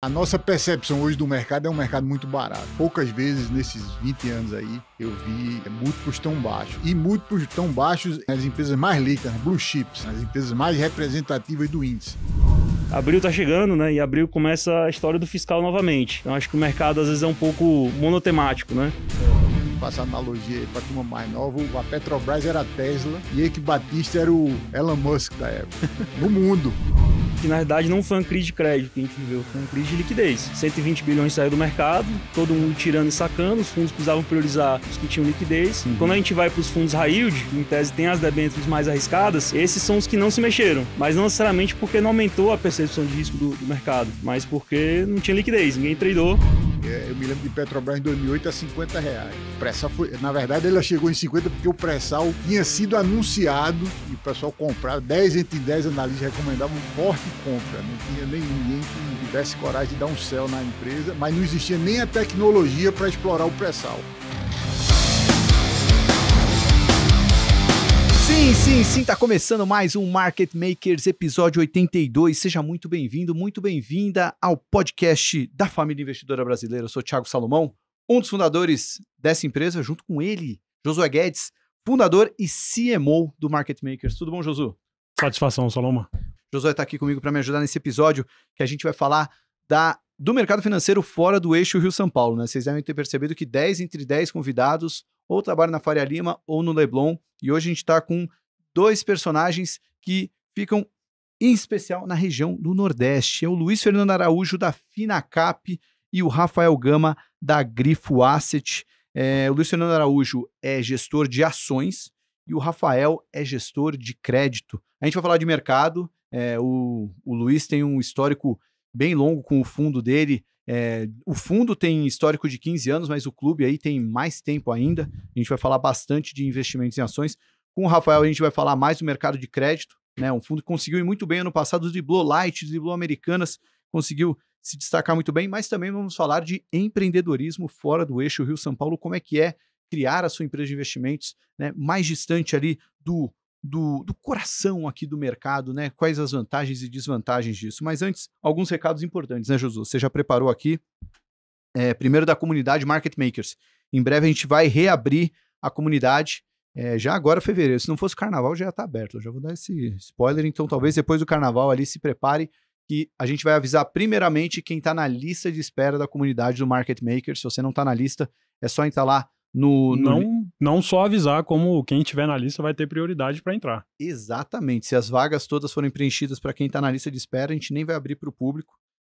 A nossa percepção hoje do mercado é um mercado muito barato. Poucas vezes nesses 20 anos aí eu vi múltiplos tão baixos. E múltiplos tão baixos nas empresas mais líquidas, blue chips, as empresas mais representativas do índice. Abril tá chegando, né? E abril começa a história do fiscal novamente. Então acho que o mercado às vezes é um pouco monotemático, né? passar analogia para turma mais nova, a Petrobras era a Tesla e Eike Batista era o Elon Musk da época. no mundo que na verdade não foi uma crise de crédito que a gente viveu, foi uma crise de liquidez. 120 bilhões saiu do mercado, todo mundo tirando e sacando, os fundos precisavam priorizar os que tinham liquidez. Uhum. Quando a gente vai para os fundos high yield, em tese tem as debêntures mais arriscadas, esses são os que não se mexeram, mas não necessariamente porque não aumentou a percepção de risco do, do mercado, mas porque não tinha liquidez, ninguém tradou. É, eu me lembro de Petrobras em 2008 a 50 reais. Pressa foi, na verdade, ela chegou em 50 porque o pré-sal tinha sido anunciado e o pessoal comprava. 10 entre 10 analistas recomendavam forte compra. Não tinha nem ninguém que tivesse coragem de dar um céu na empresa, mas não existia nem a tecnologia para explorar o pré-sal. Sim, sim, sim, tá começando mais um Market Makers, episódio 82. Seja muito bem-vindo, muito bem-vinda ao podcast da família investidora brasileira. Eu sou Thiago Salomão, um dos fundadores dessa empresa, junto com ele, Josué Guedes, fundador e CMO do Market Makers. Tudo bom, Josué? Satisfação, Salomão. Josué está aqui comigo para me ajudar nesse episódio que a gente vai falar da do mercado financeiro fora do eixo Rio-São Paulo. Né? Vocês devem ter percebido que 10 entre 10 convidados ou trabalha na Faria Lima ou no Leblon. E hoje a gente está com dois personagens que ficam em especial na região do Nordeste. É o Luiz Fernando Araújo, da Finacap, e o Rafael Gama, da Grifo Asset. É, o Luiz Fernando Araújo é gestor de ações e o Rafael é gestor de crédito. A gente vai falar de mercado. É, o, o Luiz tem um histórico bem longo com o fundo dele, é, o fundo tem histórico de 15 anos, mas o clube aí tem mais tempo ainda. A gente vai falar bastante de investimentos em ações. Com o Rafael, a gente vai falar mais do mercado de crédito, né? Um fundo que conseguiu ir muito bem ano passado, driblou light, blue americanas, conseguiu se destacar muito bem, mas também vamos falar de empreendedorismo fora do eixo Rio São Paulo, como é que é criar a sua empresa de investimentos, né? Mais distante ali do do, do coração aqui do mercado, né? Quais as vantagens e desvantagens disso. Mas antes, alguns recados importantes, né, Josu? Você já preparou aqui? É, primeiro da comunidade Market Makers. Em breve a gente vai reabrir a comunidade. É, já agora, fevereiro. Se não fosse carnaval, já está aberto. Eu já vou dar esse spoiler. Então, talvez depois do carnaval ali se prepare que a gente vai avisar primeiramente quem está na lista de espera da comunidade do Market Maker. Se você não está na lista, é só entrar lá no, não, no... não só avisar, como quem estiver na lista vai ter prioridade para entrar. Exatamente. Se as vagas todas forem preenchidas para quem está na lista de espera, a gente nem vai abrir para o público.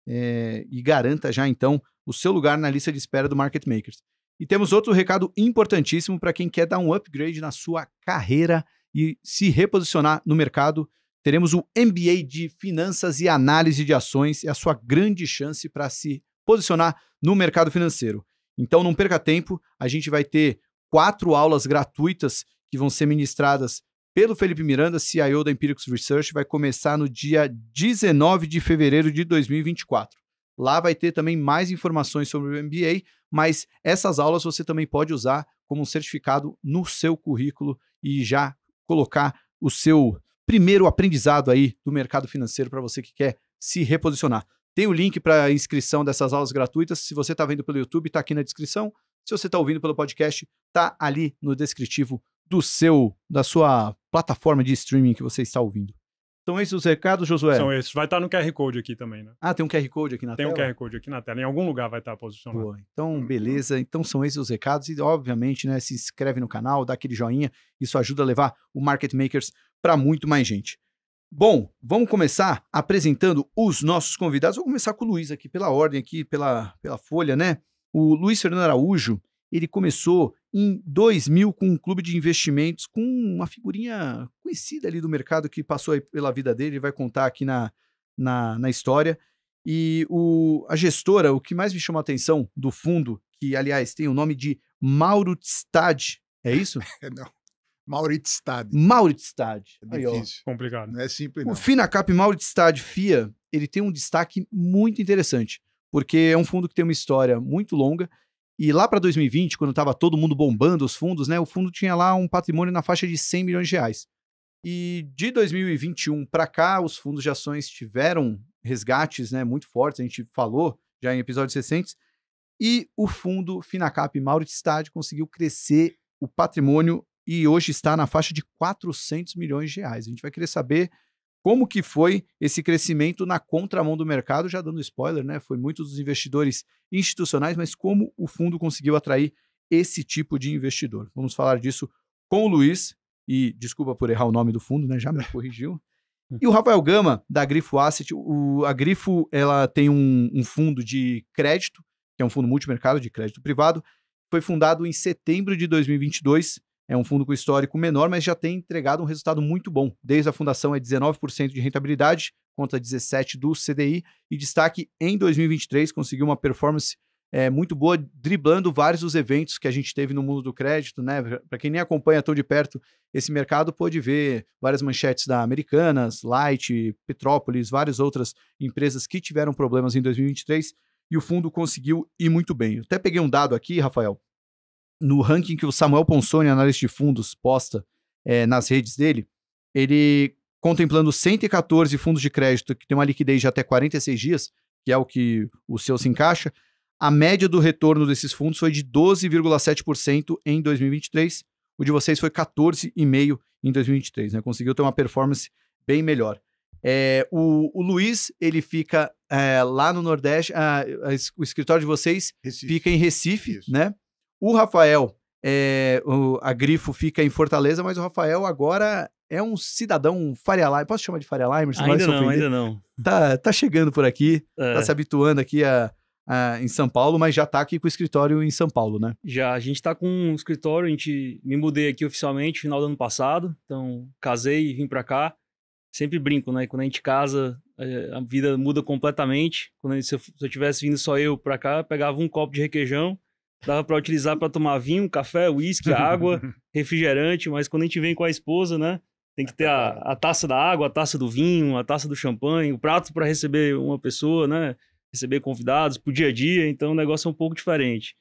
É, e garanta já então o seu lugar na lista de espera do Market Makers. E temos outro recado importantíssimo para quem quer dar um upgrade na sua carreira e se reposicionar no mercado. Teremos o MBA de Finanças e Análise de Ações, é a sua grande chance para se posicionar no mercado financeiro. Então não perca tempo, a gente vai ter quatro aulas gratuitas que vão ser ministradas pelo Felipe Miranda, CIO da Empiricus Research, vai começar no dia 19 de fevereiro de 2024. Lá vai ter também mais informações sobre o MBA, mas essas aulas você também pode usar como um certificado no seu currículo e já colocar o seu primeiro aprendizado aí do mercado financeiro para você que quer se reposicionar. Tem o link para inscrição dessas aulas gratuitas. Se você está vendo pelo YouTube, está aqui na descrição. Se você está ouvindo pelo podcast, está ali no descritivo do seu, da sua plataforma de streaming que você está ouvindo. São então, esses os recados, Josué? São esses. Vai estar tá no QR Code aqui também, né? Ah, tem um QR Code aqui na tem tela? Tem um QR Code aqui na tela. Em algum lugar vai estar tá posicionado. Boa. Então, uhum. beleza. Então, são esses os recados. E, obviamente, né, se inscreve no canal, dá aquele joinha. Isso ajuda a levar o Market Makers para muito mais gente. Bom, vamos começar apresentando os nossos convidados. Vou começar com o Luiz aqui, pela ordem aqui, pela, pela folha, né? O Luiz Fernando Araújo, ele começou em 2000 com um clube de investimentos, com uma figurinha conhecida ali do mercado que passou pela vida dele, ele vai contar aqui na, na, na história. E o, a gestora, o que mais me chamou a atenção do fundo, que aliás tem o nome de Mauro Stad, é isso? Não. Mauritstad. Mauritstad. É difícil. Aí, Complicado. Não é simples, não. O Finacap Mauritstad FIA, ele tem um destaque muito interessante, porque é um fundo que tem uma história muito longa. E lá para 2020, quando estava todo mundo bombando os fundos, né, o fundo tinha lá um patrimônio na faixa de 100 milhões de reais. E de 2021 para cá, os fundos de ações tiveram resgates né, muito fortes, a gente falou já em episódios recentes. E o fundo Finacap Mauritstad conseguiu crescer o patrimônio e hoje está na faixa de 400 milhões de reais. A gente vai querer saber como que foi esse crescimento na contramão do mercado, já dando spoiler, né? Foi muitos dos investidores institucionais, mas como o fundo conseguiu atrair esse tipo de investidor. Vamos falar disso com o Luiz, e desculpa por errar o nome do fundo, né? Já me corrigiu. E o Rafael Gama, da Grifo Asset, o, a Grifo ela tem um, um fundo de crédito, que é um fundo multimercado de crédito privado, foi fundado em setembro de 2022 é um fundo com histórico menor, mas já tem entregado um resultado muito bom. Desde a fundação é 19% de rentabilidade, contra 17% do CDI, e destaque em 2023 conseguiu uma performance é, muito boa, driblando vários dos eventos que a gente teve no mundo do crédito, né? Para quem nem acompanha tão de perto esse mercado, pode ver várias manchetes da Americanas, Light, Petrópolis, várias outras empresas que tiveram problemas em 2023 e o fundo conseguiu ir muito bem. Eu até peguei um dado aqui, Rafael, no ranking que o Samuel Ponsoni, analista de fundos, posta é, nas redes dele, ele contemplando 114 fundos de crédito que tem uma liquidez de até 46 dias, que é o que o seu se encaixa, a média do retorno desses fundos foi de 12,7% em 2023. O de vocês foi 14,5% em 2023, né? Conseguiu ter uma performance bem melhor. É, o, o, Luiz, ele fica é, lá no Nordeste, a, ah, a, o escritório de vocês Recife. fica em Recife, Isso. né? O Rafael, é, o, a Grifo fica em Fortaleza, mas o Rafael agora é um cidadão um Faria Posso chamar de Faria Limer? Ainda não, ofender. ainda não. Tá, tá chegando por aqui, é. tá se habituando aqui a, a, em São Paulo, mas já tá aqui com o escritório em São Paulo, né? Já, a gente tá com um escritório, a gente me mudei aqui oficialmente final do ano passado, então casei e vim para cá. Sempre brinco, né? Quando a gente casa, é, a vida muda completamente. Quando gente, se eu tivesse vindo só eu para cá, eu pegava um copo de requeijão, Dava para utilizar para tomar vinho, café, uísque, água, refrigerante, mas quando a gente vem com a esposa, né? Tem que ter a, a taça da água, a taça do vinho, a taça do champanhe, o prato para receber uma pessoa, né? Receber convidados o dia a dia, então o negócio é um pouco diferente.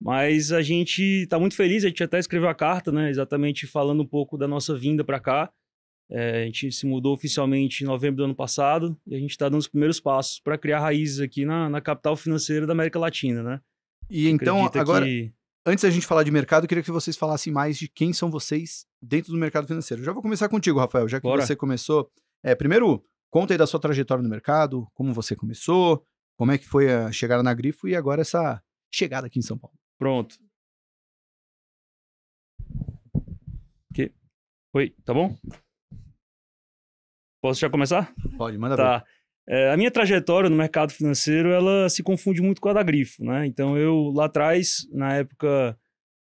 Mas a gente está muito feliz, a gente até escreveu a carta, né? Exatamente falando um pouco da nossa vinda para cá. É, a gente se mudou oficialmente em novembro do ano passado e a gente está dando os primeiros passos para criar raízes aqui na, na capital financeira da América Latina, né? E então, agora, que... antes da gente falar de mercado, eu queria que vocês falassem mais de quem são vocês dentro do mercado financeiro. Já vou começar contigo, Rafael, já que Bora. você começou. É, primeiro, conta aí da sua trajetória no mercado, como você começou, como é que foi a chegada na Grifo e agora essa chegada aqui em São Paulo. Pronto. Que... Oi, tá bom? Posso já começar? Pode, manda tá. ver. É, a minha trajetória no mercado financeiro ela se confunde muito com a da Grifo, né? Então eu lá atrás, na época,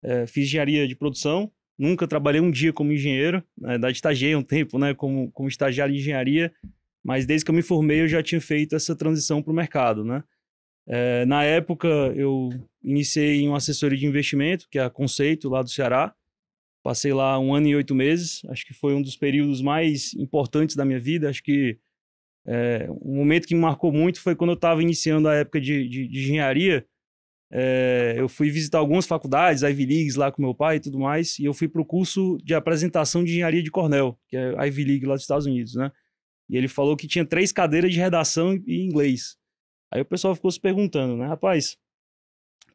é, fiz engenharia de produção, nunca trabalhei um dia como engenheiro, na verdade estagiei um tempo, né, como, como estagiário em engenharia, mas desde que eu me formei eu já tinha feito essa transição para o mercado, né? É, na época eu iniciei em uma assessoria de investimento, que é a Conceito lá do Ceará, passei lá um ano e oito meses, acho que foi um dos períodos mais importantes da minha vida, acho que é, um momento que me marcou muito foi quando eu estava iniciando a época de, de, de engenharia. É, eu fui visitar algumas faculdades, Ivy Leagues lá com meu pai e tudo mais, e eu fui para o curso de apresentação de engenharia de Cornell, que é a Ivy League lá dos Estados Unidos, né? E ele falou que tinha três cadeiras de redação e inglês. Aí o pessoal ficou se perguntando, né, rapaz,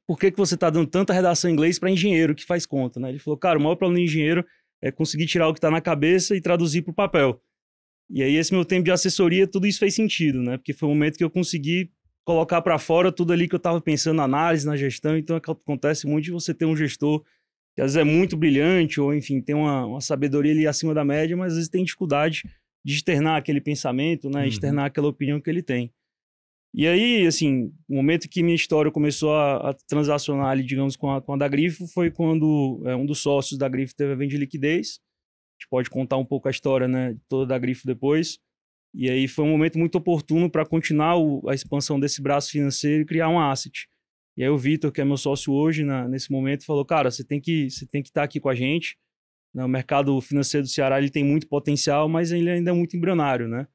por que, que você está dando tanta redação em inglês para engenheiro que faz conta, né? Ele falou, cara, o maior problema do engenheiro é conseguir tirar o que está na cabeça e traduzir para o papel. E aí esse meu tempo de assessoria, tudo isso fez sentido, né? Porque foi o momento que eu consegui colocar para fora tudo ali que eu estava pensando na análise, na gestão. Então acontece muito de você ter um gestor que às vezes é muito brilhante ou enfim, tem uma, uma sabedoria ali acima da média, mas às vezes tem dificuldade de externar aquele pensamento, né? Uhum. Externar aquela opinião que ele tem. E aí, assim, o momento que minha história começou a, a transacionar ali, digamos, com a, com a da Grifo foi quando é, um dos sócios da Grifo teve a venda de liquidez gente pode contar um pouco a história, né, toda da Grifo depois. E aí foi um momento muito oportuno para continuar o, a expansão desse braço financeiro e criar um asset. E aí o Vitor, que é meu sócio hoje na, nesse momento, falou: "Cara, você tem que você tem que estar tá aqui com a gente. Né, o mercado financeiro do Ceará ele tem muito potencial, mas ele ainda é muito embrionário, né?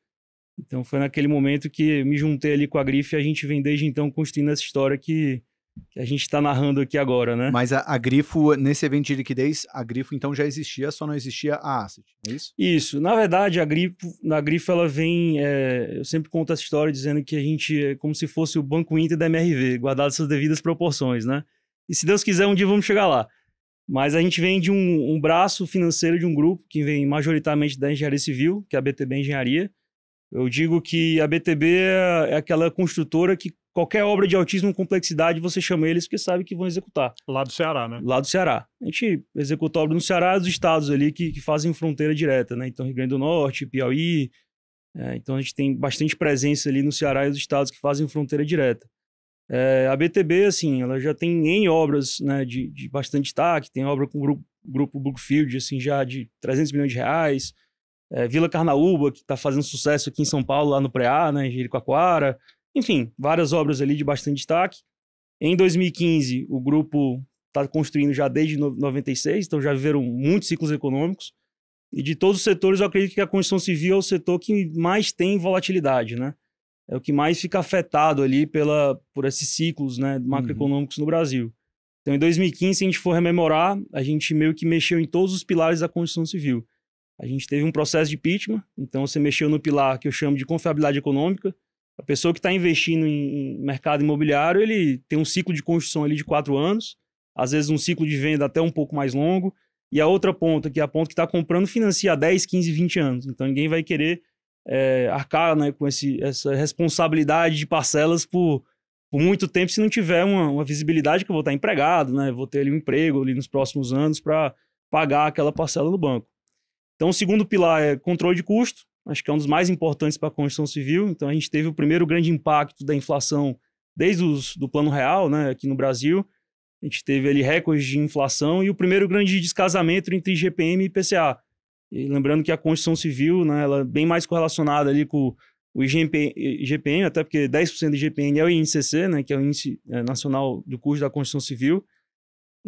Então foi naquele momento que me juntei ali com a Grife e a gente vem desde então construindo essa história que que a gente está narrando aqui agora, né? Mas a, a, Grifo, nesse evento de liquidez, a Grifo então já existia, só não existia a Asset, é isso? Isso. Na verdade, a Grifo, a Grifo ela vem. É, eu sempre conto essa história dizendo que a gente é como se fosse o Banco Inter da MRV, guardado suas devidas proporções, né? E se Deus quiser, um dia vamos chegar lá. Mas a gente vem de um, um braço financeiro de um grupo que vem majoritariamente da engenharia civil, que é a BTB Engenharia eu digo que a BTB é, é aquela construtora que qualquer obra de autismo complexidade você chama eles porque sabe que vão executar. Lá do Ceará, né? Lá do Ceará. A gente executa obra no Ceará dos estados ali que, que fazem fronteira direta, né? Então, Rio Grande do Norte, Piauí. É, então, a gente tem bastante presença ali no Ceará e os estados que fazem fronteira direta. É, a BTB, assim, ela já tem em obras né, de, de bastante destaque, tem obra com o grupo, grupo Brookfield, assim, já de 300 milhões de reais é, Vila Carnaúba, que está fazendo sucesso aqui em São Paulo, lá no Preá, né, em Jericoacoara. Enfim, várias obras ali de bastante destaque. Em 2015, o grupo está construindo já desde 96, então já viveram muitos ciclos econômicos. E de todos os setores, eu acredito que a construção civil é o setor que mais tem volatilidade, né? É o que mais fica afetado ali pela, por esses ciclos né, macroeconômicos uhum. no Brasil. Então, em 2015, se a gente for rememorar, a gente meio que mexeu em todos os pilares da construção civil. A gente teve um processo de impeachment, então você mexeu no pilar que eu chamo de confiabilidade econômica. A pessoa que está investindo em mercado imobiliário, ele tem um ciclo de construção ali de quatro anos, às vezes um ciclo de venda até um pouco mais longo, e a outra ponta, que é a ponta que está comprando, financia 10, 15, 20 anos. Então ninguém vai querer é, arcar né, com esse, essa responsabilidade de parcelas por, por muito tempo se não tiver uma, uma, visibilidade que eu vou estar tá empregado, né? Vou ter ali um emprego ali nos próximos anos para pagar aquela parcela no banco. Então, o segundo pilar é controle de custo, acho que é um dos mais importantes para a construção civil. Então, a gente teve o primeiro grande impacto da inflação desde o Plano Real, né, aqui no Brasil. A gente teve ali recordes de inflação e o primeiro grande descasamento entre IGPM e IPCA. E lembrando que a construção civil, né, ela é bem mais correlacionada ali com o IGP, IGPM, até porque 10% do IGPM é o INCC, né, que é o Índice é, Nacional do Custo da Construção Civil.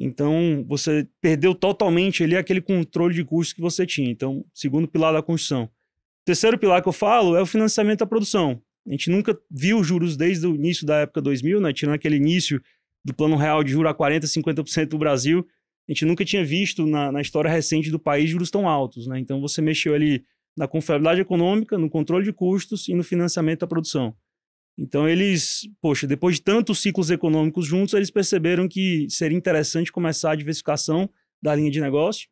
Então, você perdeu totalmente ali aquele controle de custo que você tinha. Então, segundo pilar da construção. O terceiro pilar que eu falo é o financiamento da produção. A gente nunca viu juros desde o início da época 2000, né? tirando aquele início do plano real de juros a 40%, 50% do Brasil. A gente nunca tinha visto na, na, história recente do país juros tão altos. Né? Então, você mexeu ali na confiabilidade econômica, no controle de custos e no financiamento da produção. Então eles, poxa, depois de tantos ciclos econômicos juntos, eles perceberam que seria interessante começar a diversificação da linha de negócio.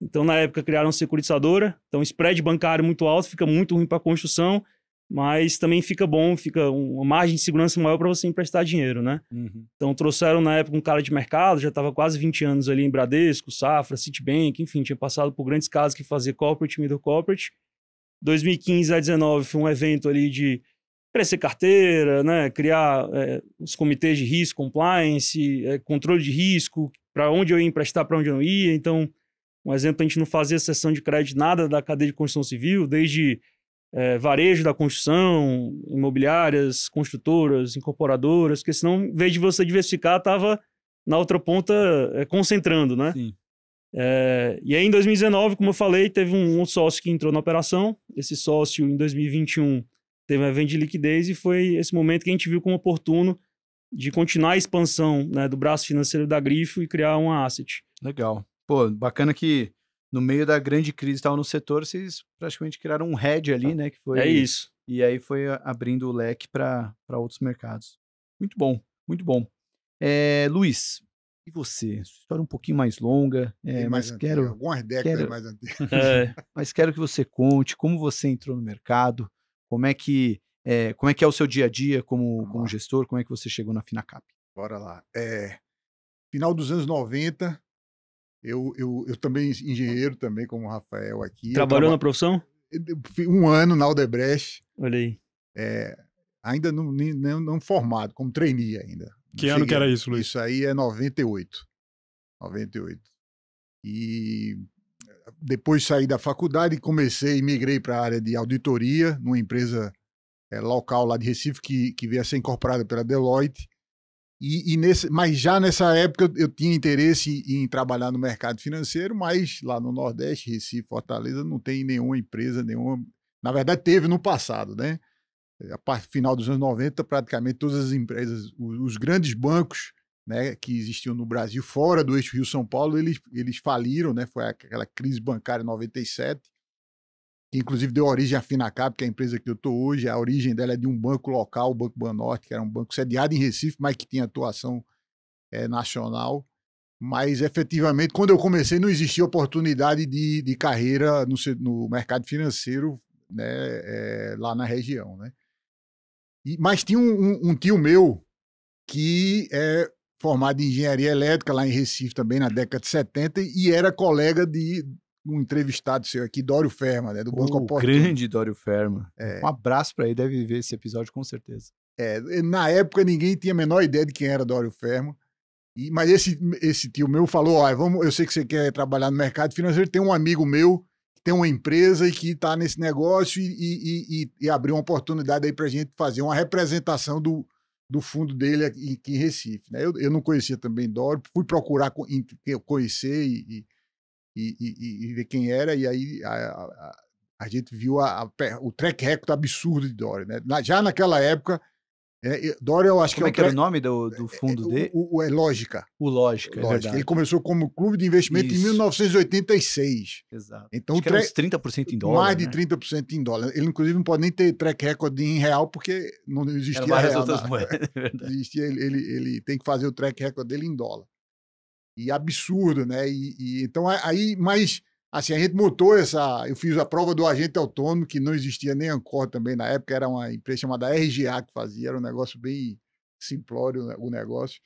Então na época criaram uma securitizadora, então spread bancário é muito alto, fica muito ruim para a construção, mas também fica bom, fica uma margem de segurança maior para você emprestar dinheiro, né? Uhum. Então trouxeram na época um cara de mercado, já estava quase 20 anos ali em Bradesco, Safra, Citibank, enfim, tinha passado por grandes casos que fazia corporate, middle corporate. 2015 a 19 foi um evento ali de crescer carteira, né, criar é, os comitês de risco, compliance, é, controle de risco, para onde eu ia emprestar, para onde eu não ia. Então, um exemplo, a gente não fazia sessão de crédito nada da cadeia de construção civil, desde é, varejo da construção, imobiliárias, construtoras, incorporadoras, porque senão, em vez de você diversificar, estava na outra ponta é, concentrando, né? Sim. É, e aí, em 2019, como eu falei, teve um, um, sócio que entrou na operação. Esse sócio, em 2021, teve uma venda de liquidez e foi esse momento que a gente viu como oportuno de continuar a expansão né, do braço financeiro da Grifo e criar uma asset. Legal. Pô, bacana que no meio da grande crise que tal no setor, vocês praticamente criaram um head ali, né? Que foi, é isso. E aí foi abrindo o leque para outros mercados. Muito bom, muito bom. É, Luiz, e você? Sua história um pouquinho mais longa, é, mais mas antiga, quero. Algumas décadas quero, mais antigas. É. mas quero que você conte como você entrou no mercado, como é que é, como é que é o seu dia a dia como, como gestor? Como é que você chegou na Finacap? Bora lá. É, final dos anos 90, eu, eu, eu também engenheiro também, como o Rafael aqui. Trabalhou na profissão? Eh, um ano na Aldebrecht. Olha aí. É, ainda não, não, não, formado, como trainee ainda. Que ano que era isso, Luiz? Isso aí é 98. 98. E depois saí da faculdade, comecei migrei para a área de auditoria, numa empresa é, local lá de Recife, que, que veio a ser incorporada pela Deloitte. E, e nesse, mas já nessa época eu, eu, tinha interesse em trabalhar no mercado financeiro, mas lá no Nordeste, Recife, Fortaleza, não tem nenhuma empresa, nenhuma. Na verdade, teve no passado, né? A parte final dos anos 90, praticamente todas as empresas, os, os grandes bancos né, que existiam no Brasil fora do eixo Rio-São Paulo, eles, eles faliram, né, foi aquela crise bancária em 97, que inclusive deu origem à Finacap, que é a empresa que eu estou hoje, a origem dela é de um banco local, o Banco Banorte, que era um banco sediado em Recife, mas que tinha atuação é, nacional. Mas efetivamente, quando eu comecei, não existia oportunidade de, de carreira no, no mercado financeiro né, é, lá na região. Né? E, mas tinha um, um, um tio meu que é, formado em engenharia elétrica lá em Recife também na década de 70 e era colega de um entrevistado seu aqui, Dório Ferma, né, do Banco oh, O grande Dório Ferma. É. Um abraço para ele, deve ver esse episódio com certeza. É, na época ninguém tinha a menor ideia de quem era Dório Ferma. E, mas esse, esse tio meu falou: ó, vamos, eu sei que você quer trabalhar no mercado financeiro, tem um amigo meu que tem uma empresa e que está nesse negócio e, e, e, e, abriu uma oportunidade aí para gente fazer uma representação do, do fundo dele aqui, em Recife. Né? Eu, eu não conhecia também Dório, fui procurar conhecer e, e, e, e ver quem era, e aí a, a, a gente viu a, o track record absurdo de Dório. Né? Na, já naquela época, é, Dória, eu acho Como que é, é que era o nome do, do é, é, fundo dele? O, o, é Lógica. O Lógica, É Ele começou como clube de investimento Isso. em 1986. Exato. Então, acho tre... que era uns 30% em dólar. Mais né? de 30% em dólar. Ele, inclusive, não pode nem ter track record em real, porque não existia era real. Outras moedas, é verdade. Existia, ele, ele, ele, tem que fazer o track record dele em dólar. E absurdo, né? E, e então, aí, mas Assim, a gente montou essa. Eu fiz a prova do agente autônomo, que não existia nem Ancor também na época, era uma empresa chamada RGA que fazia, era um negócio bem simplório né, o negócio.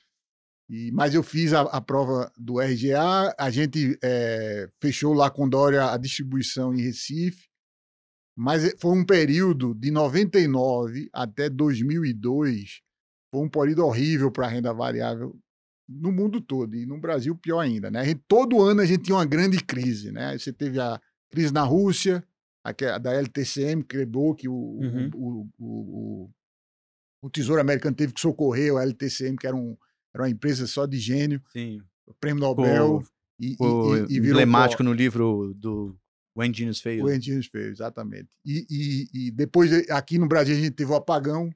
E, mas eu fiz a, a, prova do RGA, a gente é, fechou lá com Dória a distribuição em Recife, mas é, foi um período de 99 até 2002, foi um período horrível para a renda variável no mundo todo, e no Brasil pior ainda, né? todo ano a gente tinha uma grande crise, né? Você teve a crise na Rússia, a da LTCM, que quebrou, que o, uhum. o, o, o, Tesouro Americano teve que socorrer o LTCM, que era, um, era uma empresa só de gênio. Sim. O Prêmio Nobel. Pô, e, pô, e, e, virou emblemático no livro do o Engenhos Feio. O Engenhos Feio, exatamente. E, e, e, depois, aqui no Brasil, a gente teve o apagão,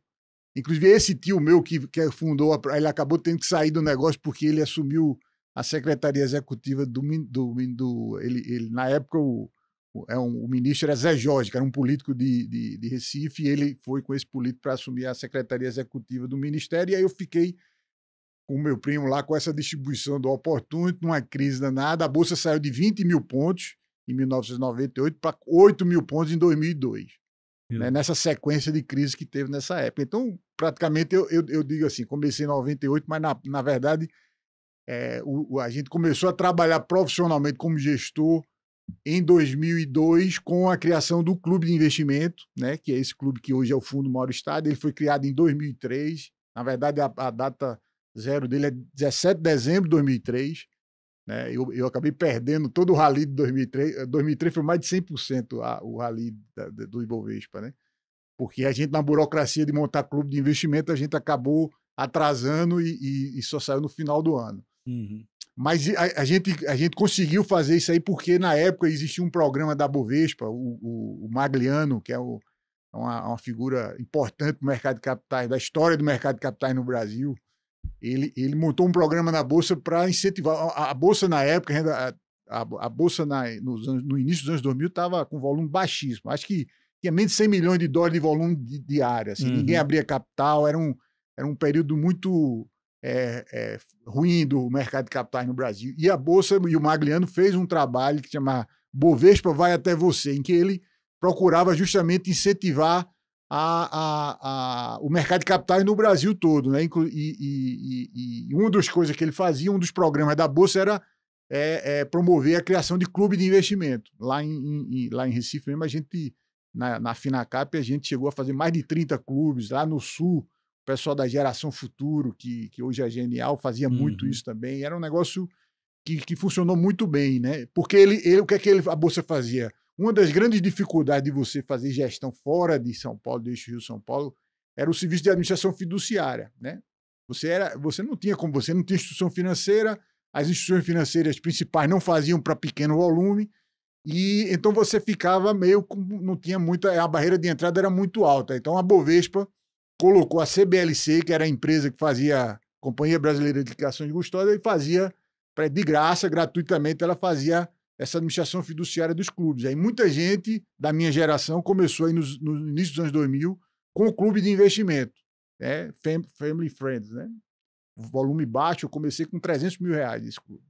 Inclusive, esse tio meu que, que fundou, a, ele acabou tendo que sair do negócio porque ele assumiu a secretaria executiva do. do, do ele, ele, na época, o, o, é o ministro era Zé Jorge, que era um político de, de, de Recife, e ele foi com esse político para assumir a secretaria executiva do ministério. E aí eu fiquei com o meu primo lá com essa distribuição do Opportunity, numa crise danada. A bolsa saiu de 20 mil pontos em 1998 para 8 mil pontos em 2002 né, nessa sequência de crise que teve nessa época. Então, praticamente, eu, eu, eu digo assim, comecei em 98, mas na, na verdade, é, o, a gente começou a trabalhar profissionalmente como gestor em 2002 com a criação do Clube de Investimento, né, que é esse clube que hoje é o Fundo Mauro Estado. Ele foi criado em 2003. Na verdade, a, a data zero dele é 17 de dezembro de 2003. Né? Eu, eu acabei perdendo todo o rally de 2003. 2003 eh, foi mais de 100% a, o rally da, da, do Ibovespa, né? Porque a gente, na burocracia de montar clube de investimento, a gente acabou atrasando e, e, e só saiu no final do ano. Uhum. Mas a, a, gente, a gente conseguiu fazer isso aí porque, na época, existia um programa da Bovespa, o, o, o Magliano, que é o, é uma, uma, figura importante do mercado de capitais, da história do mercado de capitais no Brasil, ele, ele montou um programa na Bolsa para incentivar. A, a, Bolsa, na época, a, a, a Bolsa na, nos anos, no início dos anos 2000 estava com volume baixíssimo. Acho que tinha menos de 100 milhões de dólares de volume diário. Assim, uhum. Ninguém abria capital, era um, era um período muito é, é, ruim do mercado de capitais no Brasil. E a Bolsa e o Magliano fez um trabalho que chama Bovespa Vai Até Você, em que ele procurava justamente incentivar a, a, a, o mercado de capitais no Brasil todo. Né? E, e, e, e, uma das coisas que ele fazia, um dos programas da Bolsa era é, é, promover a criação de clube de investimento. Lá em, em, em lá em Recife mesmo, a gente, na, na Finacap, a gente chegou a fazer mais de 30 clubes lá no Sul. O pessoal da Geração Futuro, que, que hoje é genial, fazia uhum. muito isso também. Era um negócio que, que funcionou muito bem, né? Porque ele, ele, o que é que ele, a Bolsa fazia? Uma das grandes dificuldades de você fazer gestão fora de São Paulo, do eixo Rio-São Paulo, era o serviço de administração fiduciária, né? Você era, você não tinha como você não tinha instituição financeira, as instituições financeiras principais não faziam para pequeno volume e então você ficava meio com, não tinha muita a barreira de entrada era muito alta. Então a Bovespa colocou a CBLC, que era a empresa que fazia Companhia Brasileira de Liquidação de Custódia e fazia de graça, gratuitamente, ela fazia essa administração fiduciária dos clubes. Aí muita gente da minha geração começou aí nos, no início dos anos 2000 com o clube de investimento, né? Family Friends, né? Volume baixo, eu comecei com 300 mil reais esse clube.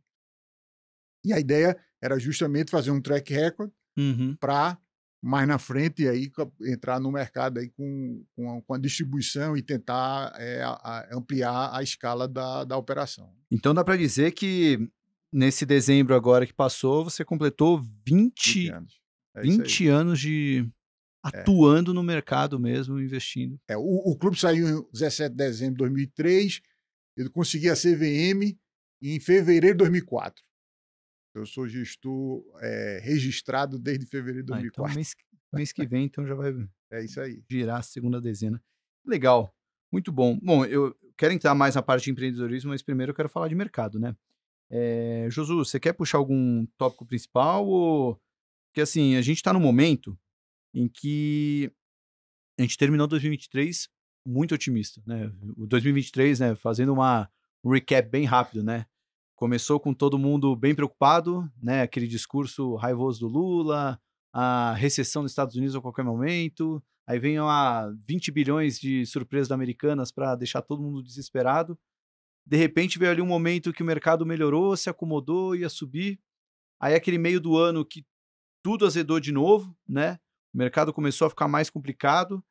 E a ideia era justamente fazer um track record uhum. para mais na frente aí entrar no mercado aí com, com, a, com a distribuição e tentar é, a, ampliar a escala da, da operação. Então dá para dizer que nesse dezembro agora que passou, você completou 20, 20 anos, é 20 anos de é. atuando é. no mercado mesmo, investindo. É, o, o, clube saiu em 17 de dezembro de 2003, eu consegui a CVM em fevereiro de 2004. Eu sou gestor é, registrado desde fevereiro de 2004. Ah, então mês, mês que vem então já vai é isso aí. girar a segunda dezena. Legal, muito bom. Bom, eu quero entrar mais na parte de empreendedorismo, mas primeiro eu quero falar de mercado, né? É, Josu, você quer puxar algum tópico principal? Ou... Porque assim, a gente está num momento em que a gente terminou 2023 muito otimista, né? O 2023, né, fazendo uma um recap bem rápido, né? Começou com todo mundo bem preocupado, né? Aquele discurso raivoso do Lula, a recessão nos Estados Unidos a qualquer momento, aí vem 20 bilhões de surpresas americanas para deixar todo mundo desesperado de repente veio ali um momento que o mercado melhorou, se acomodou, ia subir. Aí aquele meio do ano que tudo azedou de novo, né? O mercado começou a ficar mais complicado.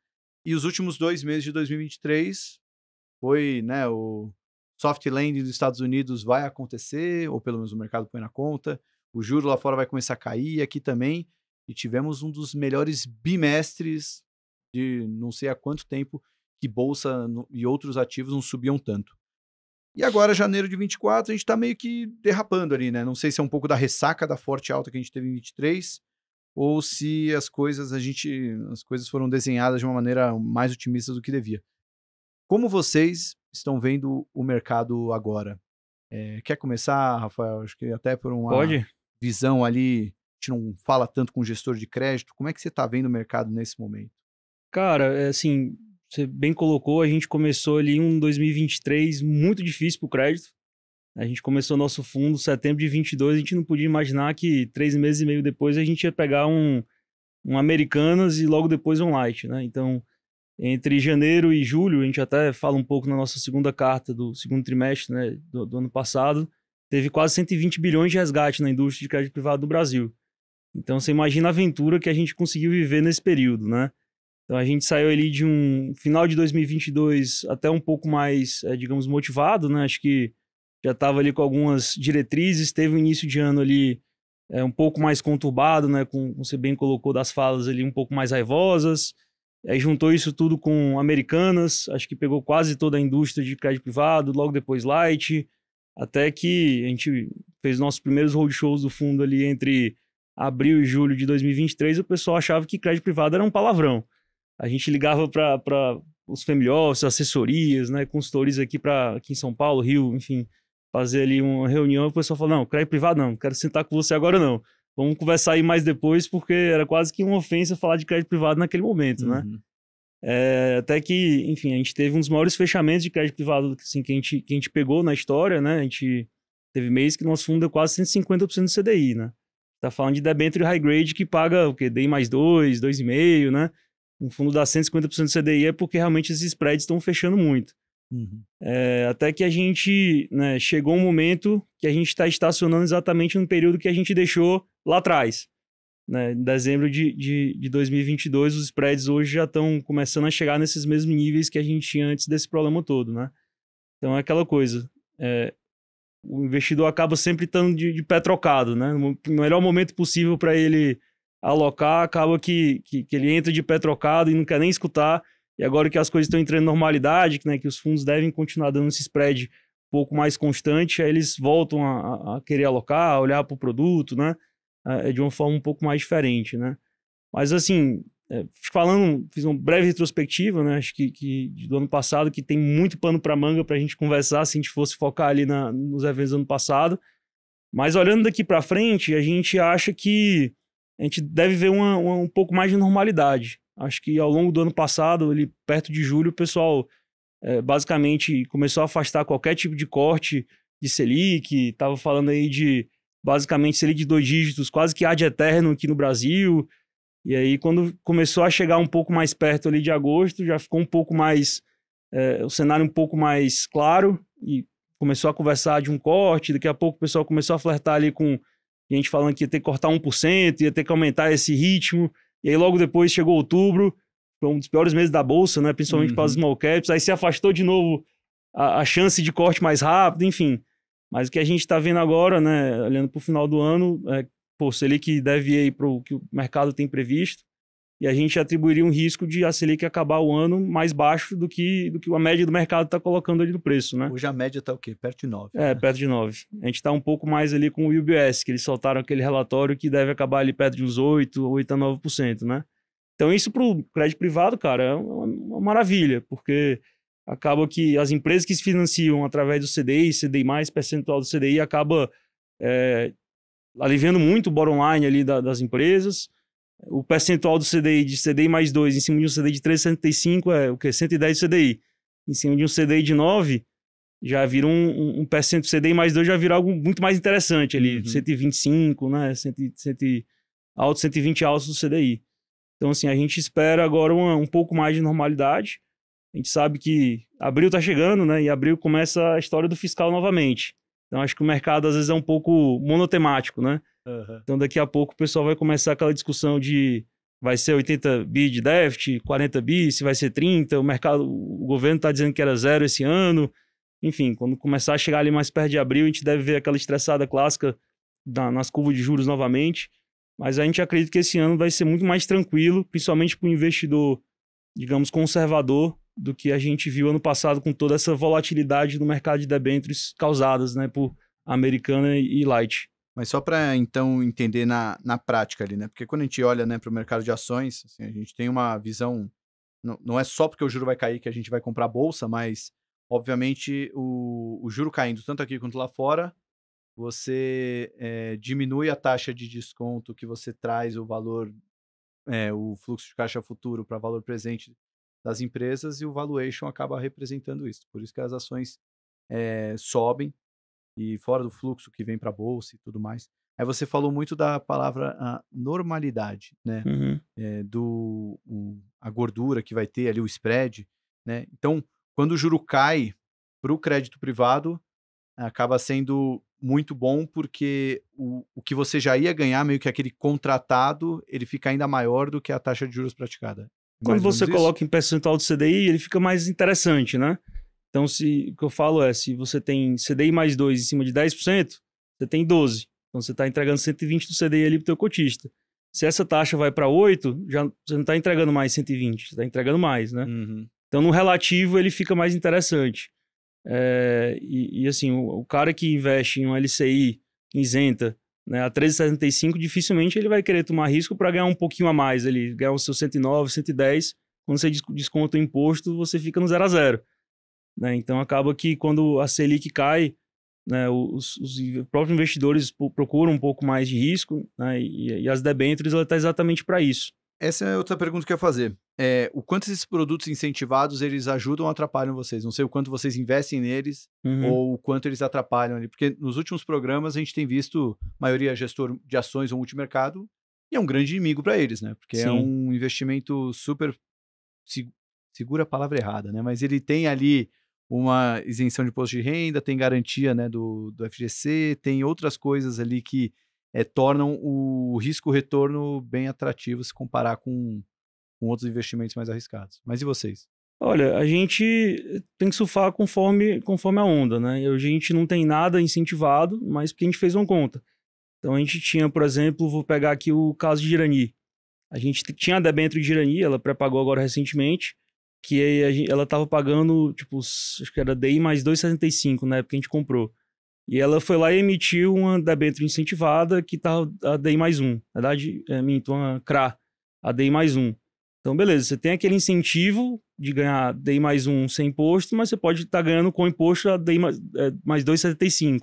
E os últimos dois meses de 2023 foi, né, o soft landing dos Estados Unidos vai acontecer, ou pelo menos o mercado põe na conta, o juro lá fora vai começar a cair, aqui também. E tivemos um dos melhores bimestres de não sei há quanto tempo que bolsa e outros ativos não subiam tanto. E agora, janeiro de 24, a gente está meio que derrapando ali, né? Não sei se é um pouco da ressaca da forte alta que a gente teve em 23 ou se as coisas a gente as coisas foram desenhadas de uma maneira mais otimista do que devia. Como vocês estão vendo o mercado agora? É, quer começar, Rafael? Acho que até por uma Pode. visão ali, a gente não fala tanto com gestor de crédito. Como é que você está vendo o mercado nesse momento? Cara, é assim, você bem colocou, a gente começou ali um 2023 muito difícil para o crédito. A gente começou nosso fundo em setembro de 22, a gente não podia imaginar que três meses e meio depois a gente ia pegar um, um Americanas e logo depois um Light, né? Então, entre janeiro e julho, a gente até fala um pouco na nossa segunda carta do segundo trimestre né, do, do ano passado, teve quase 120 bilhões de resgate na indústria de crédito privado do Brasil. Então, você imagina a aventura que a gente conseguiu viver nesse período, né? Então a gente saiu ali de um final de 2022 até um pouco mais, é, digamos, motivado, né? Acho que já estava ali com algumas diretrizes, teve um início de ano ali é, um pouco mais conturbado, né? Com, como você bem colocou, das falas ali um pouco mais raivosas. Aí juntou isso tudo com Americanas, acho que pegou quase toda a indústria de crédito privado, logo depois Light, até que a gente fez nossos primeiros roadshows do fundo ali entre abril e julho de 2023, o pessoal achava que crédito privado era um palavrão. A gente ligava para os family office, assessorias, né, aqui, para aqui em São Paulo, Rio, enfim, fazer ali uma reunião. E o pessoal falou: não, crédito privado não, quero sentar com você agora não. Vamos conversar aí mais depois, porque era quase que uma ofensa falar de crédito privado naquele momento, né? uhum. né? É, até que, enfim, a gente teve um dos maiores fechamentos de crédito privado assim, que, a gente, que a gente pegou na história, né? A gente teve mês que nosso fundo deu quase 150% do CDI, né? Tá falando de debênture high grade que paga o quê? dei mais 2, 2,5, né? um fundo dá 150% do CDI é porque realmente esses spreads estão fechando muito. Uhum. É, até que a gente né, chegou um momento que a gente está estacionando exatamente no período que a gente deixou lá atrás. Né? Em dezembro de, de, de 2022, os spreads hoje já estão começando a chegar nesses mesmos níveis que a gente tinha antes desse problema todo. Né? Então é aquela coisa. É, o investidor acaba sempre estando de, de pé trocado, né? no melhor momento possível para ele alocar, acaba que, que, que, ele entra de pé trocado e não quer nem escutar. E agora que as coisas estão entrando em normalidade, que, né, que os fundos devem continuar dando esse spread um pouco mais constante, aí eles voltam a, a querer alocar, a olhar para o produto, né? É, é de uma forma um pouco mais diferente, né? Mas assim, é, falando, fiz uma breve retrospectiva, né? Acho que, que do ano passado, que tem muito pano para manga para a gente conversar, se a gente fosse focar ali na, nos eventos do ano passado. Mas olhando daqui para frente, a gente acha que a gente deve ver uma, uma, um pouco mais de normalidade. Acho que ao longo do ano passado, ali perto de julho, o pessoal é, basicamente começou a afastar qualquer tipo de corte de Selic, estava falando aí de basicamente Selic de dois dígitos, quase que há de eterno aqui no Brasil. E aí, quando começou a chegar um pouco mais perto ali de agosto, já ficou um pouco mais. É, o cenário um pouco mais claro e começou a conversar de um corte. Daqui a pouco o pessoal começou a flertar ali com a gente falando que ia ter que cortar 1%, ia ter que aumentar esse ritmo. E aí logo depois chegou outubro, foi um dos piores meses da bolsa, né? Principalmente uhum. para os small caps. Aí se afastou de novo a, a, chance de corte mais rápido, enfim. Mas o que a gente está vendo agora, né? Olhando para o final do ano, é, pô, que deve ir para o que o mercado tem previsto e a gente atribuiria um risco de a Selic acabar o ano mais baixo do que, do que a média do mercado está colocando ali no preço, né? Hoje a média está o quê? Perto de 9. É, né? perto de 9. A gente está um pouco mais ali com o UBS, que eles soltaram aquele relatório que deve acabar ali perto de uns 8, 8 a 9%, né? Então isso para o crédito privado, cara, é uma, maravilha, porque acaba que as empresas que se financiam através do CDI, CDI+, percentual do CDI, acaba é, aliviando muito o bottom line ali da, das empresas, o percentual do CDI de CDI mais 2 em cima de um CDI de 3,75 é o que? 110 CDI. Em cima de um CDI de 9, já vira um, um, percento CDI mais 2 já vira algo muito mais interessante ali, uhum. 125, né? 100, 100, alto, 120 altos do CDI. Então, assim, a gente espera agora uma, um pouco mais de normalidade. A gente sabe que abril está chegando, né? E abril começa a história do fiscal novamente. Então, acho que o mercado às vezes é um pouco monotemático, né? Uhum. Então daqui a pouco o pessoal vai começar aquela discussão de vai ser 80 bi de déficit, 40 bi, se vai ser 30, o mercado, o governo está dizendo que era zero esse ano. Enfim, quando começar a chegar ali mais perto de abril, a gente deve ver aquela estressada clássica da, nas curvas de juros novamente. Mas a gente acredita que esse ano vai ser muito mais tranquilo, principalmente para o investidor, digamos, conservador, do que a gente viu ano passado com toda essa volatilidade do mercado de debêntures causadas né, por Americana e Light. Mas só para então entender na, na prática ali, né? Porque quando a gente olha né, para o mercado de ações, assim, a gente tem uma visão. Não, não é só porque o juro vai cair que a gente vai comprar a bolsa, mas obviamente o, o juro caindo tanto aqui quanto lá fora, você é, diminui a taxa de desconto que você traz o valor, é, o fluxo de caixa futuro para valor presente das empresas e o valuation acaba representando isso. Por isso que as ações é, sobem e fora do fluxo que vem para a bolsa e tudo mais. Aí você falou muito da palavra ah, normalidade, né? Uhum. É, do o, a gordura que vai ter ali o spread, né? Então, quando o juro cai para o crédito privado, acaba sendo muito bom porque o, o que você já ia ganhar, meio que aquele contratado, ele fica ainda maior do que a taxa de juros praticada. É mais Quando você coloca em percentual do CDI, ele fica mais interessante, né? Então, se, o que eu falo é, se você tem CDI mais 2 em cima de 10%, você tem 12. Então, você está entregando 120 do CDI ali para o teu cotista. Se essa taxa vai para 8, já, você não está entregando mais 120, você está entregando mais, né? Uhum. Então, no relativo, ele fica mais interessante. É, e, e, assim, o, o, cara que investe em um LCI isenta né, a 13,75, dificilmente ele vai querer tomar risco para ganhar um pouquinho a mais ali, ganhar o seu 109, 110. Quando você desconta o imposto, você fica no 0 a 0. Né? Então acaba que quando a Selic cai, né, os, os, próprios investidores procuram um pouco mais de risco né, e, e, as debêntures estão tá exatamente para isso. Essa é outra pergunta que eu ia fazer. É, o quanto esses produtos incentivados eles ajudam ou atrapalham vocês? Não sei o quanto vocês investem neles uhum. ou o quanto eles atrapalham ali. Porque nos últimos programas a gente tem visto a maioria gestor de ações ou multimercado e é um grande inimigo para eles, né? Porque é Sim. é um investimento super. Se, segura a palavra errada, né? Mas ele tem ali uma isenção de imposto de renda, tem garantia né, do, do FGC, tem outras coisas ali que é, tornam o risco-retorno bem atrativo se comparar com, com outros investimentos mais arriscados. Mas e vocês? Olha, a gente tem que surfar conforme, conforme a onda, né? A gente não tem nada incentivado, mas porque a gente fez uma conta. Então a gente tinha, por exemplo, vou pegar aqui o caso de Irani. A gente tinha a debênture de Irani, ela pré-pagou agora recentemente que gente, ela tava pagando, tipo, acho que era DI mais 2,75 na né, época que a gente comprou. E ela foi lá e emitiu uma debênture incentivada que tava tá a DI mais 1. Na verdade, é, minto, uma CRA, a DI mais 1. Então, beleza, você tem aquele incentivo de ganhar DI mais 1 sem imposto, mas você pode estar tá ganhando com imposto a DI mais, é, mais 2,75.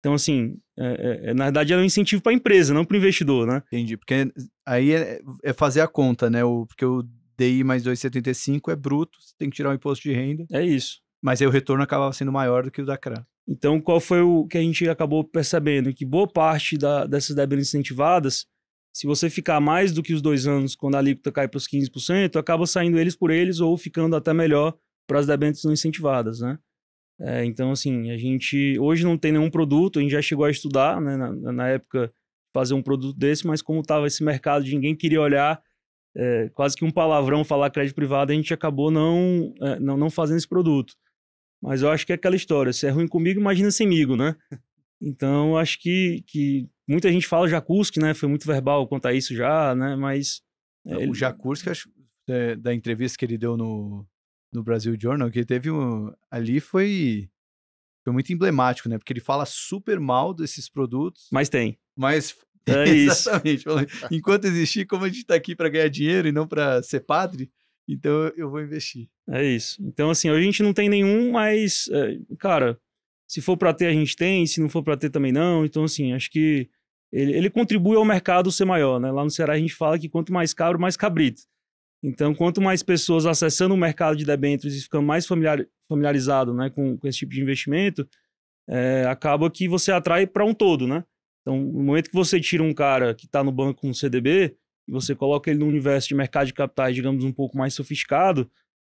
Então, assim, é, é, é na verdade era é um incentivo para a empresa, não para o investidor, né? Entendi, porque aí é, é, fazer a conta, né? O, porque o DI mais 2,75 é bruto, você tem que tirar o imposto de renda. É isso. Mas aí o retorno acabava sendo maior do que o da CRA. Então, qual foi o que a gente acabou percebendo? Que boa parte da, dessas debências incentivadas, se você ficar mais do que os dois anos, quando a alíquota cai para os 15%, acaba saindo eles por eles ou ficando até melhor para as debêntures não incentivadas, né? É, então, assim, a gente hoje não tem nenhum produto, a gente já chegou a estudar, né, na, na época, fazer um produto desse, mas como estava esse mercado de ninguém queria olhar é, quase que um palavrão falar crédito privado, a gente acabou não, é, não, não fazendo esse produto. Mas eu acho que é aquela história, se é ruim comigo, imagina semigo, né? Então, eu acho que, que muita gente fala Jacusk, né? Foi muito verbal quanto a isso já, né? Mas... É, ele... O Jacusk, acho, é, da entrevista que ele deu no, no Brasil Journal, que teve um... Ali foi foi muito emblemático, né? Porque ele fala super mal desses produtos. Mas tem. Mas é, é Exatamente. Enquanto existir, como a gente está aqui para ganhar dinheiro e não para ser padre, então eu vou investir. É isso. Então, assim, a gente não tem nenhum, mas, é, cara, se for para ter, a gente tem, se não for para ter, também não. Então, assim, acho que ele, ele, contribui ao mercado ser maior, né? Lá no Ceará a gente fala que quanto mais cabro, mais cabrito. Então, quanto mais pessoas acessando o mercado de debêntures e ficando mais familiar, familiarizado né, com, com esse tipo de investimento, é, acaba que você atrai para um todo, né? Então, no momento que você tira um cara que está no banco com um CDB e você coloca ele no universo de mercado de capitais, digamos, um pouco mais sofisticado,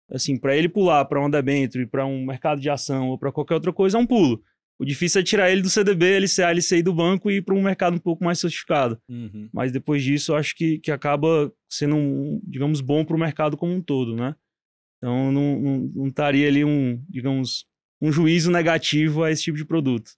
assim, para ele pular para uma debênture, para um mercado de ação ou para qualquer outra coisa, é um pulo. O difícil é tirar ele do CDB, LCA, LCI do banco e ir para um mercado um pouco mais sofisticado. Uhum. Mas depois disso, eu acho que, que acaba sendo, um, digamos, bom para o mercado como um todo, né? Então, não estaria ali um, digamos, um juízo negativo a esse tipo de produto.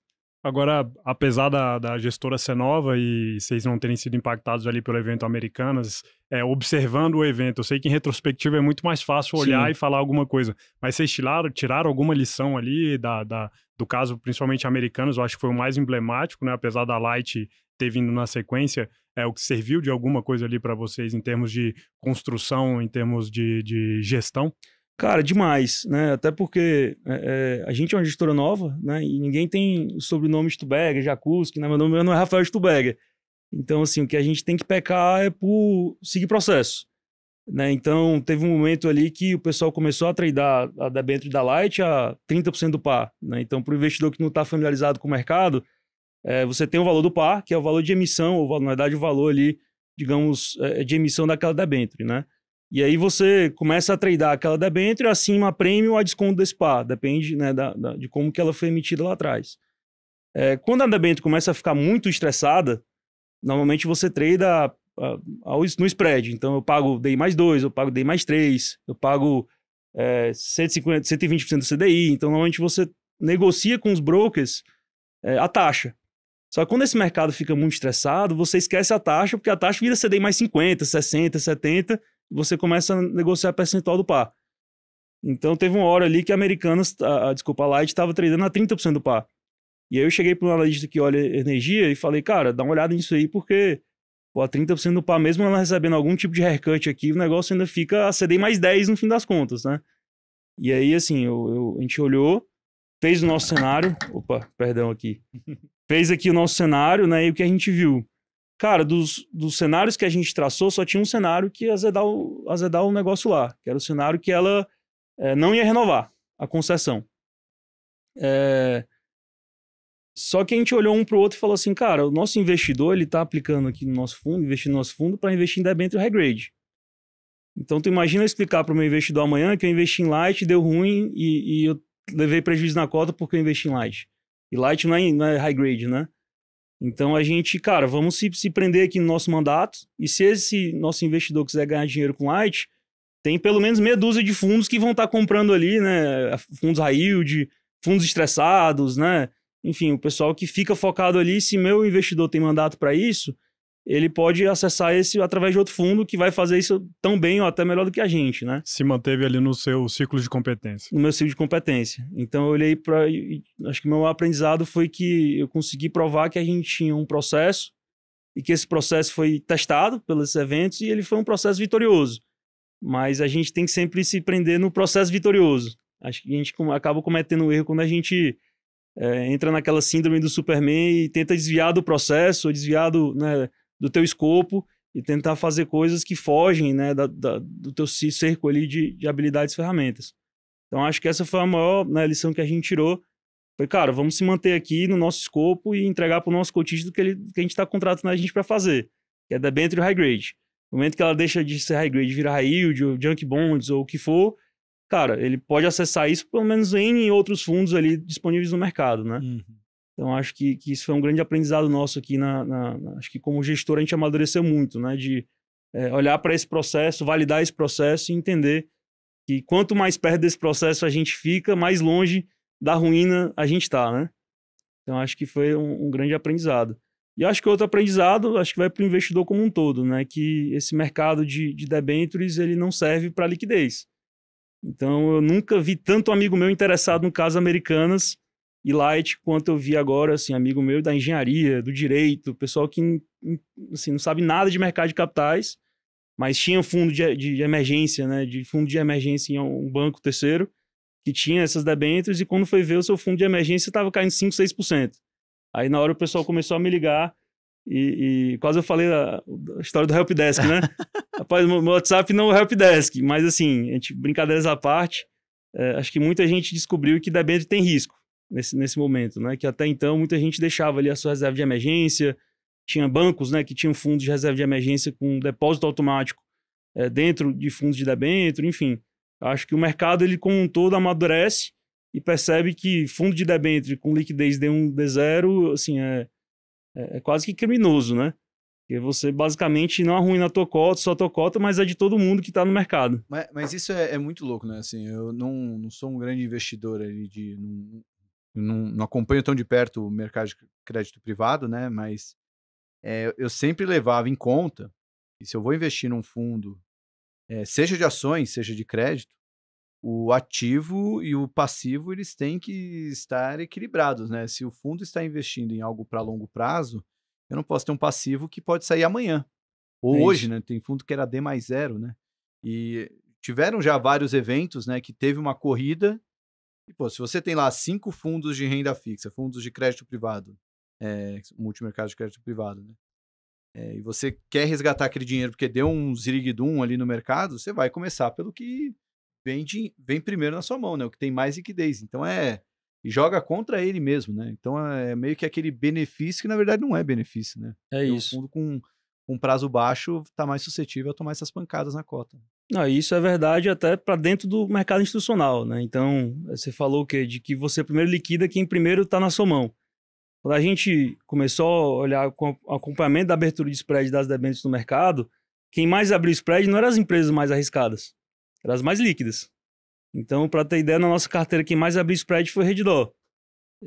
Agora, apesar da, da gestora ser nova e vocês não terem sido impactados ali pelo evento Americanas, é, observando o evento, eu sei que em retrospectiva é muito mais fácil olhar Sim. e falar alguma coisa, mas vocês tiraram, tiraram alguma lição ali da, da, do caso, principalmente Americanas, eu acho que foi o mais emblemático, né? apesar da Light ter vindo na sequência, é o que serviu de alguma coisa ali para vocês em termos de construção, em termos de, de gestão? Cara, demais, né? Até porque é, é, a gente é uma gestora nova, né? E ninguém tem o sobrenome Stuberger, Jacuzzi, né? Meu nome não é Rafael Stuberger. Então, assim, o que a gente tem que pecar é por seguir processo. Né? Então, teve um momento ali que o pessoal começou a tradear a debênture da Light a 30% do par. Né? Então, para o investidor que não está familiarizado com o mercado, é, você tem o valor do par, que é o valor de emissão, ou na verdade o valor ali, digamos, é, de emissão daquela debênture. Né? E aí você começa a tradear aquela debênture acima a prêmio ou a desconto desse SPA, depende né, da, da, de como que ela foi emitida lá atrás. É, quando a debênture começa a ficar muito estressada, normalmente você trada ah, ah, no spread. Então eu pago DI mais 2, eu pago DI mais 3, eu pago é, 150, 120% do CDI. Então normalmente você negocia com os brokers é, a taxa. Só que quando esse mercado fica muito estressado, você esquece a taxa, porque a taxa vira CDI mais 50, 60, 70, você começa a negociar a percentual do par. Então teve uma hora ali que a Americanas, a, a, desculpa, a Light estava treinando a 30% do par. E aí eu cheguei para um analista que olha energia e falei, cara, dá uma olhada nisso aí, porque pô, a 30% do par, mesmo ela recebendo algum tipo de haircut aqui, o negócio ainda fica a CDI mais 10 no fim das contas, né? E aí, assim, eu, eu, a gente olhou, fez o nosso cenário. Opa, perdão aqui. fez aqui o nosso cenário, né? E o que a gente viu? Cara, dos, dos cenários que a gente traçou, só tinha um cenário que azedar o, azedar o negócio lá, que era o cenário que ela é, não ia renovar a concessão. É... Só que a gente olhou um para o outro e falou assim, cara, o nosso investidor ele está aplicando aqui no nosso fundo, investindo no nosso fundo para investir em debênture high grade. Então tu imagina eu explicar para o meu investidor amanhã que eu investi em light, deu ruim e, e eu levei prejuízo na cota porque eu investi em light. E light não é, não é high grade, né? Então a gente, cara, vamos se, se prender aqui no nosso mandato. E se esse nosso investidor quiser ganhar dinheiro com Light, tem pelo menos meia dúzia de fundos que vão estar tá comprando ali, né? Fundos high yield, fundos estressados, né? Enfim, o pessoal que fica focado ali, se meu investidor tem mandato para isso, ele pode acessar esse através de outro fundo que vai fazer isso tão bem ou até melhor do que a gente, né? Se manteve ali no seu ciclo de competência. No meu ciclo de competência. Então eu olhei para, acho que meu aprendizado foi que eu consegui provar que a gente tinha um processo e que esse processo foi testado pelos eventos e ele foi um processo vitorioso. Mas a gente tem que sempre se prender no processo vitorioso. Acho que a gente acaba cometendo um erro quando a gente é, entra naquela síndrome do Superman e tenta desviar do processo, desviar do, né, do teu escopo e tentar fazer coisas que fogem né, da, da, do teu cerco ali de, de habilidades e ferramentas. Então, acho que essa foi a maior né, lição que a gente tirou. Foi, cara, vamos se manter aqui no nosso escopo e entregar para o nosso cotista o que, ele, que a gente está contratando a gente para fazer, que é debênture high grade. No momento que ela deixa de ser high grade, virar high yield, ou junk bonds, ou o que for, cara, ele pode acessar isso pelo menos em outros fundos ali disponíveis no mercado, né? Uhum. Então, acho que, que isso foi um grande aprendizado nosso aqui. Na, na, na acho que como gestor a gente amadureceu muito, né? De é, olhar para esse processo, validar esse processo e entender que quanto mais perto desse processo a gente fica, mais longe da ruína a gente está, né? Então, acho que foi um, um grande aprendizado. E acho que outro aprendizado, acho que vai para o investidor como um todo, né? Que esse mercado de, de debêntures, ele não serve para liquidez. Então, eu nunca vi tanto amigo meu interessado no caso Americanas e Light, é, tipo, quanto eu vi agora, assim, amigo meu da engenharia, do direito, pessoal que assim, não sabe nada de mercado de capitais, mas tinha fundo de, de, emergência, né? De fundo de emergência em um banco terceiro, que tinha essas debêntures, e quando foi ver o seu fundo de emergência estava caindo 5%, 6%. Aí na hora o pessoal começou a me ligar, e, e, quase eu falei a, a história do helpdesk, né? Rapaz, meu WhatsApp não é helpdesk, mas assim, a gente, brincadeiras à parte, é, acho que muita gente descobriu que debênture tem risco nesse, nesse momento, né? Que até então muita gente deixava ali a sua reserva de emergência, tinha bancos, né, que tinham fundos de reserva de emergência com depósito automático é, dentro de fundos de debênture, enfim. Acho que o mercado ele como um todo amadurece e percebe que fundo de debênture com liquidez de 1 de 0, assim, é, é, é quase que criminoso, né? Porque você basicamente não arruina a tua cota, só a tua cota, mas é de todo mundo que está no mercado. Mas, mas isso é, é, muito louco, né? Assim, eu não, não sou um grande investidor ali de. Não, não, não, acompanho tão de perto o mercado de crédito privado, né? Mas é, eu sempre levava em conta que se eu vou investir num fundo, é, seja de ações, seja de crédito, o ativo e o passivo eles têm que estar equilibrados, né? Se o fundo está investindo em algo para longo prazo, eu não posso ter um passivo que pode sair amanhã ou é hoje, né? Tem fundo que era D mais zero, né? E tiveram já vários eventos, né? Que teve uma corrida pô, se você tem lá cinco fundos de renda fixa, fundos de crédito privado, é, multimercado de crédito privado, né? É, e você quer resgatar aquele dinheiro porque deu um ziriguidum ali no mercado, você vai começar pelo que vem, de, vem primeiro na sua mão, né? O que tem mais liquidez. Então é. E joga contra ele mesmo, né? Então é, é meio que aquele benefício que na verdade não é benefício, né? É isso. O fundo com, com prazo baixo está mais suscetível a tomar essas pancadas na cota isso é verdade até para dentro do mercado institucional, né? Então, você falou o quê? De que você primeiro liquida quem primeiro está na sua mão. Quando a gente começou a olhar o acompanhamento da abertura de spread das debêntures no mercado, quem mais abriu spread não eram as empresas mais arriscadas, eram as mais líquidas. Então, para ter ideia, na nossa carteira, quem mais abriu spread foi Redidor.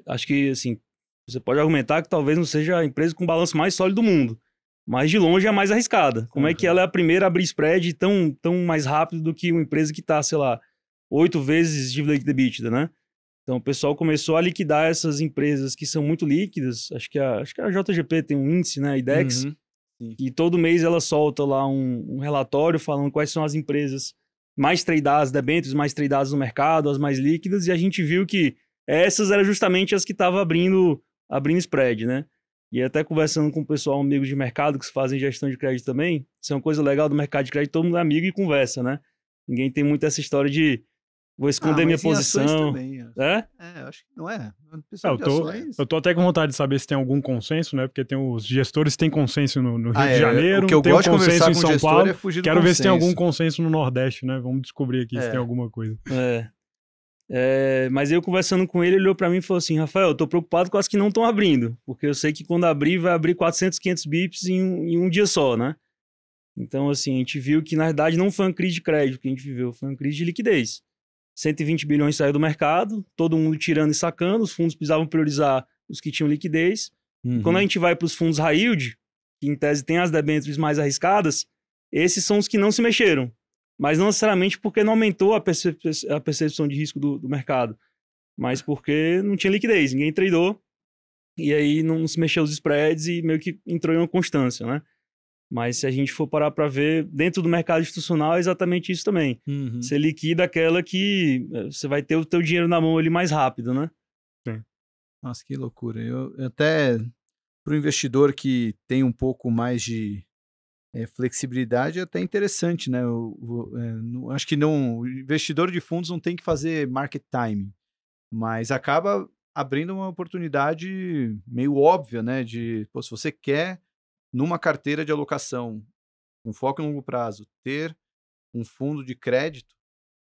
Acho que, assim, você pode argumentar que talvez não seja a empresa com o balanço mais sólido do mundo mas de longe é a mais arriscada. Como uhum. é que ela é a primeira a abrir spread tão, tão mais rápido do que uma empresa que está, sei lá, oito vezes dívida líquida né? Então o pessoal começou a liquidar essas empresas que são muito líquidas. Acho que a, acho que a JGP tem um índice, né? IDEX. Uhum. E todo mês ela solta lá um, um, relatório falando quais são as empresas mais tradeadas, debêntures mais tradeadas no mercado, as mais líquidas. E a gente viu que essas eram justamente as que estavam abrindo, abrindo spread, né? E até conversando com o pessoal, amigos de mercado, que fazem gestão de crédito também, isso é uma coisa legal do mercado de crédito, todo mundo é amigo e conversa, né? Ninguém tem muito essa história de vou esconder ah, minha posição. Também, é? é, acho que não é. Não, ah, eu, tô, ações... eu tô até com vontade de saber se tem algum consenso, né? Porque tem os gestores têm consenso no, no ah, Rio ah, de é, Janeiro, é, o que eu tem gosto um consenso em São é Paulo. É Quero ver se tem algum consenso no Nordeste, né? Vamos descobrir aqui é. se tem é. alguma coisa. É. É, mas eu conversando com ele, ele olhou para mim e falou assim: Rafael, eu tô preocupado com as que não estão abrindo, porque eu sei que quando abrir, vai abrir 400, 500 bips em, um, em um dia só, né? Então, assim, a gente viu que na verdade não foi uma crise de crédito que a gente viveu, foi uma crise de liquidez. 120 bilhões saiu do mercado, todo mundo tirando e sacando, os fundos precisavam priorizar os que tinham liquidez. Uhum. Quando a gente vai para os fundos high yield, que em tese tem as debêntures mais arriscadas, esses são os que não se mexeram. Mas não necessariamente porque não aumentou a, percep a percepção de risco do, do, mercado, mas porque não tinha liquidez, ninguém tradou, e aí não se mexeu os spreads e meio que entrou em uma constância, né? Mas se a gente for parar para ver, dentro do mercado institucional é exatamente isso também. Uhum. Você liquida aquela que eh, você vai ter o teu dinheiro na mão ali mais rápido, né? Sim. Nossa, que loucura. Eu, até para o investidor que tem um pouco mais de é, flexibilidade é até interessante, né? Eu, eu, é, não, acho que não, o investidor de fundos não tem que fazer market timing, mas acaba abrindo uma oportunidade meio óbvia, né? De pô, se você quer numa carteira de alocação com um foco em longo prazo ter um fundo de crédito,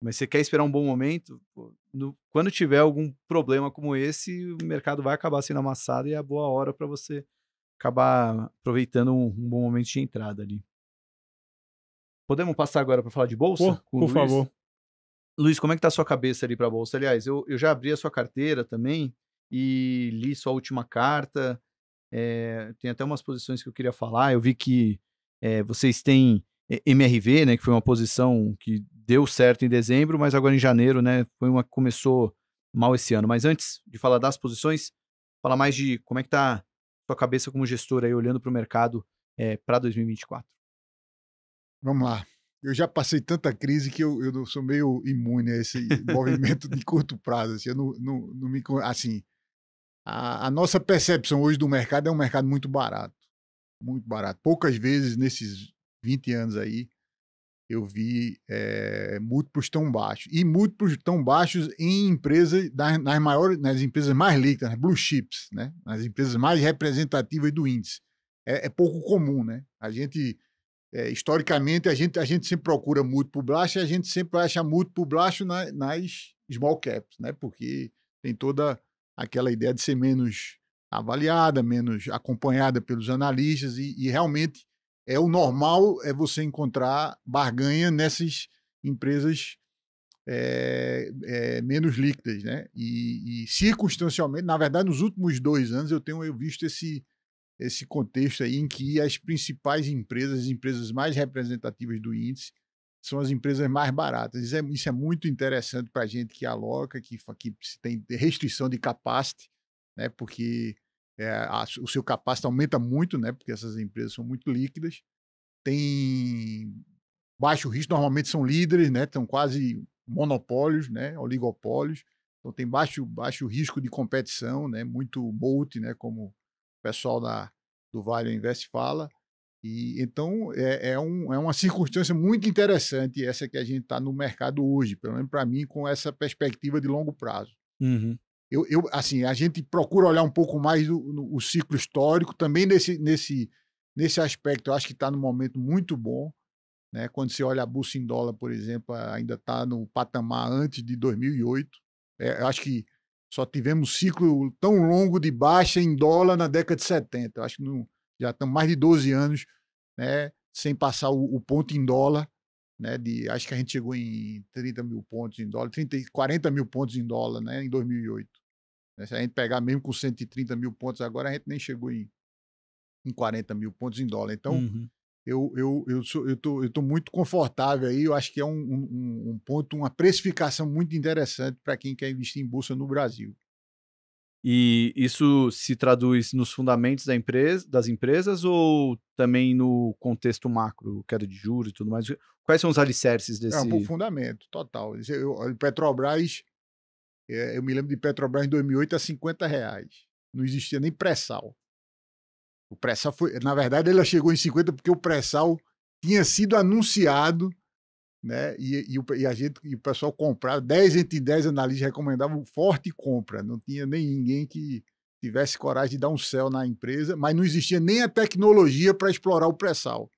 mas você quer esperar um bom momento, pô, no, quando tiver algum problema como esse, o mercado vai acabar sendo amassado e é a boa hora para você acabar aproveitando um, um bom momento de entrada ali. Podemos passar agora para falar de bolsa? Por, favor. Luiz, como é que tá a sua cabeça ali para bolsa? Aliás, eu, eu já abri a sua carteira também e li sua última carta. É, tem até umas posições que eu queria falar. Eu vi que é, vocês têm MRV, né, que foi uma posição que deu certo em dezembro, mas agora em janeiro, né, foi uma que começou mal esse ano. Mas antes de falar das posições, falar mais de como é que tá sua cabeça como gestor aí olhando para o mercado é, para 2024? Vamos lá. Eu já passei tanta crise que eu, eu sou meio imune a esse movimento de curto prazo. Assim, eu não, não, não me. Assim, a, a, nossa percepção hoje do mercado é um mercado muito barato. Muito barato. Poucas vezes nesses 20 anos aí, eu vi é, múltiplos tão baixos. E múltiplos tão baixos em empresas, nas, maiores, nas empresas mais líquidas, nas né, blue chips, né? nas empresas mais representativas do índice. É, é pouco comum, né? A gente, é, historicamente, a gente, a gente sempre procura múltiplo baixo e a gente sempre acha múltiplo baixo na, nas small caps, né? Porque tem toda aquela ideia de ser menos avaliada, menos acompanhada pelos analistas e, e realmente é o normal é você encontrar barganha nessas empresas é, é, menos líquidas, né? E, e, circunstancialmente, na verdade, nos últimos dois anos eu tenho eu visto esse esse contexto aí em que as principais empresas, as empresas mais representativas do índice, são as empresas mais baratas. Isso é, isso é muito interessante para a gente que aloca, que, que tem restrição de capacidade, né? Porque é, a, o seu capacete aumenta muito, né? Porque essas empresas são muito líquidas, tem baixo risco, normalmente são líderes, né? São quase monopólios, né? Oligopólios, então tem baixo baixo risco de competição, né? Muito multi, né? Como o pessoal da do Vale Invest fala. E, então, é, é, um, é uma circunstância muito interessante essa que a gente está no mercado hoje, pelo menos para mim, com essa perspectiva de longo prazo. Uhum eu, eu, assim, a gente procura olhar um pouco mais no, o ciclo histórico, também nesse, nesse, nesse aspecto, eu acho que está num momento muito bom. Né? Quando você olha a bolsa em dólar, por exemplo, ainda está no patamar antes de 2008. É, eu acho que só tivemos ciclo tão longo de baixa em dólar na década de 70. Eu acho que não, já estamos mais de 12 anos né, sem passar o, o ponto em dólar. Né, de, acho que a gente chegou em 30 mil pontos em dólar, 30, 40 mil pontos em dólar né, em 2008. Né, se a gente pegar mesmo com 130 mil pontos agora, a gente nem chegou em, em 40 mil pontos em dólar. Então, uhum. eu, eu, eu, sou, eu, tô, eu tô muito confortável aí. Eu acho que é um, um, um ponto, uma precificação muito interessante para quem quer investir em bolsa no Brasil. E isso se traduz nos fundamentos da empresa, das empresas ou também no contexto macro, queda de juros e tudo mais? Quais são os alicerces desse? É um fundamento, total. O Petrobras eh, eu me lembro de Petrobras em 2008 a 50 reais. Não existia nem pré-sal. O pré-sal foi, na verdade, ela chegou em 50 porque o pré-sal tinha sido anunciado, né? E, e, e a gente, e o pessoal comprava, 10 entre 10 analistas recomendavam forte compra. Não tinha nem ninguém que tivesse coragem de dar um céu na empresa, mas não existia nem a tecnologia para explorar o pré-sal.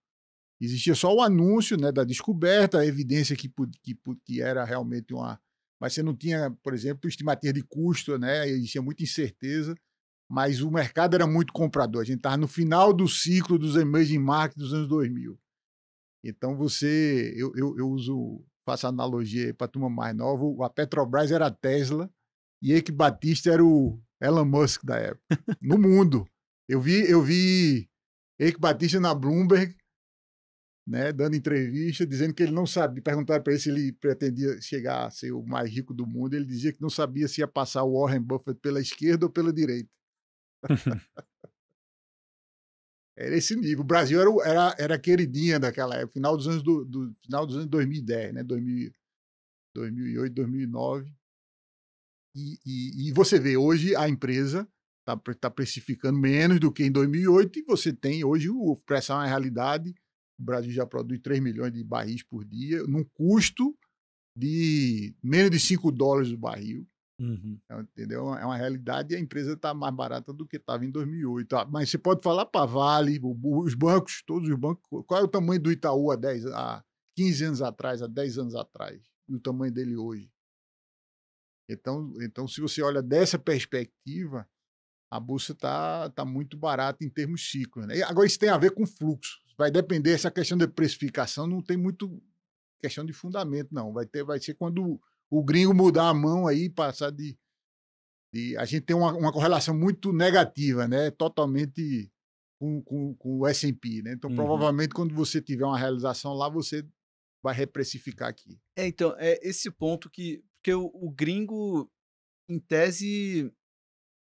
Existia só o anúncio né, da descoberta, a evidência que, que, que era realmente uma, mas você não tinha, por exemplo, estimativa de custo, né? Existia muita incerteza, mas o mercado era muito comprador. A gente estava no final do ciclo dos emerging markets dos anos 2000. Então você, eu, eu, eu uso, faço analogia para a turma mais nova, a Petrobras era a Tesla e Eike Batista era o Elon Musk da época, no mundo. Eu vi, eu vi Eike Batista na Bloomberg né, dando entrevista, dizendo que ele não sabia. Perguntaram para ele se ele pretendia chegar a ser o mais rico do mundo. Ele dizia que não sabia se ia passar o Warren Buffett pela esquerda ou pela direita. era esse nível. O Brasil era, era, era queridinha daquela época, final dos anos, do, do final dos anos 2010, né, 2000, 2008, 2009. E, e, e você vê, hoje a empresa está tá precificando menos do que em 2008 e você tem hoje o pressão é realidade o Brasil já produz 3 milhões de barris por dia, num custo de menos de 5 dólares o barril. Uhum. Então, entendeu? É uma realidade e a empresa está mais barata do que estava em 2008. Ah, mas você pode falar para Vale, os bancos, todos os bancos. Qual é o tamanho do Itaú há, 10, há 15 anos atrás, há 10 anos atrás, e o tamanho dele hoje? Então, então se você olha dessa perspectiva, a bolsa está tá muito barata em termos ciclos. Né? Agora, isso tem a ver com fluxo vai depender essa questão de precificação, não tem muito questão de fundamento, não. Vai, ter, vai ser quando o gringo mudar a mão aí, passar de. de a gente tem uma, uma correlação muito negativa, né? Totalmente com, com, com o SP, né? Então, uhum. provavelmente, quando você tiver uma realização lá, você vai reprecificar aqui. É, então, é esse ponto que. Porque o, o gringo, em tese,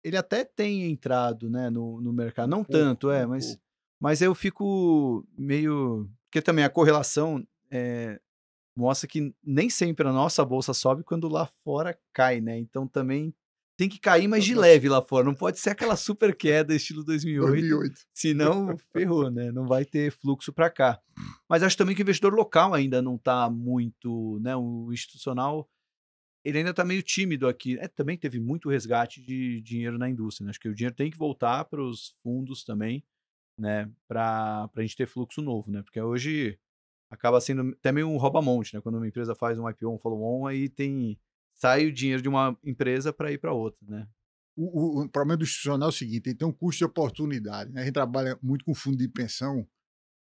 ele até tem entrado né, no, no mercado. Não pouco, tanto, é, mas. Pouco. Mas eu fico meio. Porque também a correlação é, mostra que nem sempre a nossa bolsa sobe quando lá fora cai, né? Então também tem que cair, mas de leve lá fora. Não pode ser aquela super queda estilo 2008. 2008. Senão, ferrou, né? Não vai ter fluxo para cá. Mas acho também que o investidor local ainda não está muito, né? O institucional, ele ainda está meio tímido aqui. É, também teve muito resgate de dinheiro na indústria, né? Acho que o dinheiro tem que voltar para os fundos também né, para a gente ter fluxo novo, né? Porque hoje acaba sendo até meio um rouba-monte, né? Quando uma empresa faz um IPO, um follow-on, aí tem sai o dinheiro de uma empresa para ir para outra, né? O, o, o, problema do institucional é o seguinte, então tem um custo de oportunidade, né? A gente trabalha muito com fundo de pensão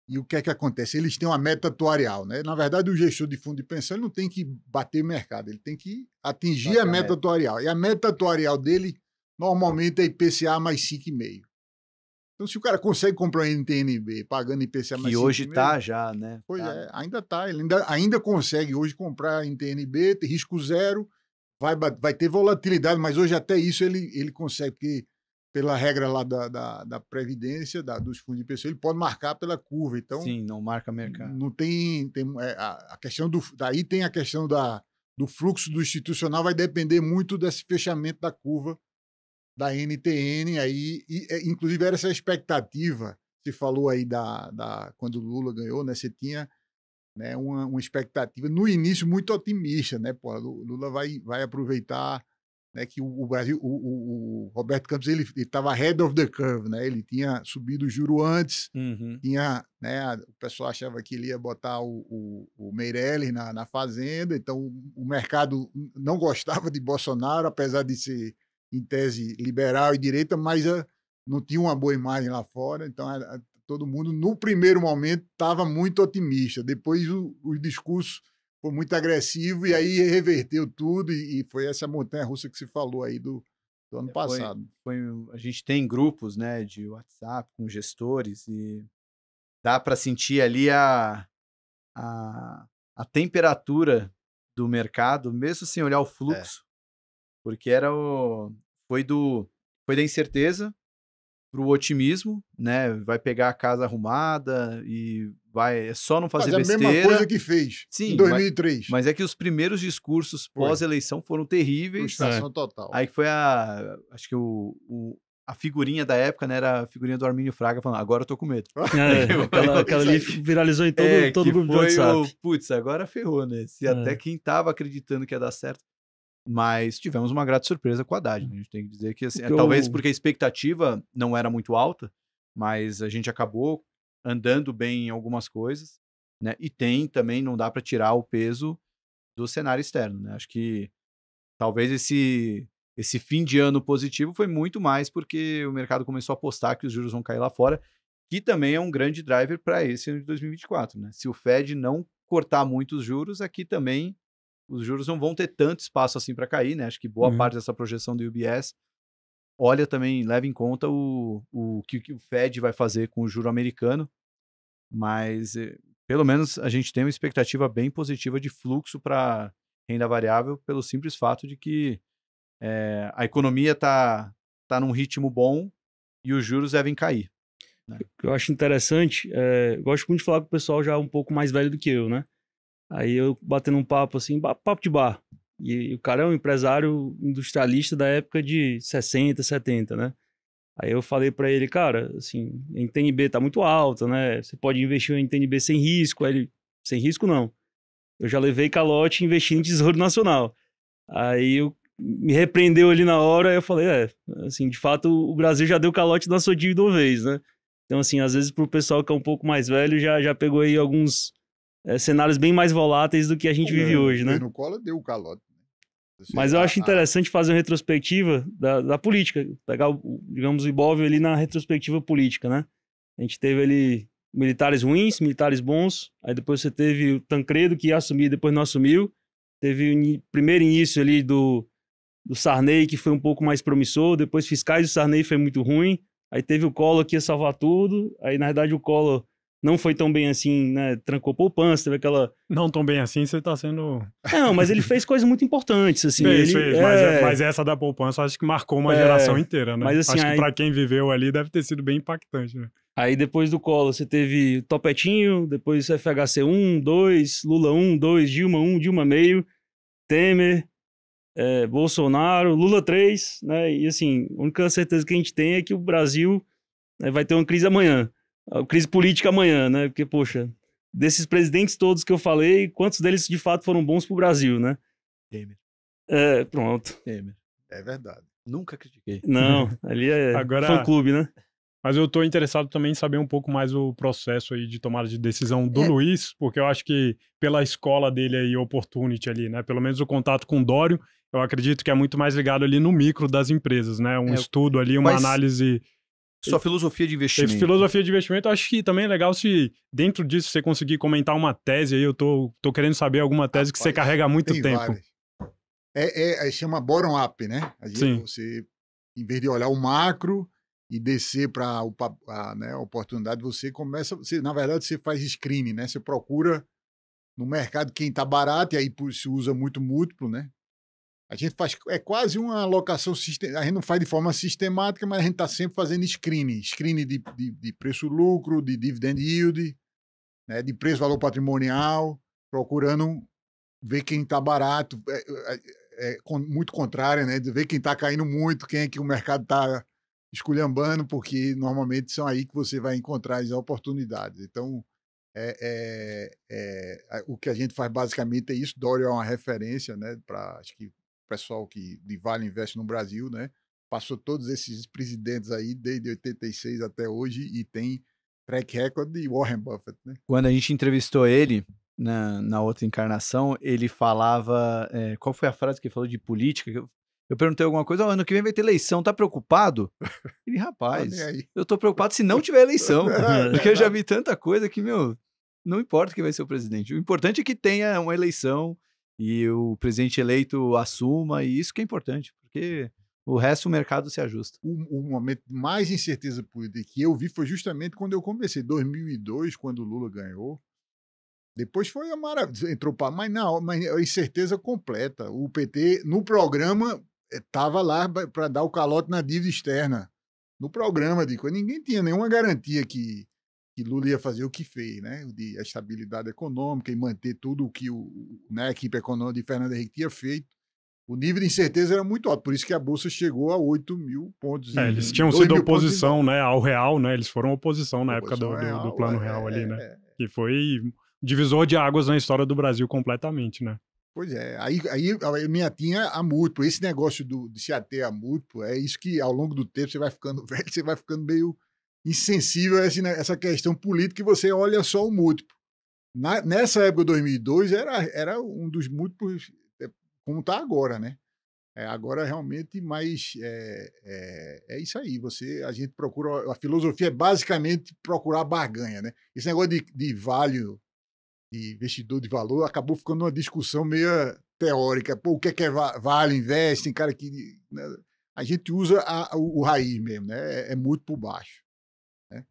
e o que é que acontece? Eles têm uma meta atuarial, né? Na verdade, o gestor de fundo de pensão não tem que bater o mercado, ele tem que atingir Bate a meta, a meta atuarial. E a meta atuarial dele normalmente é IPCA mais 5,5. Então, se o cara consegue comprar um NTNB pagando IPCA mais. E hoje está já, né? Pois tá. é, ainda está. Ele ainda, ainda consegue hoje comprar NTNB, tem risco zero, vai, vai ter volatilidade, mas hoje até isso ele, ele consegue, porque pela regra lá da, da, da Previdência, da, dos fundos de pessoa, ele pode marcar pela curva. Então, Sim, não marca mercado. Não tem. tem é, a, questão do. Daí tem a questão da, do fluxo do institucional, vai depender muito desse fechamento da curva da NTN. Aí, e, é, inclusive, era essa expectativa. Você falou aí da, da quando o Lula ganhou, né? Você tinha né, uma, uma expectativa no início muito otimista, né? Pô, Lula vai, vai aproveitar né, que o, o Brasil, o, o, Roberto Campos, ele estava head of the curve, né? Ele tinha subido o juro antes, uhum. tinha, né? O pessoal achava que ele ia botar o, o, o Meirelles na, na fazenda, então o mercado não gostava de Bolsonaro, apesar de ser em tese liberal e direita, mas ah, não tinha uma boa imagem lá fora. Então, ah, todo mundo, no primeiro momento, estava muito otimista. Depois, o, o discurso foi muito agressivo e aí reverteu tudo. E, e foi essa montanha russa que se falou aí do, do ano é, passado. foi, a gente tem grupos né, de WhatsApp com gestores e dá para sentir ali a, a, a temperatura do mercado, mesmo sem olhar o é. fluxo. É porque era o, foi do foi da incerteza para o otimismo, né? Vai pegar a casa arrumada e vai é só não fazer mas é besteira. a mesma coisa que fez Sim, em 2003. Mas, mas é que os primeiros discursos pós-eleição foram terríveis. Frustração né? total. Aí foi a acho que o, o a figurinha da época, né, era a figurinha do Arminio Fraga falando, agora eu tô com medo. É, aquela, aquela ali viralizou em todo, é, todo o grupo foi de WhatsApp. O, putz, agora ferrou, né? Se é. até quem tava acreditando que ia dar certo. Mas tivemos uma grata surpresa com a Haddad. Né? A gente tem que dizer que, assim, então... é, talvez porque a expectativa não era muito alta, mas a gente acabou andando bem em algumas coisas. Né? E tem também, não dá para tirar o peso do cenário externo. Né? Acho que talvez esse, esse fim de ano positivo foi muito mais porque o mercado começou a apostar que os juros vão cair lá fora, que também é um grande driver para esse ano de 2024. Né? Se o Fed não cortar muito os juros, aqui também os juros não vão ter tanto espaço assim para cair, né? Acho que boa uhum. parte dessa projeção do UBS olha também, leva em conta o, o que, que o Fed vai fazer com o juro americano, mas eh, pelo menos a gente tem uma expectativa bem positiva de fluxo para renda variável pelo simples fato de que é, a economia está tá num ritmo bom e os juros devem cair. Né? Eu acho interessante, é, gosto muito de falar com o pessoal já um pouco mais velho do que eu, né? Aí eu batendo um papo assim, papo de bar. E, o cara é um empresário industrialista da época de 60, 70, né? Aí eu falei para ele, cara, assim, em NTNB tá muito alta, né? Você pode investir em NTNB sem risco. Aí ele, sem risco não. Eu já levei calote investindo em Tesouro Nacional. Aí eu, me repreendeu ali na hora, eu falei, é, assim, de fato o Brasil já deu calote na sua dívida uma vez, né? Então, assim, às vezes pro pessoal que é um pouco mais velho já, já pegou aí alguns é, cenários bem mais voláteis do que a gente vive é, hoje, né? No colo deu o calote. Né? Assim, Mas eu a, acho interessante a... fazer uma retrospectiva da, da política, pegar, o, digamos, o Ibov ali na retrospectiva política, né? A gente teve ali militares ruins, militares bons, aí depois você teve o Tancredo que ia assumir, depois não assumiu, teve o primeiro início ali do, do Sarney, que foi um pouco mais promissor, depois fiscais do Sarney foi muito ruim, aí teve o Collor que ia salvar tudo, aí na verdade o Collor não foi tão bem assim, né? Trancou poupança, teve aquela. Não tão bem assim, você tá sendo. Não, mas ele fez coisas muito importantes, assim. Fez, ele, fez, é... mas, mas, essa da poupança acho que marcou uma é... geração inteira, né? Mas, assim, acho que pra quem viveu ali deve ter sido bem impactante, né? Aí depois do colo você teve Topetinho, depois FHC 1, 2, Lula 1, 2, Dilma 1, Dilma meio, Temer, é, Bolsonaro, Lula 3, né? E assim, a única certeza que a gente tem é que o Brasil né, vai ter uma crise amanhã a crise política amanhã, né? Porque, poxa, desses presidentes todos que eu falei, quantos deles de fato foram bons para o Brasil, né? Temer. É, pronto. Temer. É verdade. Nunca critiquei. Não, ali é Agora... fã-clube, né? Mas eu estou interessado também em saber um pouco mais o processo aí de tomada de decisão do é. Luiz, porque eu acho que pela escola dele aí, Opportunity ali, né? Pelo menos o contato com o Dório, eu acredito que é muito mais ligado ali no micro das empresas, né? Um é, estudo ali, uma análise sua filosofia de investimento. Filosofia de investimento, acho que também é legal se dentro disso você conseguir comentar uma tese aí. Eu tô, tô querendo saber alguma tese Rapaz, que você carrega há muito tempo. Várias. É, é, chama bottom-up, né? Aí Sim. Você, em vez de olhar o macro e descer para a né, oportunidade, você começa. Você, na verdade, você faz screening, né? Você procura no mercado quem está barato, e aí se usa muito múltiplo, né? A gente faz, é quase uma alocação, a gente não faz de forma sistemática, mas a gente está sempre fazendo screening, screening de, de, de preço-lucro, de dividend yield, né, de preço-valor patrimonial, procurando ver quem está barato, é, é, é, muito contrário, né, de ver quem está caindo muito, quem é que o mercado está esculhambando, porque normalmente são aí que você vai encontrar as oportunidades. Então, é, é, é, o que a gente faz basicamente é isso. Dória é uma referência, né? Para acho que pessoal que de Vale investe no Brasil, né? Passou todos esses presidentes aí desde 86 até hoje e tem track record de Warren Buffett, né? Quando a gente entrevistou ele na, na outra encarnação, ele falava, é, qual foi a frase que ele falou de política? Eu perguntei alguma coisa, oh, ano que vem vai ter eleição, tá preocupado? Ele, tá rapaz, eu tô preocupado se não tiver eleição, é porque eu já vi tanta coisa que, meu, não importa quem vai ser o presidente. O importante é que tenha uma eleição e o presidente eleito assuma, e isso que é importante, porque o resto o mercado se ajusta. O, o momento mais incerteza política que eu vi foi justamente quando eu comecei, 2002, quando o Lula ganhou. Depois foi a maravilha, entrou para, mas não, mas a incerteza completa. O PT no programa estava eh, lá para dar o calote na dívida externa. No programa, digo, ninguém tinha nenhuma garantia que que Lula ia fazer o que fez, né? De a estabilidade econômica e manter tudo o que o, né, a equipe econômica de Fernando Henrique tinha feito. O nível de incerteza era muito alto, por isso que a Bolsa chegou a 8 mil pontos. É, eles tinham sido oposição né, ao real, né? Eles foram oposição na oposição época do, real, do, plano é, real ali, né? É, é, que foi divisor de águas na história do Brasil completamente, né? Pois é, aí, aí a minha tinha a múltiplo. Esse negócio do, de se ater a múltiplo é isso que ao longo do tempo você vai ficando velho, você vai ficando meio insensível a essa questão política e você olha só o múltiplo. Na, nessa época, 2002, era, era um dos múltiplos, é, como está agora, né? É, agora realmente mais é, é, é, isso aí. Você a gente procura a filosofia é basicamente procurar barganha, né? Esse negócio de, de value, de investidor de valor, acabou ficando uma discussão meio teórica. Pô, o que é que é vale investe? Tem cara que né? a gente usa a, o, o, raiz mesmo, né? É, é muito por baixo. Né?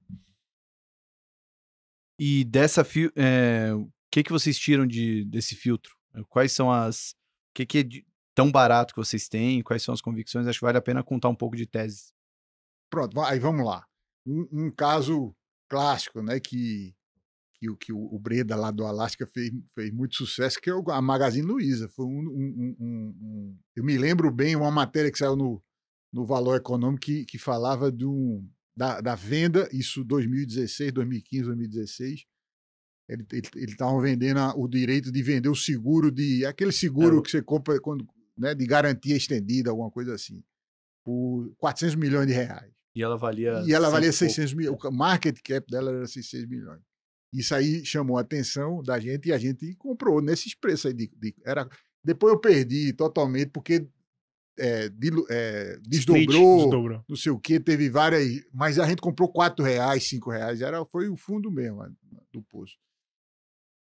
E dessa é, o que que vocês tiram de, desse filtro? Quais são as o que que é de, tão barato que vocês têm? Quais são as convicções? Acho que vale a pena contar um pouco de teses. Pronto, aí vamos lá. Um, um caso clássico, né, que que, que o, Breda lá do Alasca fez, fez muito sucesso, que é a Magazine Luiza. Foi um, um, um, eu me lembro bem uma matéria que saiu no, no Valor Econômico que, que falava de um da, da venda, isso 2016, 2015, 2016. Ele estavam vendendo a, o direito de vender o seguro de. aquele é seguro é. que você compra quando, né, de garantia estendida, alguma coisa assim, por 400 milhões de reais. E ela valia. E ela valia 600 milhões. É. O market cap dela era 600 milhões. Isso aí chamou a atenção da gente e a gente comprou nesses preços aí. De, de, era, depois eu perdi totalmente, porque é, é, desdobrou, desdobrou, não sei o que, teve várias. Mas a gente comprou 4 reais, 5 reais, era, foi o fundo mesmo do poço.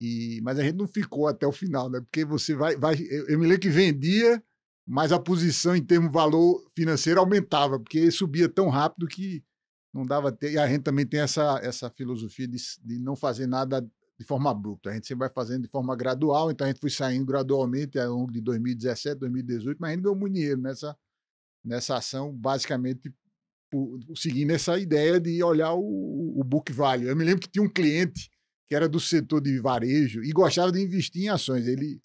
E, mas a gente não ficou até o final, né? Porque você vai. vai eu, eu me lembro que vendia, mas a posição em termos de valor financeiro aumentava, porque subia tão rápido que não dava tempo. E a gente também tem essa, essa filosofia de, de não fazer nada de forma abrupta. A gente sempre vai fazendo de forma gradual, então a gente foi saindo gradualmente ao longo de 2017, 2018, mas a gente ganhou muito dinheiro nessa, nessa ação, basicamente por, seguindo essa ideia de olhar o, o book value. Eu me lembro que tinha um cliente que era do setor de varejo e gostava de investir em ações. Ele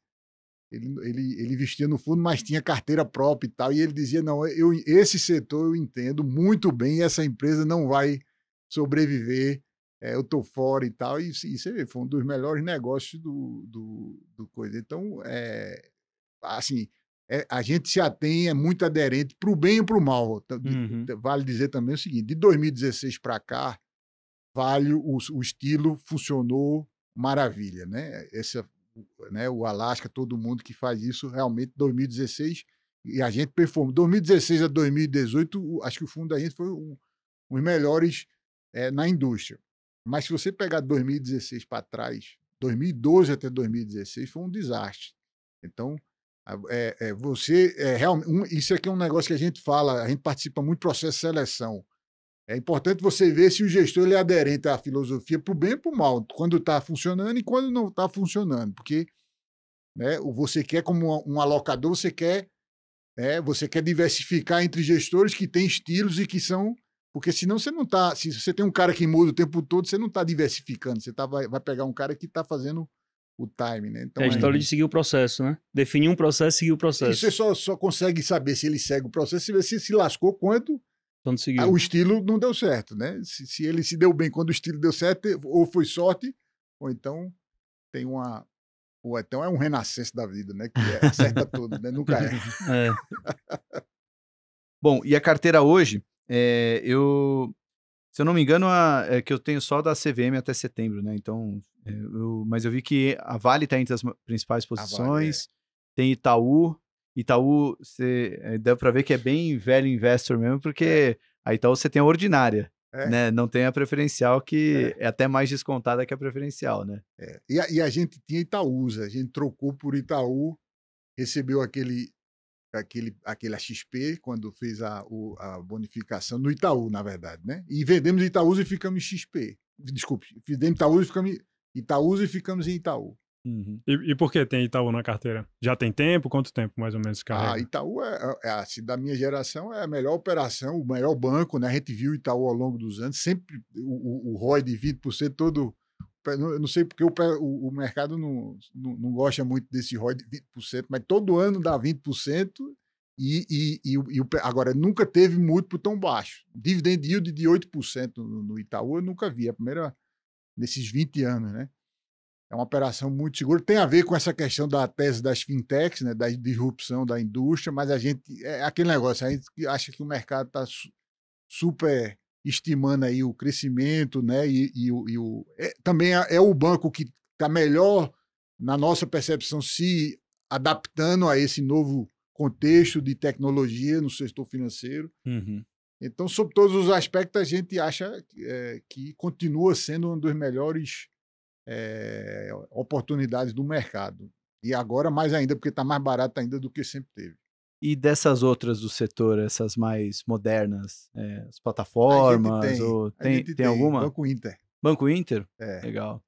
ele, ele, ele investia no fundo, mas tinha carteira própria e tal. E ele dizia: Não, eu, esse setor eu entendo muito bem, essa empresa não vai sobreviver é, eu estou fora e tal. E, e, você vê, foi um dos melhores negócios do, do, do coisa. Então, é, assim, é, a gente se atém, é muito aderente para o bem e para o mal. Então, uhum. Vale dizer também o seguinte: de 2016 para cá, vale o, o, estilo funcionou maravilha, né? Essa, né? O Alasca, todo mundo que faz isso, realmente 2016 e a gente performou. 2016 a 2018, acho que o fundo da gente foi um, um dos melhores é, na indústria. Mas se você pegar 2016 para trás, 2012 até 2016 foi um desastre. Então, é, é, você é, realmente um, isso aqui é um negócio que a gente fala, a gente participa muito do processo de seleção. É importante você ver se o gestor é aderente à filosofia para o bem e para o mal, quando está funcionando e quando não está funcionando, porque né, você quer como um alocador, você quer é, você quer diversificar entre gestores que têm estilos e que são porque senão você não está. Se você tem um cara que muda o tempo todo, você não está diversificando. Você tá, vai, vai pegar um cara que está fazendo o time, né? Então, é a história de seguir o processo, né? Definir um processo e seguir o processo. E você só, só consegue saber se ele segue o processo se se, se lascou quanto quando seguiu. o estilo não deu certo, né? Se, se ele se deu bem quando o estilo deu certo, ou foi sorte, ou então tem uma. Ou então é um renascença da vida, né? Que é, acerta tudo, né? Nunca é. é. Bom, e a carteira hoje é, eu, se eu não me engano, a, é que eu tenho só da CVM até setembro, né? Então, é, eu, mas eu vi que a Vale está entre as principais posições, vale, é. tem Itaú. Itaú, você, é, deu para ver que é bem velho investor mesmo, é. porque a Itaú você tem a ordinária. É. Né? Não tem a preferencial, que é. é. até mais descontada que a preferencial, né? É. E, a, e, a, gente tinha Itaúsa, a gente trocou por Itaú, recebeu aquele aquele, aquele XP, quando fez a, o, a bonificação, no Itaú, na verdade, né? E vendemos Itaú e ficamos XP. Desculpe, vendemos Itaúsa e ficamos e ficamos em Itaú. Uhum. E, e, por que tem Itaú na carteira? Já tem tempo? Quanto tempo mais ou menos ah, carrega? Ah, Itaú é, é, é assim, da minha geração é a melhor operação, o melhor banco, né? A gente viu Itaú ao longo dos anos, sempre o, o, o ROI de 20% todo eu não sei porque o, o, o mercado não, não, não, gosta muito desse ROI de 20%, mas todo ano dá 20% e, e, e, e agora nunca teve múltiplo tão baixo. Dividend yield de 8% no, no Itaú eu nunca vi, é a primeira nesses 20 anos, né? É uma operação muito segura. Tem a ver com essa questão da tese das fintechs, né, da disrupção da indústria, mas a gente. É aquele negócio, a gente acha que o mercado está super estimando aí o crescimento, né? E, e, e o, é, também é o banco que está melhor, na nossa percepção, se adaptando a esse novo contexto de tecnologia no setor financeiro. Uhum. Então, sob todos os aspectos, a gente acha é, que continua sendo uma das melhores é, oportunidades do mercado. E agora mais ainda, porque está mais barato ainda do que sempre teve. E dessas outras do setor, essas mais modernas, é, as plataformas, tem, ou tem, tem, tem, alguma? Banco Inter. Banco Inter? É. Legal.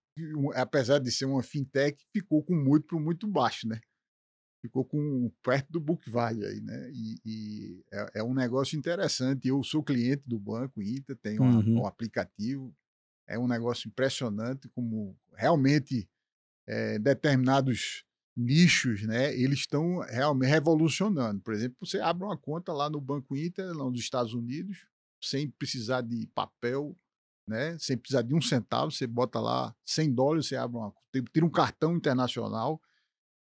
Apesar de ser uma fintech, ficou com múltiplo muito baixo, né? Ficou com perto do book value aí, né? E, e é, é, um negócio interessante. Eu sou cliente do Banco Inter, tenho uhum. um, um aplicativo. É um negócio impressionante, como realmente é, determinados nichos, né? Eles estão realmente revolucionando. Por exemplo, você abre uma conta lá no Banco Inter, lá nos Estados Unidos, sem precisar de papel, né? Sem precisar de um centavo, você bota lá 100 dólares, você abre uma, tira um cartão internacional.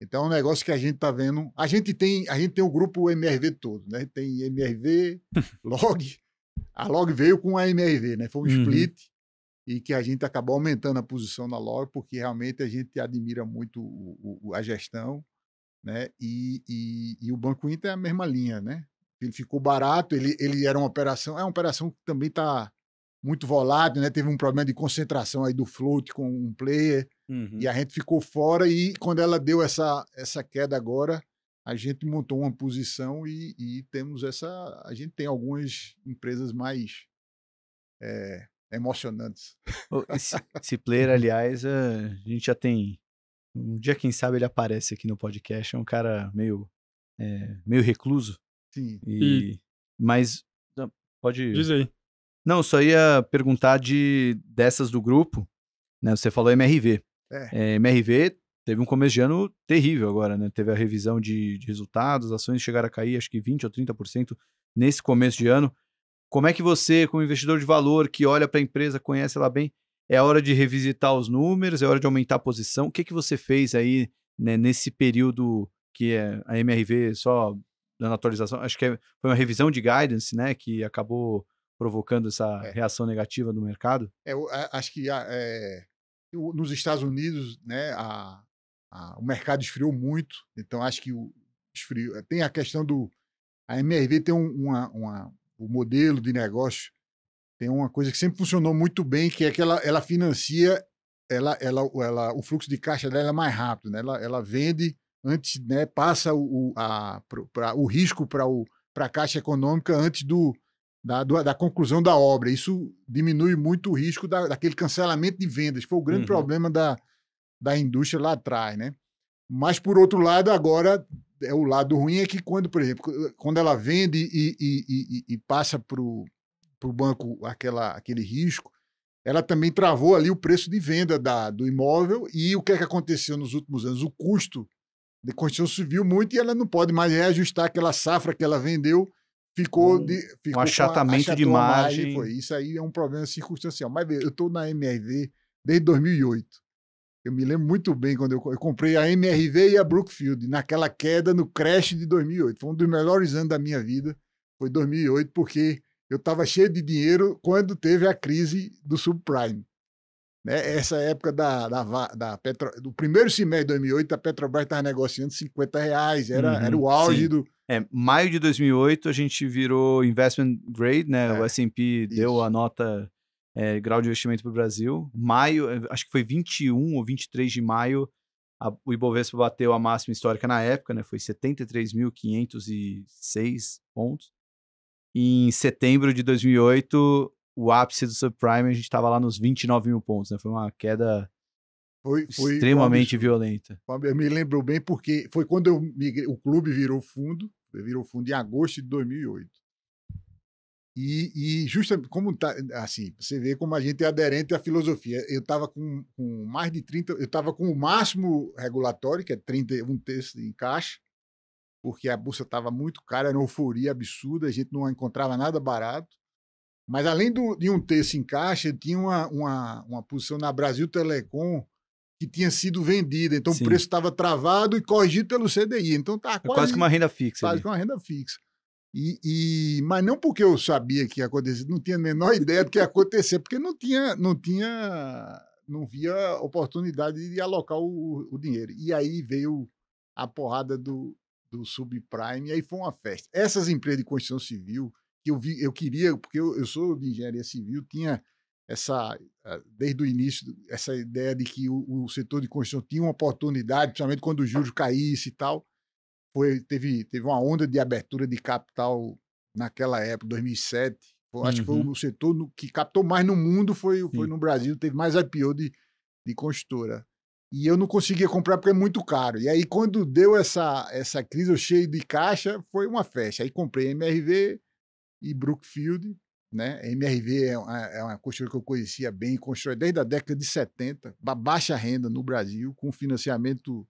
Então é um negócio que a gente está vendo. A gente tem, a gente tem o grupo MRV todo, né? Tem MRV, Log. A Log veio com a MRV, né? Foi um uhum. split e que a gente acabou aumentando a posição na Lore, porque realmente a gente admira muito o, o, a gestão, né? E, e, e, o Banco Inter é a mesma linha, né? Ele ficou barato, ele, ele era uma operação, é uma operação que também está muito volátil, né? Teve um problema de concentração aí do float com um player uhum. e a gente ficou fora e quando ela deu essa, essa queda agora, a gente montou uma posição e, e temos essa, a gente tem algumas empresas mais é, emocionantes. Esse, esse player, aliás, é, a gente já tem. Um dia, quem sabe, ele aparece aqui no podcast. É um cara meio, é, meio recluso. Sim. E, e... Mas. Pode. Diz aí. Não, só ia perguntar de dessas do grupo. Né? Você falou MRV. É. É, MRV teve um começo de ano terrível agora, né? Teve a revisão de, de resultados, ações chegaram a cair acho que 20 ou 30% nesse começo de ano. Como é que você, como investidor de valor, que olha para a empresa, conhece ela bem, é hora de revisitar os números, é hora de aumentar a posição? O que, que você fez aí né, nesse período que é a MRV só dando atualização? Acho que é, foi uma revisão de guidance, né? Que acabou provocando essa é. reação negativa do mercado? É, eu, acho que é, nos Estados Unidos, né, a, a, o mercado esfriou muito, então acho que o esfriou. tem a questão do a MRV tem um, uma, uma, o modelo de negócio tem uma coisa que sempre funcionou muito bem, que é que ela, ela financia ela, ela, ela, o fluxo de caixa dela é mais rápido, né? ela, ela vende antes, né? passa o, a, pra, o risco para a Caixa Econômica antes do, da, do, da conclusão da obra. Isso diminui muito o risco da, daquele cancelamento de vendas, que foi o grande uhum. problema da, da indústria lá atrás. Né? Mas, por outro lado, agora é o lado ruim é que quando, por exemplo, quando ela vende e, e, e, e passa para o banco aquela, aquele risco, ela também travou ali o preço de venda da, do imóvel e o que é que aconteceu nos últimos anos? O custo de construção subiu muito e ela não pode mais reajustar aquela safra que ela vendeu, ficou hum, de ficou um achatamento de margem. margem. Foi. Isso aí é um problema circunstancial. Mas eu estou na MRV desde 2008. Eu me lembro muito bem quando eu, eu, comprei a MRV e a Brookfield, naquela queda no crash de 2008. Foi um dos melhores anos da minha vida, foi 2008, porque eu estava cheio de dinheiro quando teve a crise do subprime. Né? Essa época da, da, da Petro, do primeiro semestre de 2008, a Petrobras estava negociando 50 reais, era, uhum, era o auge sim. do. É, maio de 2008 a gente virou investment grade, né? É, o S&P deu a nota é, grau de investimento para o Brasil. Maio, eh, acho que foi 21 ou 23 de maio, a, o Ibovespa bateu a máxima histórica na época, né? Foi 73.506 pontos. E em setembro de 2008, o ápice do subprime, a gente estava lá nos 29 mil pontos, né? Foi uma queda foi, foi extremamente violenta. Eu me lembro bem porque foi quando eu migrei, o clube virou fundo, virou fundo em agosto de 2008. E, e justamente como tá, assim, você vê como a gente é aderente à filosofia. Eu estava com, com, mais de 30, eu estava com o máximo regulatório, que é 31 um terço em caixa, porque a bolsa estava muito cara, era uma euforia absurda, a gente não encontrava nada barato. Mas além do, de um terço em caixa, eu tinha uma, uma, uma posição na Brasil Telecom que tinha sido vendida. Então Sim. o preço estava travado e corrigido pelo CDI. Então tá é quase, quase que uma renda fixa. Quase ali. que uma renda fixa. E, e, mas não porque eu sabia que ia acontecer, não tinha a menor ideia do que ia acontecer, porque não tinha, não tinha, não via oportunidade de alocar o, o dinheiro. E aí veio a porrada do, do subprime, e aí foi uma festa. Essas empresas de construção civil que eu vi, eu queria, porque eu, eu sou de engenharia civil, tinha essa desde o início essa ideia de que o, o setor de construção tinha uma oportunidade, principalmente quando os juros caísse e tal foi, teve, teve uma onda de abertura de capital naquela época, 2007. uhum. Acho que foi uhum. o setor no, que captou mais no mundo, foi, foi no Brasil, teve mais IPO de, de construtora. E eu não conseguia comprar porque é muito caro. E aí, quando deu essa, essa crise, eu cheio de caixa, foi uma festa. Aí comprei MRV e Brookfield. Né? MRV é uma, é uma construtora que eu conhecia bem, constrói desde a década de 70, baixa renda no Brasil, com financiamento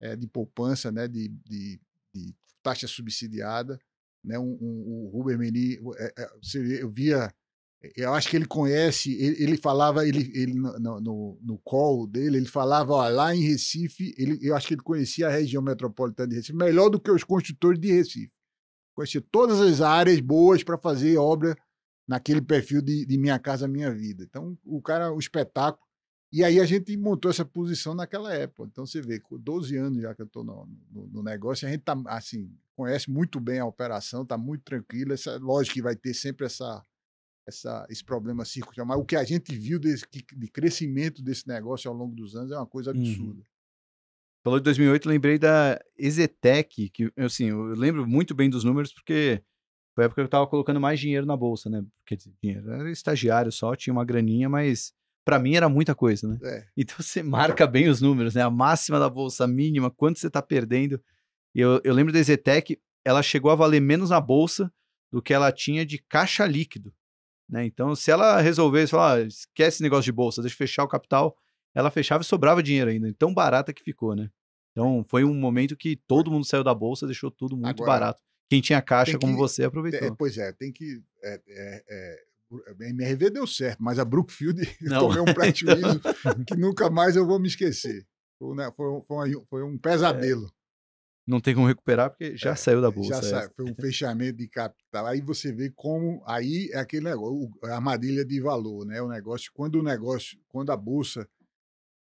é, de poupança, né, de, de, de taxa subsidiada. Né, um, um, o Ruber Meni, eh, eh, eu via, eu acho que ele conhece, ele, ele falava, ele, ele no, no, no, call dele, ele falava, ó, lá em Recife, ele, eu acho que ele conhecia a região metropolitana de Recife melhor do que os construtores de Recife. Conhecia todas as áreas boas para fazer obra naquele perfil de, de Minha Casa Minha Vida. Então, o cara, o espetáculo, e aí a gente montou essa posição naquela época. Então você vê, com 12 anos já que eu estou no, no, no, negócio, a gente tá, assim, conhece muito bem a operação, está muito tranquilo. Essa, lógico que vai ter sempre essa, essa, esse problema circular, mas o que a gente viu desse, de crescimento desse negócio ao longo dos anos é uma coisa uhum. absurda. Uhum. Falou de 2008, lembrei da Ezetec, que assim, eu lembro muito bem dos números porque foi a época que eu estava colocando mais dinheiro na bolsa, né? Porque dinheiro era estagiário só, tinha uma graninha, mas para mim era muita coisa, né? É. Então você marca bem os números, né? A máxima da bolsa, a mínima, quanto você está perdendo. Eu, eu lembro da Zetec, ela chegou a valer menos na bolsa do que ela tinha de caixa líquido. Né? Então, se ela resolvesse falar, ah, esquece esse negócio de bolsa, deixa eu fechar o capital, ela fechava e sobrava dinheiro ainda, tão barata que ficou, né? Então, foi um momento que todo mundo saiu da bolsa, deixou tudo muito Agora, barato. Quem tinha caixa que, como você aproveitou. É, pois é, tem que é, é, é a é, MRV deu certo, mas a Brookfield não. eu tomei um prejuízo que nunca mais eu vou me esquecer. Foi, né, foi, um, foi, foi um, pesadelo. É. Não tem como recuperar porque já é, saiu da é, bolsa. Já é. saiu, foi um fechamento de capital. Aí você vê como aí é aquele negócio, a armadilha de valor, né? O negócio, quando o negócio, quando a bolsa,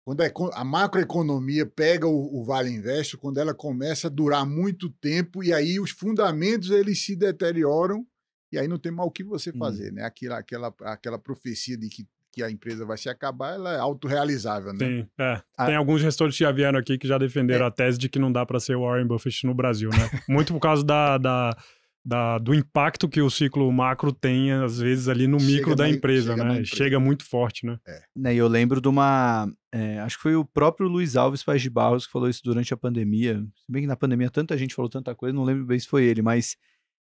quando a, a macroeconomia pega o, o Vale Investo, quando ela começa a durar muito tempo e aí os fundamentos eles se deterioram e aí não tem mal o que você hum. fazer, uhum. né? Aquela, aquela, aquela profecia de que que a empresa vai se acabar, ela é autorrealizável, né? Sim, é. Tem alguns gestores que já vieram aqui que já defenderam é. a tese de que não dá para ser Warren Buffett no Brasil, né? Muito por causa da, da, da, do impacto que o ciclo macro tem, às vezes, ali no micro chega da na, empresa, chega né? Empresa. Chega muito forte, né? É. Né, e eu lembro de uma... É, acho que foi o próprio Luiz Alves Paz de Barros que falou isso durante a pandemia. Se bem que na pandemia tanta gente falou tanta coisa, não lembro bem se foi ele, mas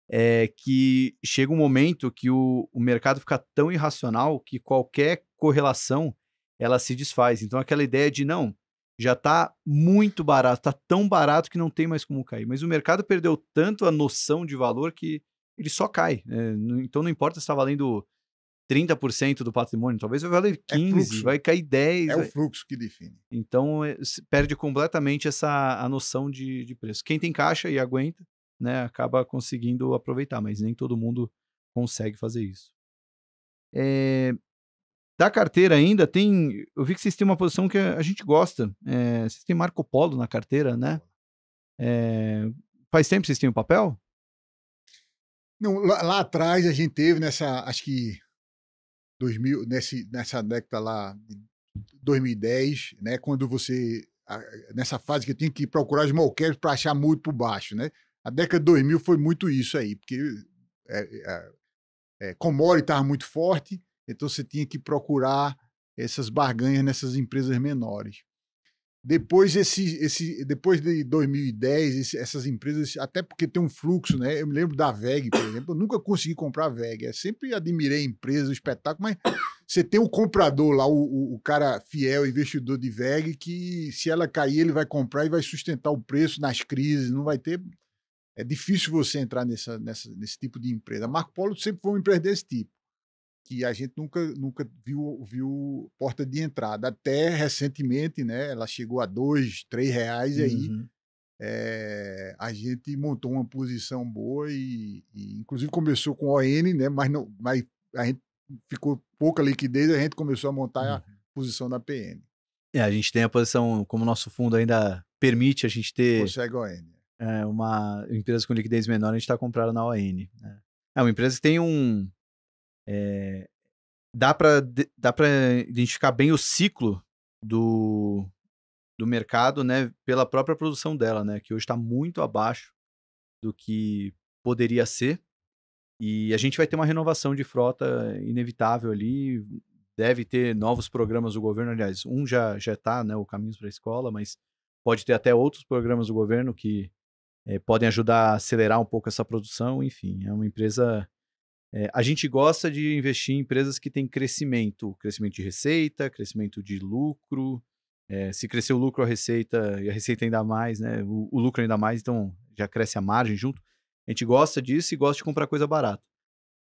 é que chega um momento que o, o mercado fica tão irracional que qualquer correlação ela se desfaz. Então, aquela ideia de não, já está muito barato, está tão barato que não tem mais como cair. Mas o mercado perdeu tanto a noção de valor que ele só cai. Né? Então, não importa se está valendo 30% do patrimônio, talvez vai valer 15%, é vai cair 10%. É o fluxo que define. Então, eh, perde completamente essa a noção de, de preço. Quem tem caixa e aguenta, né, acaba conseguindo aproveitar, mas nem todo mundo consegue fazer isso. É, da carteira ainda, tem. Eu vi que vocês têm uma posição que a gente gosta. É, vocês têm Marco Polo na carteira, né? É, faz tempo que vocês têm o papel? Não, lá, lá, atrás a gente teve nessa, acho que 2000, nesse, nessa década lá de 2010, né, quando você nessa fase que eu tinha que procurar os small para achar muito por baixo, né? A década de 2000 foi muito isso aí, porque é, eh, é, eh, eh, commodity estava muito forte, então você tinha que procurar essas barganhas nessas empresas menores. Depois, esse, esse, depois de 2010, esse, essas empresas, até porque tem um fluxo, né? Eu me lembro da VEG, por exemplo, eu nunca consegui comprar a VEG. Eu sempre admirei a empresa, o espetáculo, mas você tem o um comprador lá, o, o, o, cara fiel, investidor de VEG, que se ela cair, ele vai comprar e vai sustentar o preço nas crises, não vai ter é difícil você entrar nessa, nessa, nesse tipo de empresa. A Marco Polo sempre foi uma empresa desse tipo, que a gente nunca, nunca viu, viu porta de entrada. Até recentemente, né? Ela chegou a dois, três reais e aí é, a gente montou uma posição boa e, e, inclusive começou com ON, né? Mas, não, mas a gente ficou pouca liquidez, a gente começou a montar uhum. a posição da PN. É, a gente tem a posição, como o nosso fundo ainda permite a gente ter. Consegue é ON é, uma empresa com liquidez menor, a gente está comprando na ON. Né? É uma empresa que tem um. É, dá para dá para identificar bem o ciclo do, do mercado né, pela própria produção dela, né, que hoje está muito abaixo do que poderia ser. E a gente vai ter uma renovação de frota inevitável ali. Deve ter novos programas do governo, aliás, um já já está, né, o Caminhos para a Escola, mas pode ter até outros programas do governo que é, podem ajudar a acelerar um pouco essa produção. Enfim, é uma empresa. É, a gente gosta de investir em empresas que têm crescimento, crescimento de receita, crescimento de lucro. É, se crescer o lucro, a receita, e a receita ainda mais, né? O, o, lucro ainda mais, então já cresce a margem junto. A gente gosta disso e gosta de comprar coisa barata.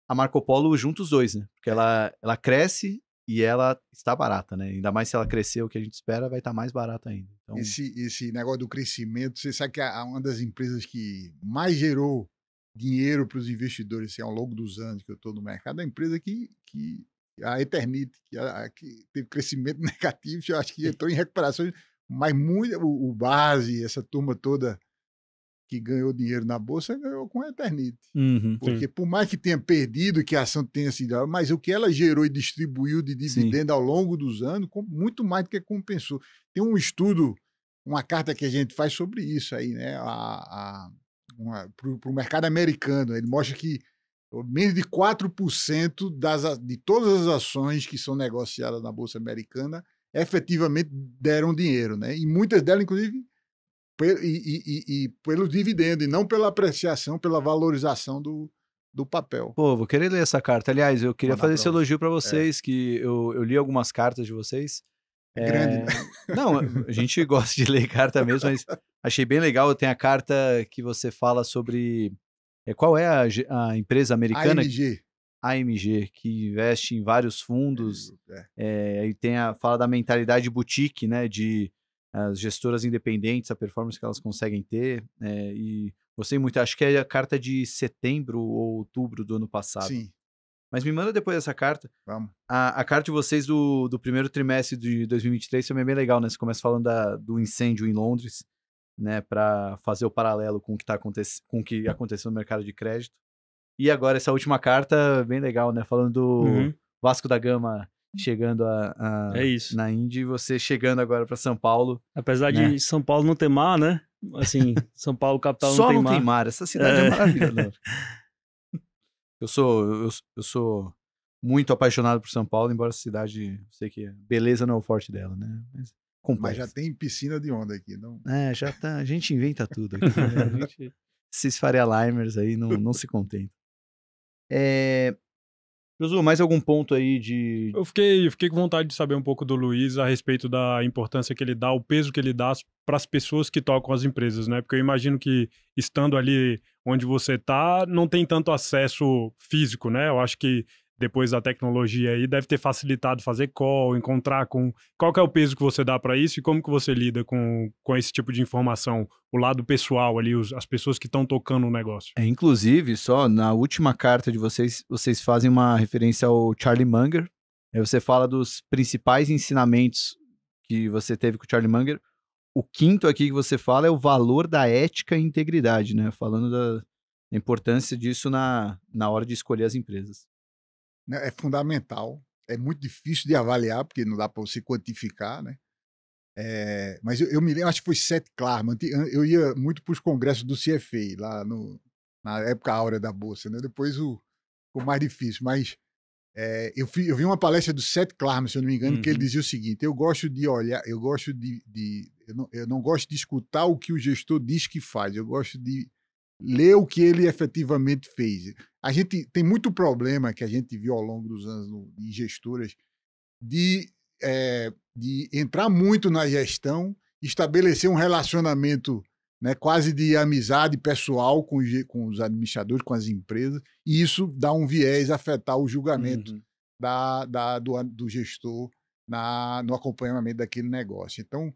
A Marco Polo junta os dois, né? Porque ela, ela cresce e ela está barata, né? Ainda mais se ela crescer o que a gente espera, vai estar tá mais barata ainda. Então... Esse, esse negócio do crescimento, você sabe que é uma das empresas que mais gerou dinheiro para os investidores assim, ao longo dos anos que eu estou no mercado, é a empresa que, que a Eternit, que, a, que teve crescimento negativo, eu acho que estou em recuperações, mas muito, o, o Base, essa turma toda que ganhou dinheiro na bolsa ganhou com a eternit Uhum, Porque sim. por mais que tenha perdido, que a ação tenha sido, mas o que ela gerou e distribuiu de dividendo sim. ao longo dos anos, muito mais do que compensou. Tem um estudo, uma carta que a gente faz sobre isso aí, né? Para o mercado americano. Ele mostra que menos de 4% das, de todas as ações que são negociadas na Bolsa Americana efetivamente deram dinheiro, né? E muitas delas, inclusive, e, e, e, pelo dividendo, e não pela apreciação, pela valorização do, do papel. Pô, vou querer ler essa carta. Aliás, eu queria fazer esse prova. elogio para é. vocês, é. que eu, eu li algumas cartas de vocês. É... Grande, é, né? Não, a gente gosta de ler carta mesmo, mas achei bem legal. Tem a carta que você fala sobre é, qual é a, a empresa americana. AMG. AMG, que investe em vários fundos. É, é. e tem a fala da mentalidade boutique, né? De as gestoras independentes, a performance que elas conseguem ter. É, e gostei muito, acho que é a carta de setembro ou outubro do ano passado. Sim. Mas me manda depois essa carta. Vamos. A, a carta de vocês do, do primeiro trimestre de 2023 também é bem legal, né? Você começa falando da, do incêndio em Londres, né? Para fazer o paralelo com o que, tá com o que aconteceu no mercado de crédito. E agora essa última carta, bem legal, né? Falando do uhum. Vasco da Gama chegando a, a é na Índia e você chegando agora para São Paulo. Apesar né? de São Paulo não ter mar, né? Assim, São Paulo capital Só não tem não mar. Só não tem mar, essa cidade é, é maravilhosa. eu sou eu, eu, sou muito apaixonado por São Paulo, embora a cidade, sei que beleza não é o forte dela, né? Mas, Mas já tem piscina de onda aqui, não? É, já tá, a gente inventa tudo aqui. Né? A gente, esses Faria Limers aí não, não se contentam. É, Josu, mais algum ponto aí de. Eu fiquei, eu fiquei com vontade de saber um pouco do Luiz a respeito da importância que ele dá, o peso que ele dá para as pessoas que tocam as empresas, né? Porque eu imagino que estando ali onde você está, não tem tanto acesso físico, né? Eu acho que depois da tecnologia aí deve ter facilitado fazer call, encontrar com qual é o peso que você dá para isso e como que você lida com, com esse tipo de informação, o lado pessoal ali, os, as pessoas que estão tocando o negócio. É, inclusive, só na última carta de vocês, vocês fazem uma referência ao Charlie Munger. Aí você fala dos principais ensinamentos que você teve com o Charlie Munger. O quinto aqui que você fala é o valor da ética e integridade, né? Falando da importância disso na, na hora de escolher as empresas né, é fundamental. É muito difícil de avaliar, porque não dá para você quantificar, né? É, mas eu, eu, me lembro, acho que foi Seth Klarman. Eu ia muito para os congressos do CFA, lá no, na época áurea da Bolsa, né? Depois o, ficou mais difícil. Mas é, eu, eu, vi uma palestra do Seth Klarman, se eu não me engano, uhum. que ele uhum. dizia o seguinte: eu gosto de olhar, eu gosto de. de eu, não, eu, não, gosto de escutar o que o gestor diz que faz, eu gosto de ler o que ele efetivamente fez. A gente tem muito problema que a gente viu ao longo dos anos no, em gestoras de, é, de entrar muito na gestão, estabelecer um relacionamento né, quase de amizade pessoal com, com os administradores, com as empresas, e isso dá um viés afetar o julgamento uhum. da, da, do, do gestor na, no acompanhamento daquele negócio. Então,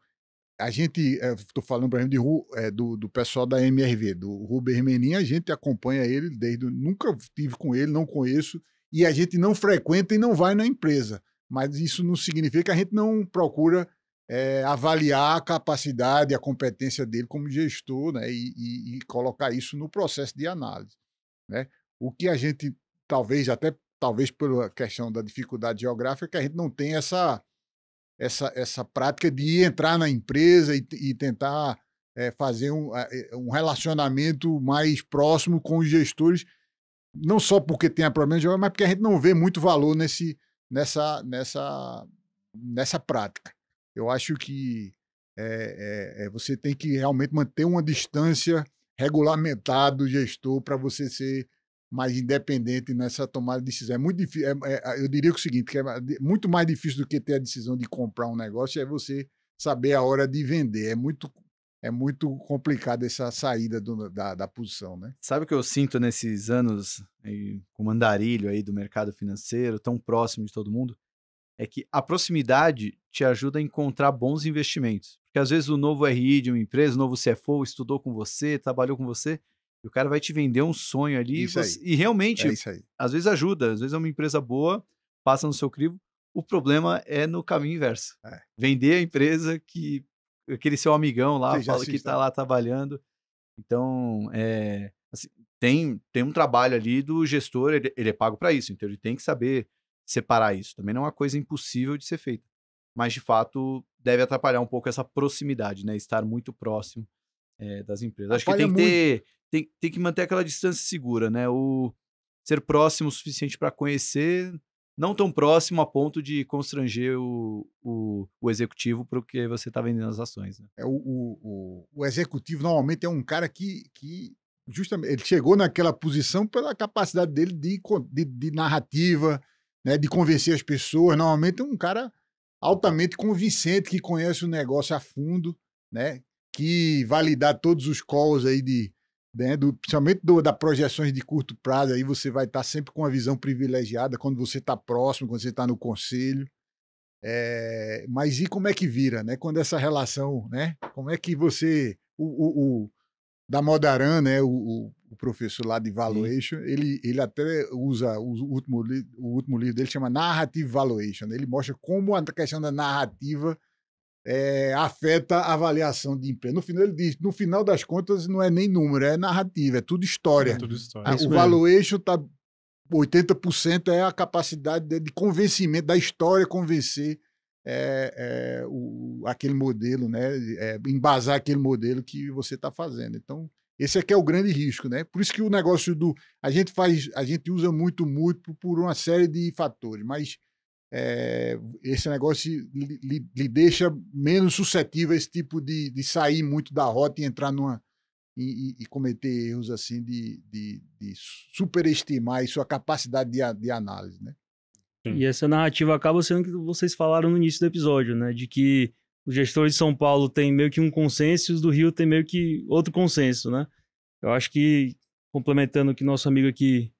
a gente, estou eh, é, falando, por exemplo, de, Ru, é, do, do pessoal da MRV, do Ruber Menin, a gente acompanha ele desde. Nunca tive com ele, não conheço, e a gente não frequenta e não vai na empresa. Mas isso não significa que a gente não procura é, avaliar a capacidade, a competência dele como gestor, né, e, e, e colocar isso no processo de análise. Né? O que a gente, talvez, até talvez pela questão da dificuldade geográfica, que a gente não tem essa essa, essa prática de entrar na empresa e, e tentar é, fazer um, eh, eh, um relacionamento mais próximo com os gestores, não só porque tem a problema de mas porque a gente não vê muito valor nesse, nessa, nessa, nessa prática. Eu acho que é, é, você tem que realmente manter uma distância regulamentada do gestor para você ser mais independente nessa tomada de decisão. É muito difícil, é, é, é, eu diria é o seguinte, que é muito mais difícil do que ter a decisão de comprar um negócio é você saber a hora de vender. É muito é muito complicado essa saída do, da, da posição, né? Sabe o que eu sinto nesses anos com andarilho aí do mercado financeiro, tão próximo de todo mundo? É que a proximidade te ajuda a encontrar bons investimentos. Porque às vezes o novo RI de uma empresa, o novo CFO estudou com você, trabalhou com você, e o cara vai te vender um sonho ali. Isso você, E realmente, é isso aí. às vezes ajuda, às vezes é uma empresa boa, passa no seu crivo. O problema é no caminho inverso. É. Vender a empresa que aquele seu amigão lá Sim, fala que está lá trabalhando. Então, é, assim, tem, tem um trabalho ali do gestor, ele, ele é pago para isso, então ele tem que saber separar isso. Também não é uma coisa impossível de ser feita. Mas, de fato, deve atrapalhar um pouco essa proximidade, né? Estar muito próximo é, das empresas. Acho que tem que, ter, tem, tem que manter aquela distância segura, né? O ser próximo o suficiente para conhecer, não tão próximo a ponto de constranger o, o, o executivo porque você está vendendo as ações. Né? É, o, o, o, executivo normalmente é um cara que, que justamente ele chegou naquela posição pela capacidade dele de, de, de narrativa, né, de convencer as pessoas. Normalmente é um cara altamente convincente que conhece o negócio a fundo, né? que validar todos os calls aí de né, do, principalmente do, da projeções de curto prazo, aí você vai estar tá sempre com uma visão privilegiada quando você está próximo, quando você está no conselho. É, mas e como é que vira, né? Quando essa relação, né? Como é que você, o, o, o da Modaran, né? O, o, professor lá de valuation, Sim. ele, ele até usa o último, o último livro dele chama Narrative Valuation. Né? Ele mostra como a questão da narrativa é, afeta a avaliação de emprego. No final, ele diz: no final das contas, não é nem número, é narrativa, é tudo história. É tudo história. Ah, é o valuation está. 80% é a capacidade de, de, convencimento, da história convencer é, é o, aquele modelo, né? É, embasar aquele modelo que você está fazendo. Então, esse aqui é o grande risco, né? Por isso que o negócio do. A gente faz, a gente usa muito múltiplo por uma série de fatores, mas é, esse negócio lhe, lhe, deixa menos suscetível a esse tipo de, de sair muito da rota e entrar numa. E, e, e cometer erros assim de, de, de superestimar sua capacidade de, de análise, né? Sim. E essa narrativa acaba sendo que vocês falaram no início do episódio, né? De que os gestores de São Paulo têm meio que um consenso e os do Rio têm meio que outro consenso, né? Eu acho que, complementando o que nosso amigo aqui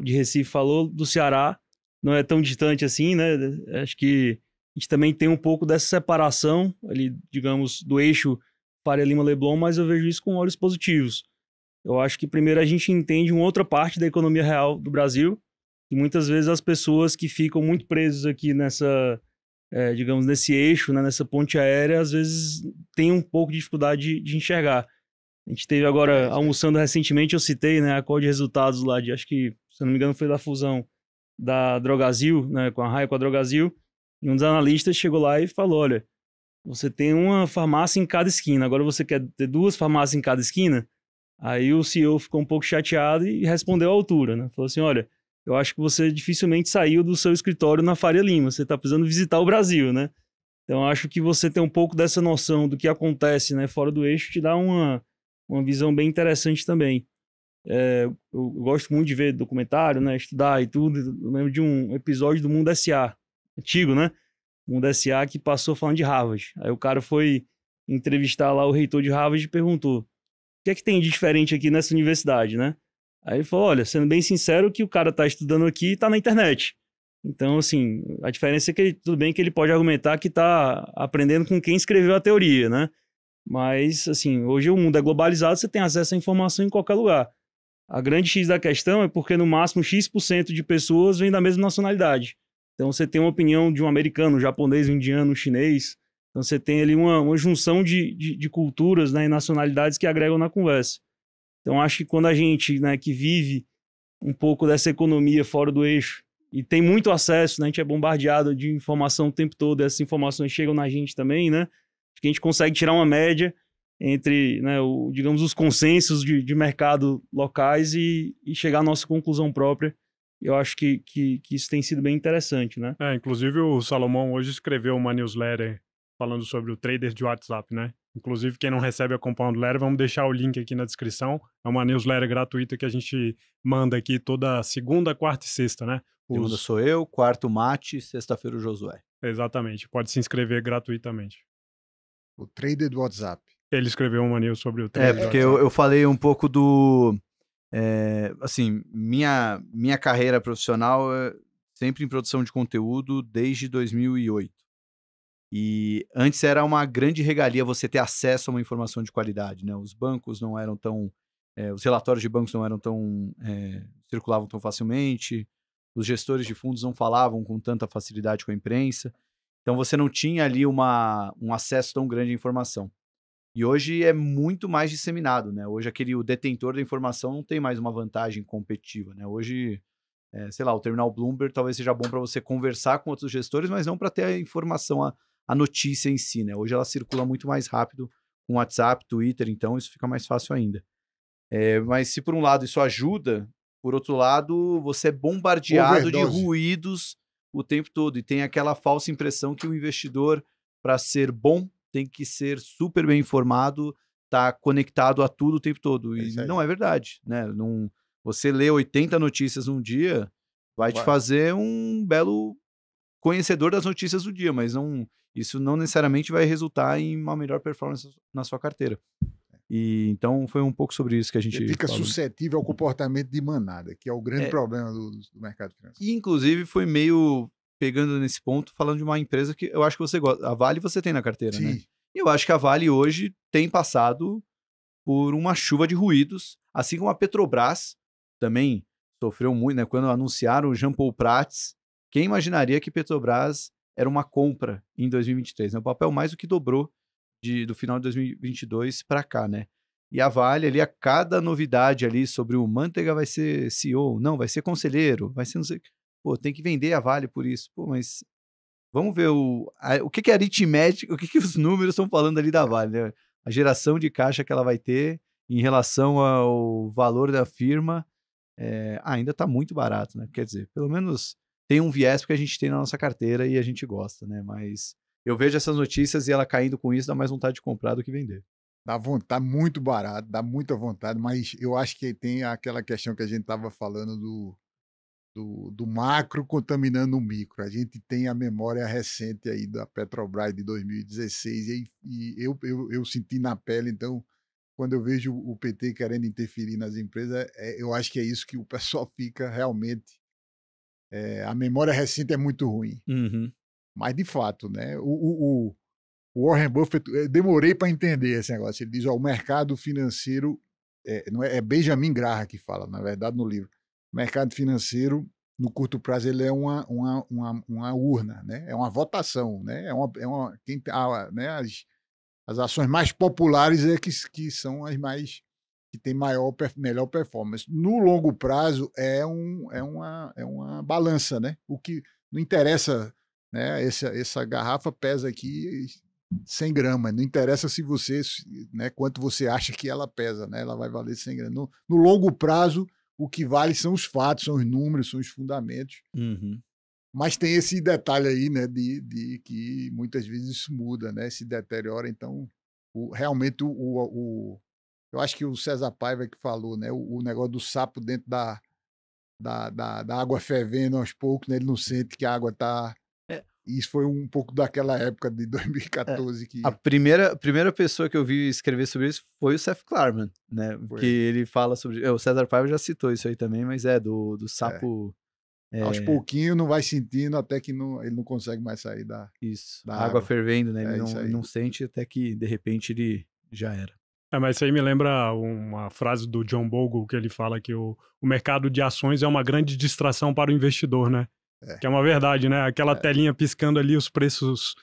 de Recife falou, do Ceará, não é tão distante assim, né? Acho que a gente também tem um pouco dessa separação ali, digamos, do eixo Faria Lima Leblon, mas eu vejo isso com olhos positivos. Eu acho que primeiro a gente entende uma outra parte da economia real do Brasil, e muitas vezes as pessoas que ficam muito presas aqui nessa, é, digamos, nesse eixo, né, nessa ponte aérea, às vezes tem um pouco de dificuldade de, de enxergar. A gente teve agora, é, almoçando recentemente, eu citei né, a cor de resultados lá de, acho que, se não me engano, foi da fusão da Drogazil, né, com a Raia, com a Drogazil, e um dos analistas chegou lá e falou, olha, você tem uma farmácia em cada esquina, agora você quer ter duas farmácias em cada esquina? Aí o CEO ficou um pouco chateado e respondeu à altura, né? Falou assim, olha, eu acho que você dificilmente saiu do seu escritório na Faria Lima, você está precisando visitar o Brasil, né? Então acho que você ter um pouco dessa noção do que acontece né, fora do eixo te dá uma, uma visão bem interessante também. É, eu, gosto muito de ver documentário, né? Estudar e tudo. Eu lembro de um episódio do Mundo S.A., antigo, né? Mundo S.A. que passou falando de Harvard. Aí o cara foi entrevistar lá o reitor de Harvard e perguntou: o que é que tem de diferente aqui nessa universidade, né? Aí ele falou: olha, sendo bem sincero, que o cara tá estudando aqui e tá na internet. Então, assim, a diferença é que ele, tudo bem que ele pode argumentar que tá aprendendo com quem escreveu a teoria, né? Mas, assim, hoje o mundo é globalizado, você tem acesso à informação em qualquer lugar. A grande X da questão é porque no máximo X% de pessoas vêm da mesma nacionalidade. Então você tem uma opinião de um americano, um japonês, um indiano, um chinês. Então você tem ali uma, uma junção de, de, de culturas né, e nacionalidades que agregam na conversa. Então acho que quando a gente né, que vive um pouco dessa economia fora do eixo e tem muito acesso, né, a gente é bombardeado de informação o tempo todo, essas informações chegam na gente também, né? Acho que a gente consegue tirar uma média entre, né, o, digamos, os consensos de, de mercado locais e, e, chegar à nossa conclusão própria. Eu acho que, que, que isso tem sido bem interessante, né? É, inclusive o Salomão hoje escreveu uma newsletter falando sobre o trader de WhatsApp, né? Inclusive, quem não recebe a Compound Letter, vamos deixar o link aqui na descrição. É uma newsletter gratuita que a gente manda aqui toda segunda, quarta e sexta, né? Os... Segunda sou eu, quarto mate, sexta-feira o Josué. Exatamente, pode se inscrever gratuitamente. O trader do WhatsApp. Ele escreveu um anil sobre o tema. É, porque eu, eu falei um pouco do. É, assim, minha, minha carreira profissional é sempre em produção de conteúdo desde 2008. E antes era uma grande regalia você ter acesso a uma informação de qualidade, né? Os bancos não eram tão. É, os relatórios de bancos não eram tão. É, circulavam tão facilmente, os gestores de fundos não falavam com tanta facilidade com a imprensa. Então você não tinha ali uma, um acesso tão grande à informação. E hoje é muito mais disseminado, né? Hoje aquele o detentor da informação não tem mais uma vantagem competitiva, né? Hoje, é, sei lá, o terminal Bloomberg talvez seja bom para você conversar com outros gestores, mas não para ter a informação, a, a notícia em si, né? Hoje ela circula muito mais rápido com WhatsApp, Twitter, então isso fica mais fácil ainda. É, mas se por um lado isso ajuda, por outro lado, você é bombardeado Overdose. de ruídos o tempo todo e tem aquela falsa impressão que o investidor, para ser bom, tem que ser super bem informado, tá conectado a tudo o tempo todo. É e é não é verdade, né? Não, você lê 80 notícias um dia, vai Ué. te fazer um belo conhecedor das notícias do dia, mas não, isso não necessariamente vai resultar em uma melhor performance na sua carteira. E então foi um pouco sobre isso que a gente Ele fica falou. suscetível ao comportamento de manada, que é o grande é, problema do, do mercado financeiro. E inclusive foi meio pegando nesse ponto, falando de uma empresa que eu acho que você gosta. A Vale você tem na carteira, né? Sim. né? E eu acho que a Vale hoje tem passado por uma chuva de ruídos, assim como a Petrobras também sofreu muito, né? Quando anunciaram o Jean Paul Prats, quem imaginaria que Petrobras era uma compra em 2023, né? O papel mais do que dobrou de, do final de 2022 para cá, né? E a Vale ali, a cada novidade ali sobre o Manteiga vai ser CEO, não, vai ser conselheiro, vai ser não sei o que pô, tem que vender a Vale por isso. Pô, mas vamos ver o, a, o que, que é aritmética, o que, que os números estão falando ali da Vale, né? A geração de caixa que ela vai ter em relação ao valor da firma é, ainda está muito barato, né? Quer dizer, pelo menos tem um viés que a gente tem na nossa carteira e a gente gosta, né? Mas eu vejo essas notícias e ela caindo com isso dá mais vontade de comprar do que vender. Dá vontade, tá muito barato, dá muita vontade, mas eu acho que tem aquela questão que a gente estava falando do do, do macro contaminando o micro. A gente tem a memória recente aí da Petrobras de 2016 e, e eu, eu, eu senti na pele, então quando eu vejo o PT querendo interferir nas empresas, é, eu acho que é isso que o pessoal fica realmente. É, a memória recente é muito ruim. Uhum. Mas, de fato, né? O, o, o Warren Buffett, eh, demorei para entender esse negócio. Ele diz: ó, o mercado financeiro. É, não é, é Benjamin Graham que fala, na verdade, no livro mercado financeiro, no curto prazo, ele é uma, uma, uma, uma urna, né? é uma votação. Né? É uma, é uma, quem, a, tá, né? as, as ações mais populares é que, que são as mais que tem maior, melhor performance. No longo prazo, é, um, é, uma, é uma balança, né? O que não interessa, né? Essa, essa garrafa pesa aqui 100 gramas. Não interessa se você, né, quanto você acha que ela pesa, né? Ela vai valer 100 gramas. No, no longo prazo, o que vale são os fatos, são os números, são os fundamentos. Uhum. Mas tem esse detalhe aí, né, de, de que muitas vezes isso muda, né, se deteriora. Então, o, realmente, o, o, eu acho que o César Paiva que falou, né, o, o negócio do sapo dentro da, da, da, da, água fervendo aos poucos, né, ele não sente que a água está isso foi um pouco daquela época de 2014 é, que... A primeira, primeira pessoa que eu vi escrever sobre isso foi o Seth Klarman, né? Foi. Porque ele fala sobre... É, o César Paiva já citou isso aí também, mas é do, do é. sapo... É. Aos pouquinho não vai sentindo até que não, ele não consegue mais sair da, isso, da água, água. fervendo, né? Ele é não, não sente até que, de repente, ele já era. É, mas isso aí me lembra uma frase do John Bogle que ele fala que o, o mercado de ações é uma grande distração para o investidor, né? É. Que é uma verdade, né? Aquela é. telinha piscando ali, os preços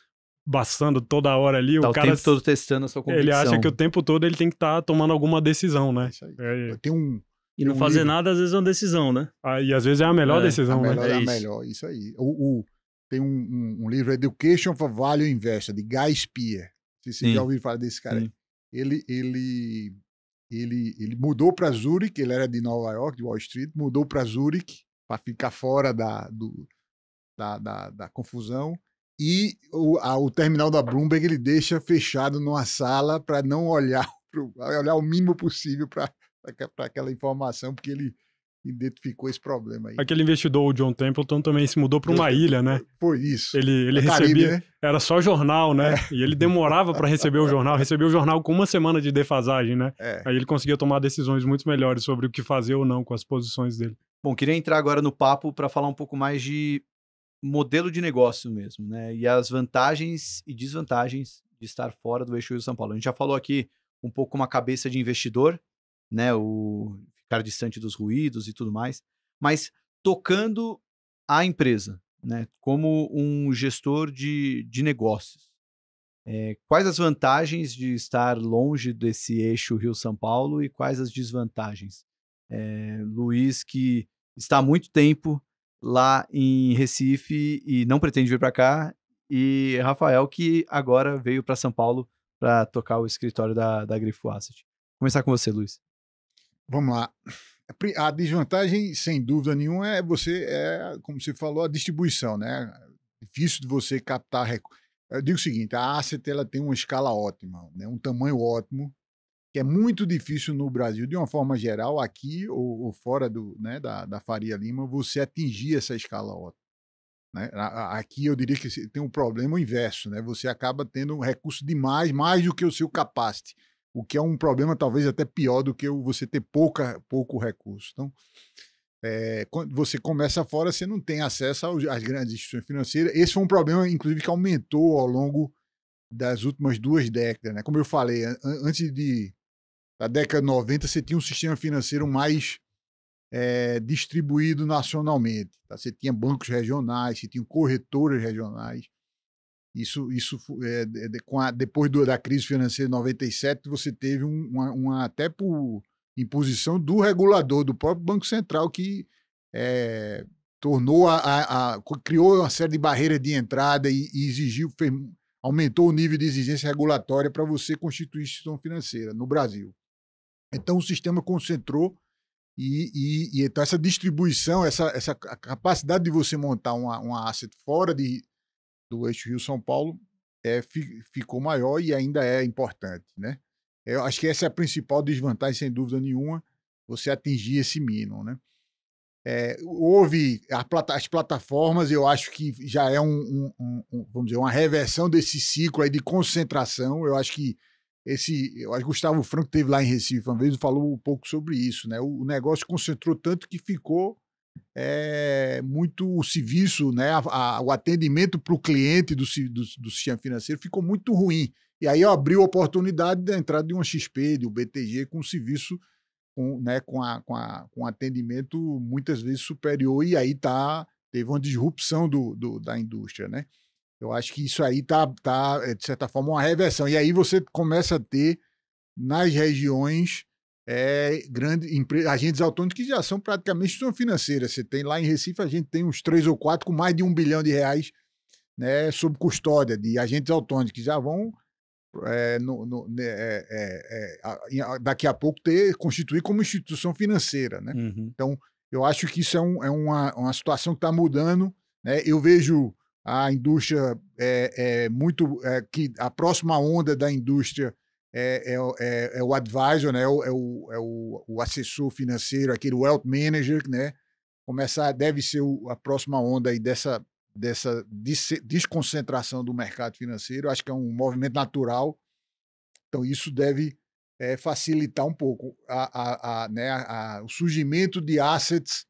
baçando toda hora ali. Tá o, o cara, tempo todo testando a sua convicção. Ele acha que o tempo todo ele tem que estar tá tomando alguma decisão, né? É, é tem um... E não um fazer livro. nada, às vezes, é uma decisão, né? Ah, e às vezes é a melhor é. decisão, a né? melhor, né? É, a é melhor, isso aí. O, o tem um, um, um, livro, Education for Value Investor, de Guy Spier. Se você Sim. já ouviu falar desse cara. Aí. Ele, ele, ele, ele mudou para Zurich, ele era de Nova York, de Wall Street, mudou para Zurich para ficar fora da, do, da, da, da confusão. E o, a, o terminal da Bloomberg ele deixa fechado numa sala para não olhar, pro, olhar o mínimo possível para aquela informação, porque ele identificou esse problema aí. Aquele investidor, o John Templeton, também se mudou para uma ilha, né? Por isso. Ele, ele é recebia. Caribe, né? Era só jornal, né? É. E ele demorava para receber o jornal. Recebeu o jornal com uma semana de defasagem, né? É. Aí ele conseguia tomar decisões muito melhores sobre o que fazer ou não com as posições dele. Bom, queria entrar agora no papo para falar um pouco mais de modelo de negócio mesmo, né? E as vantagens e desvantagens de estar fora do eixo Rio São Paulo. A gente já falou aqui um pouco uma cabeça de investidor, né? O ficar distante dos ruídos e tudo mais, mas tocando a empresa, né, como um gestor de, de negócios. É, quais as vantagens de estar longe desse eixo Rio-São Paulo e quais as desvantagens? É, Luiz, que está há muito tempo lá em Recife e não pretende vir para cá, e Rafael, que agora veio para São Paulo para tocar o escritório da, da Grifo Asset. Vou começar com você, Luiz. Vamos lá. A desvantagem, sem dúvida nenhuma, é você, é, como você falou, a distribuição, né? Difícil de você captar recursos. Eu digo o seguinte, a Asset ela tem uma escala ótima, né? um tamanho ótimo, que é muito difícil no Brasil, de uma forma geral, aqui ou, ou fora do, né, da, da Faria Lima, você atingir essa escala ótima. Né? Aqui eu diria que tem um problema inverso, né? Você acaba tendo um recurso demais, mais do que o seu capacity o que é um problema talvez até pior do que você ter pouca, pouco recurso. Então, é, quando você começa fora, você não tem acesso às grandes instituições financeiras. Esse foi um problema, inclusive, que aumentou ao longo das últimas duas décadas. Né? Como eu falei, an antes de, da década de 90, você tinha um sistema financeiro mais é, distribuído nacionalmente. Tá? Você tinha bancos regionais, você tinha corretoras regionais, isso, isso é, a, depois do, da crise financeira de 97, você teve um, uma, uma, até por imposição do regulador, do próprio Banco Central, que é, tornou a, a, a, criou uma série de barreiras de entrada e, e exigiu, fez, aumentou o nível de exigência regulatória para você constituir instituição financeira no Brasil. Então o sistema concentrou e, e, e, então essa distribuição, essa, essa capacidade de você montar uma, uma asset fora de do eixo Rio-São Paulo é, ficou maior e ainda é importante, né? Eu acho que essa é a principal desvantagem, sem dúvida nenhuma, você atingir esse mínimo, né? É, houve plata as plataformas, eu acho que já é um, um, um, um, vamos dizer, uma reversão desse ciclo aí de concentração. Eu acho que esse, eu acho que Gustavo Franco teve lá em Recife uma vez e falou um pouco sobre isso, né? O negócio concentrou tanto que ficou é, muito o serviço, né, a, a, o atendimento para o cliente do, do, do, sistema financeiro ficou muito ruim. E aí abriu a oportunidade da entrada de uma XP, de um BTG, com serviço com, né, com, a, com, a, com atendimento muitas vezes superior, e aí tá, teve uma disrupção do, do da indústria. Né? Eu acho que isso aí está, tá, tá é, de certa forma, uma reversão. E aí você começa a ter nas regiões é, grande empresa, agentes autônomos que já são praticamente instituição financeira. Você tem lá em Recife, a gente tem uns três ou quatro com mais de um bilhão de reais né, sob custódia de agentes autônomos que já vão é, no, no, né, é, é, é daqui a pouco ter constituir como instituição financeira, né? Uhum. Então eu acho que isso é, um, é uma, uma, situação que está mudando, né? Eu vejo a indústria é, é muito que a próxima onda da indústria é, é, é, é, o advisor, né? É, é, o, é, o, o assessor financeiro, aquele wealth manager, né? Começar, deve ser o, a próxima onda aí dessa, dessa desconcentração do mercado financeiro. Acho que é um movimento natural. Então, isso deve é, facilitar um pouco a, a, a, né, o surgimento de assets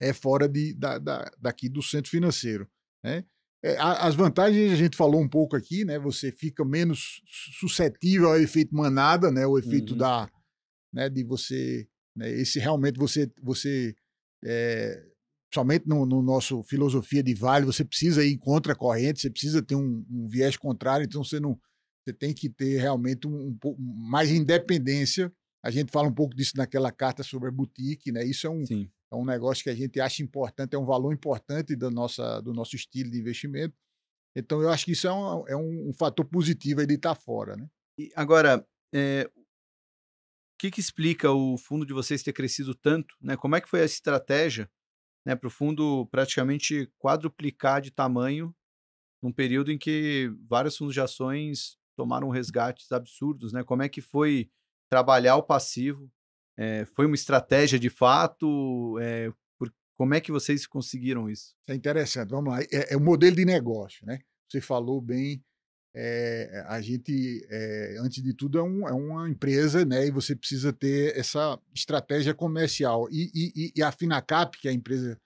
é fora de, da, da, daqui do centro financeiro. Né? É, as vantagens a gente falou um pouco aqui, né? Você fica menos suscetível ao efeito manada, né? O efeito uhum. da, né? De você, né? Esse realmente você, você é, somente no, no, nosso filosofia de vale você precisa ir contra a corrente, você precisa ter um, um viés contrário, então você não, você tem que ter realmente um, um pouco mais independência. A gente fala um pouco disso naquela carta sobre a boutique, né? Isso é um, Sim. É um negócio que a gente acha importante, é um valor importante da nossa, do nosso estilo de investimento. Então, eu acho que isso é um, é um, um fator positivo aí de estar tá fora. Né? E agora, é, o que, que explica o fundo de vocês ter crescido tanto? Né? Como é que foi a estratégia né, para o fundo praticamente quadruplicar de tamanho num período em que vários fundos de ações tomaram resgates absurdos? Né? Como é que foi trabalhar o passivo? É, foi uma estratégia de fato? É, por, como é que vocês conseguiram isso? É interessante, vamos lá. É, é o modelo de negócio, né? Você falou bem. Eh, a gente, antes de tudo, é um, é, uma empresa, né? E você precisa ter essa estratégia comercial. E, e, e a Finacap, que é a empresa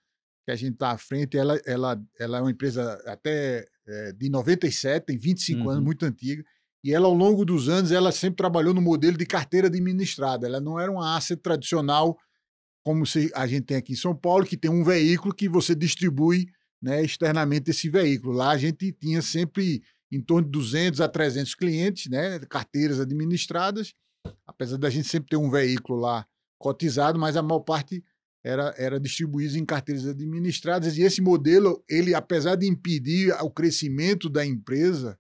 que a gente está à frente, ela, ela, ela é uma empresa até de 97, tem 25 uhum. anos, muito antiga. E ela, ao longo dos anos, ela sempre trabalhou no modelo de carteira administrada. Ela não era uma asset tradicional, como a gente tem aqui em São Paulo, que tem um veículo que você distribui né, externamente esse veículo. Lá a gente tinha sempre em torno de 200 a 300 clientes, né, carteiras administradas, apesar da gente sempre ter um veículo lá cotizado, mas a maior parte era, era distribuído em carteiras administradas e esse modelo, ele apesar de impedir o crescimento da empresa,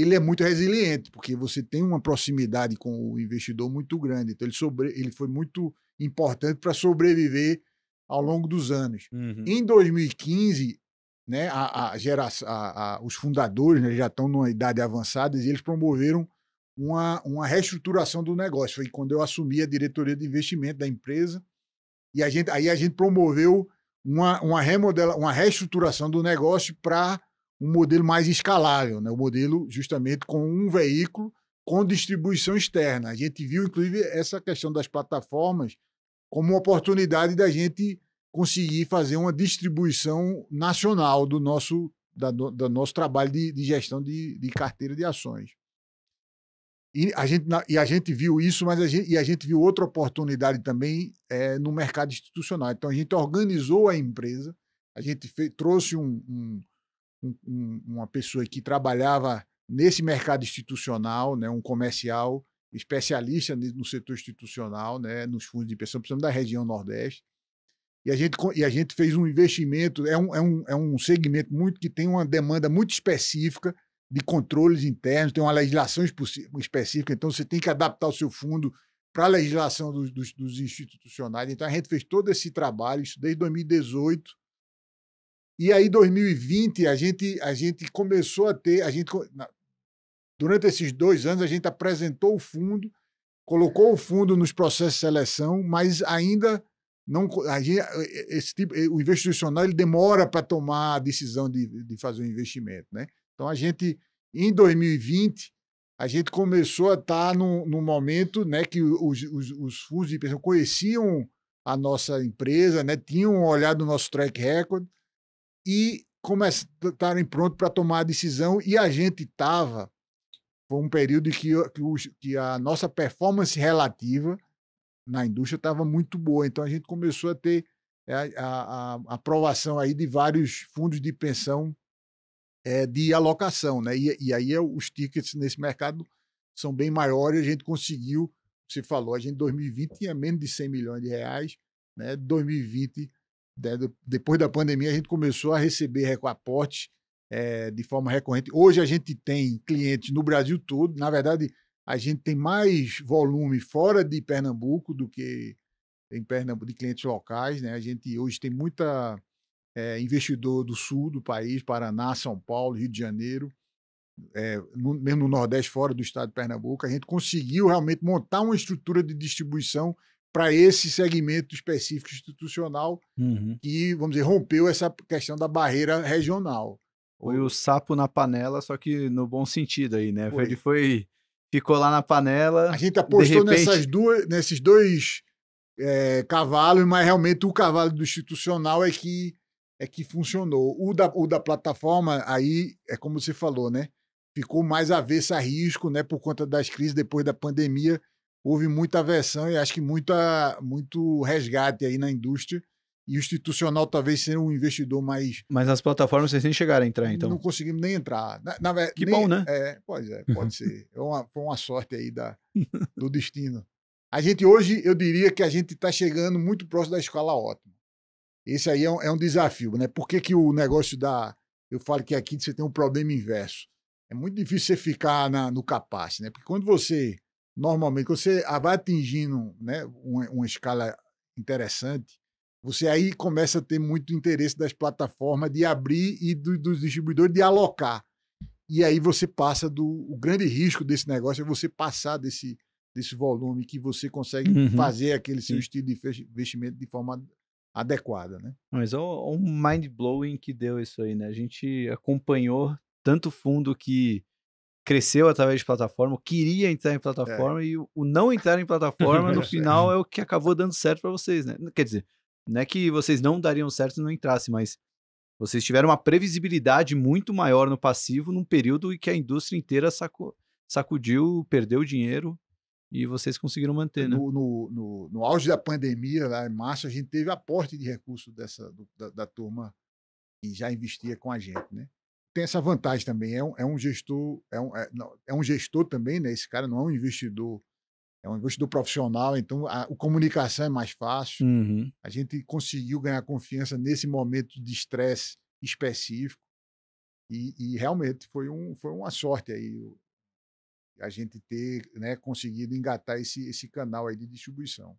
ele é muito resiliente, porque você tem uma proximidade com o investidor muito grande. Então, ele, sobre, ele foi muito importante para sobreviver ao longo dos anos. Uhum. Em 2015, né, a, a a, a, os fundadores né, já estão numa idade avançada e eles promoveram uma, uma reestruturação do negócio. Foi quando eu assumi a diretoria de investimento da empresa e a gente, aí a gente promoveu uma, uma, remodela, uma reestruturação do negócio para um modelo mais escalável, né? o modelo justamente com um veículo com distribuição externa. A gente viu, inclusive, essa questão das plataformas como uma oportunidade da gente conseguir fazer uma distribuição nacional do nosso, da, do nosso trabalho de, de gestão de, de, carteira de ações. E a gente, e a gente viu isso, mas a gente, e a gente viu outra oportunidade também é, no mercado institucional. Então, a gente organizou a empresa, a gente trouxe um, um um, uma pessoa que trabalhava nesse mercado institucional, né, um comercial especialista no setor institucional, né, nos fundos de pensão, principalmente da região Nordeste. E a gente, e a gente fez um investimento, é um, é, um, é um segmento muito que tem uma demanda muito específica de controles internos, tem uma legislação específica, então você tem que adaptar o seu fundo para a legislação dos, dos, dos institucionais. Então a gente fez todo esse trabalho, isso desde 2018, e aí, 2020, a gente, a gente começou a ter. A gente, durante esses dois anos, a gente apresentou o fundo, colocou o fundo nos processos de seleção, mas ainda não gente, eh, eh, esse tipo, eh, o institucional ele demora para tomar a decisão de, de fazer o um investimento, né? Então a gente em 2020 a gente começou a estar tá num, num momento, né, que os, os, os fundos de pensão conheciam a nossa empresa, né, tinham olhado o nosso track record, e começarem prontos para tomar a decisão. E a gente estava, foi um período que, que, que a nossa performance relativa na indústria estava muito boa. Então a gente começou a ter é, a, a, a aprovação aí de vários fundos de pensão é, de alocação, né? E, e aí é, os tickets nesse mercado são bem maiores. A gente conseguiu, você falou, a gente em 2020 tinha menos de 100 milhões de reais, né? 2020 né, depois da pandemia, a gente começou a receber aporte é, eh, de forma recorrente. Hoje a gente tem clientes no Brasil todo. Na verdade, a gente tem mais volume fora de Pernambuco do que em Pernambuco de clientes locais. Né? A gente hoje tem muita é, investidor do sul do país, Paraná, São Paulo, Rio de Janeiro, é, no, mesmo no Nordeste, fora do estado de Pernambuco. A gente conseguiu realmente montar uma estrutura de distribuição para esse segmento específico institucional uhum. que, vamos dizer, rompeu essa questão da barreira regional. Foi o sapo na panela, só que no bom sentido aí, né? Foi. Ele foi ficou lá na panela. A gente apostou repente... nessas duas, nesses dois é, cavalos, mas realmente o cavalo do institucional é que é que funcionou. O da, o da plataforma aí é como você falou, né? Ficou mais avesso a risco, né? Por conta das crises depois da pandemia, houve muita aversão e acho que muita, muito resgate aí na indústria. E o institucional talvez ser um investidor mais. Mas as plataformas vocês nem chegaram a entrar, então? Não conseguimos nem entrar. Na, na, que nem, bom, né? É, pois é, pode ser. É uma, foi uma sorte aí da, do destino. A gente hoje, eu diria que a gente está chegando muito próximo da escala ótima. Esse aí é um, é um desafio, né? Por que, que o negócio da. Eu falo que aqui você tem um problema inverso. É muito difícil você ficar na, no capace né? Porque quando você normalmente, você vai atingindo né, uma, uma escala interessante, você aí começa a ter muito interesse das plataformas de abrir e do, dos distribuidores de alocar. E aí você passa do. O grande risco desse negócio é você passar desse, desse volume que você consegue uhum. fazer aquele seu Sim. estilo de investimento de forma adequada, né? Mas olha é o mind blowing que deu isso aí, né? A gente acompanhou tanto fundo que cresceu através de plataforma, queria entrar em plataforma é. e o, o não entrar em plataforma no final é o que acabou dando certo para vocês, né? Quer dizer, não é que vocês não dariam certo se não entrassem, mas vocês tiveram uma previsibilidade muito maior no passivo num período em que a indústria inteira sacudiu, perdeu dinheiro e vocês conseguiram manter, né? No, no, no, auge da pandemia, lá em março, a gente teve aporte de recursos dessa, do, da, da turma que já investia com a gente, né? tem essa vantagem também. É um, é um gestor, é um, é, não, é um gestor também, né? Esse cara não é um investidor, é um investidor profissional, então a, a comunicação é mais fácil. Uhum. A gente conseguiu ganhar confiança nesse momento de estresse específico. E, e, realmente foi, um, foi uma sorte aí a gente ter né, conseguido engatar esse, esse canal aí de distribuição.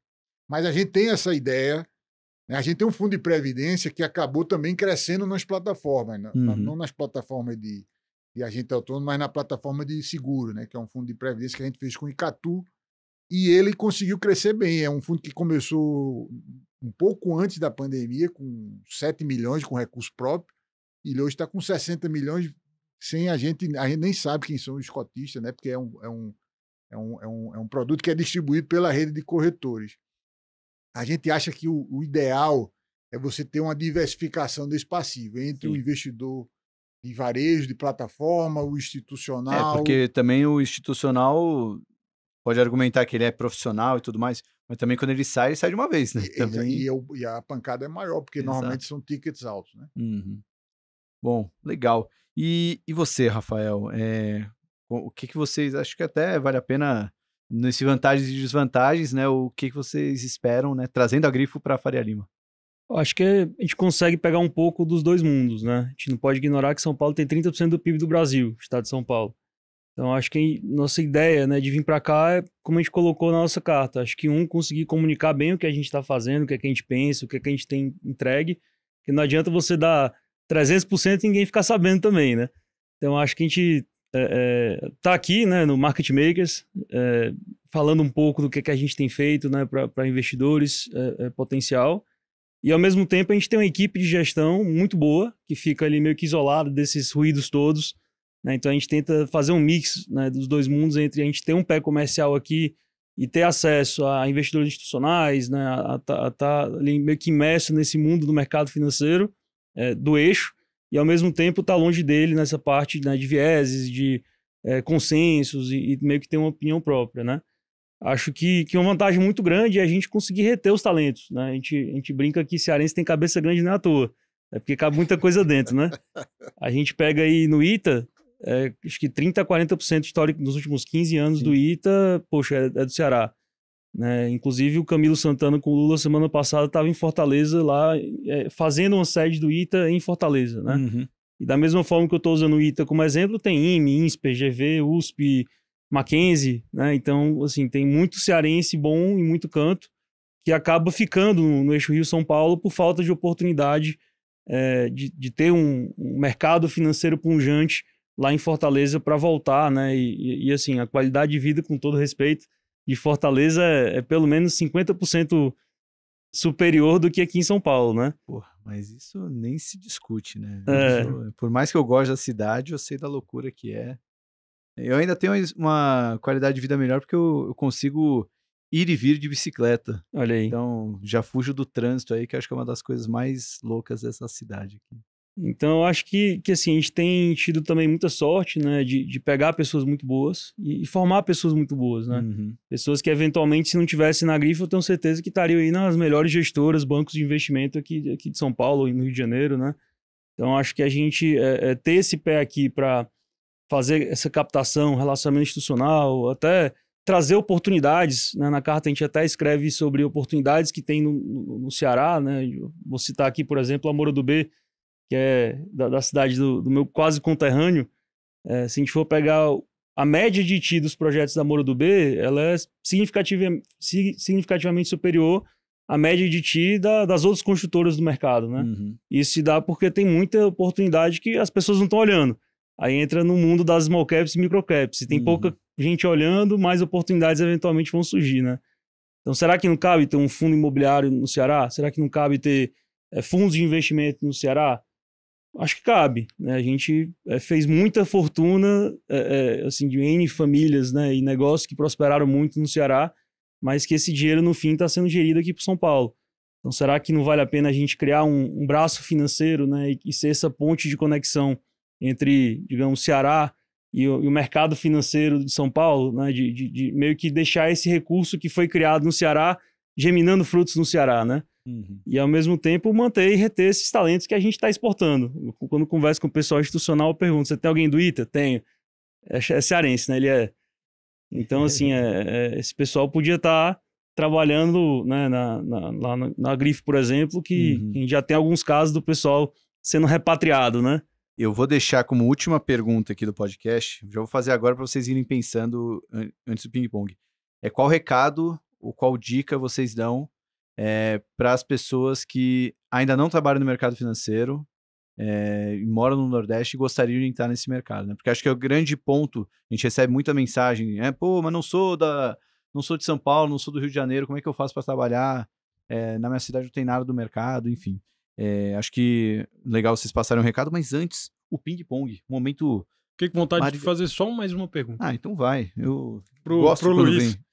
Mas a gente tem essa ideia a gente tem um fundo de previdência que acabou também crescendo nas plataformas, né? uhum. não nas plataformas de, de agente autônomo, mas na plataforma de seguro, né? que é um fundo de previdência que a gente fez com o Icatu, e ele conseguiu crescer bem. É um fundo que começou um pouco antes da pandemia, com 7 milhões com recurso próprio, e hoje está com 60 milhões, sem a gente, a gente nem sabe quem são os cotistas, né? porque é um, é, um, é, um, é, um, é um produto que é distribuído pela rede de corretores. A gente acha que o, o ideal é você ter uma diversificação desse passivo entre Sim. o investidor de varejo, de plataforma, o é, institucional. É, porque também o institucional pode argumentar que ele é profissional e tudo mais, mas também quando ele sai, ele sai de uma vez, né? E, também... e, é e a pancada é maior, porque Exato. normalmente são tickets altos, né? Uhum. Bom, legal. E, e você, Rafael? É, o que, que vocês. Acho que até vale a pena nesse vantagens e desvantagens, né? O que, vocês esperam, né? Trazendo a Grifo para a Faria Lima. acho que é, a gente consegue pegar um pouco dos dois mundos, né? A gente não pode ignorar que São Paulo tem 30% do PIB do Brasil, estado de São Paulo. Então acho que nossa ideia, né, de vir para cá é como a gente colocou na nossa carta. Acho que um conseguir comunicar bem o que a gente está fazendo, o que, é que a gente pensa, o que, é que a gente tem entregue, que não adianta você dar 300% e ninguém ficar sabendo também, né? Então acho que a gente está é, é, aqui né, no Market Makers, é, falando um pouco do que, que a gente tem feito né, para investidores potencial. E ao mesmo tempo a gente tem uma equipe de gestão muito boa, que fica ali meio que isolada desses ruídos todos. Né? Então a gente tenta fazer um mix né, dos dois mundos entre a gente ter um pé comercial aqui e ter acesso a investidores institucionais, né, a estar tá, tá meio que imerso nesse mundo do mercado financeiro, é, do eixo, e ao mesmo tempo está longe dele nessa parte né, de vieses, de é, consensos e, e, meio que tem uma opinião própria, né? Acho que, que uma vantagem muito grande é a gente conseguir reter os talentos, né? A gente, a gente brinca que cearense tem cabeça grande não é à toa, é porque cabe muita coisa dentro, né? A gente pega aí no ITA, é, acho que 30, 40% histórico nos últimos 15 anos Sim. do ITA, poxa, é, é do Ceará. Né? Inclusive, o Camilo Santana com o Lula semana passada estava em Fortaleza, lá é, fazendo uma sede do ITA em Fortaleza. Né? Uhum. E da mesma forma que eu estou usando o ITA como exemplo, tem IME, INSPE, GV, USP, Mackenzie. Né? Então, assim, tem muito cearense bom em muito canto que acaba ficando no, no eixo Rio-São Paulo por falta de oportunidade é, de, de, ter um, um mercado financeiro pungente lá em Fortaleza para voltar, né? E, e, e, assim, a qualidade de vida, com todo respeito, de Fortaleza é, é pelo menos 50% superior do que aqui em São Paulo, né? Porra, mas isso nem se discute, né? É. Sou, por mais que eu goste da cidade, eu sei da loucura que é. Eu ainda tenho uma qualidade de vida melhor porque eu, eu consigo ir e vir de bicicleta. Olha aí. Então, já fujo do trânsito aí, que acho que é uma das coisas mais loucas dessa cidade aqui. Então, eu acho que, que assim, a gente tem tido também muita sorte, né, de, de pegar pessoas muito boas e, e formar pessoas muito boas, né? Uhum. Pessoas que, eventualmente, se não tivesse na grife, eu tenho certeza que estariam aí nas melhores gestoras, bancos de investimento aqui, aqui de São Paulo e no Rio de Janeiro, né? Então, acho que a gente é, é, ter esse pé aqui para fazer essa captação, relacionamento institucional, até trazer oportunidades, né? Na carta a gente até escreve sobre oportunidades que tem no, no, no Ceará, né? Vou citar aqui, por exemplo, a Moura do B, que é da, da cidade do, do, meu quase conterrâneo, é, se a gente for pegar a média de TI dos projetos da Moro do B, ela é significativa, significativamente superior à média de TI da, das outras construtoras do mercado, né? Uhum. Isso se dá porque tem muita oportunidade que as pessoas não estão olhando. Aí entra no mundo das small caps e micro caps. Se tem uhum. pouca gente olhando, mais oportunidades eventualmente vão surgir, né? Então, será que não cabe ter um fundo imobiliário no Ceará? Será que não cabe ter é, fundos de investimento no Ceará? acho que cabe. Né? A gente é, fez muita fortuna é, assim, de N famílias né, e negócios que prosperaram muito no Ceará, mas que esse dinheiro, no fim, está sendo gerido aqui para São Paulo. Então, será que não vale a pena a gente criar um, um braço financeiro né, e, e, ser essa ponte de conexão entre, digamos, Ceará e o, e o mercado financeiro de São Paulo, né, de, de, de meio que deixar esse recurso que foi criado no Ceará germinando frutos no Ceará, né? Uhum. E ao mesmo tempo manter e reter esses talentos que a gente está exportando. Quando converso com o pessoal institucional, eu pergunto: você tem alguém do ITA? Tenho. É, é cearense, né? Ele é. Então, assim, é, é, esse pessoal podia estar tá trabalhando né, na, na, lá na, na Grife, por exemplo, que, uhum. que já tem alguns casos do pessoal sendo repatriado, né? Eu vou deixar como última pergunta aqui do podcast, já vou fazer agora para vocês irem pensando antes do ping-pong. É qual recado ou qual dica vocês dão é, para as pessoas que ainda não trabalham no mercado financeiro, é, moram no Nordeste e gostariam de entrar nesse mercado, né? Porque acho que é o grande ponto. A gente recebe muita mensagem, É Pô, mas não sou da, não sou de São Paulo, não sou do Rio de Janeiro. Como é que eu faço para trabalhar? É, na minha cidade não tem nada do mercado, enfim. É, acho que legal vocês passarem um recado, mas antes o ping pong, momento. Fiquei com vontade de fazer só mais uma pergunta. Ah, então vai. Eu pro, gosto pro Luiz. Vem.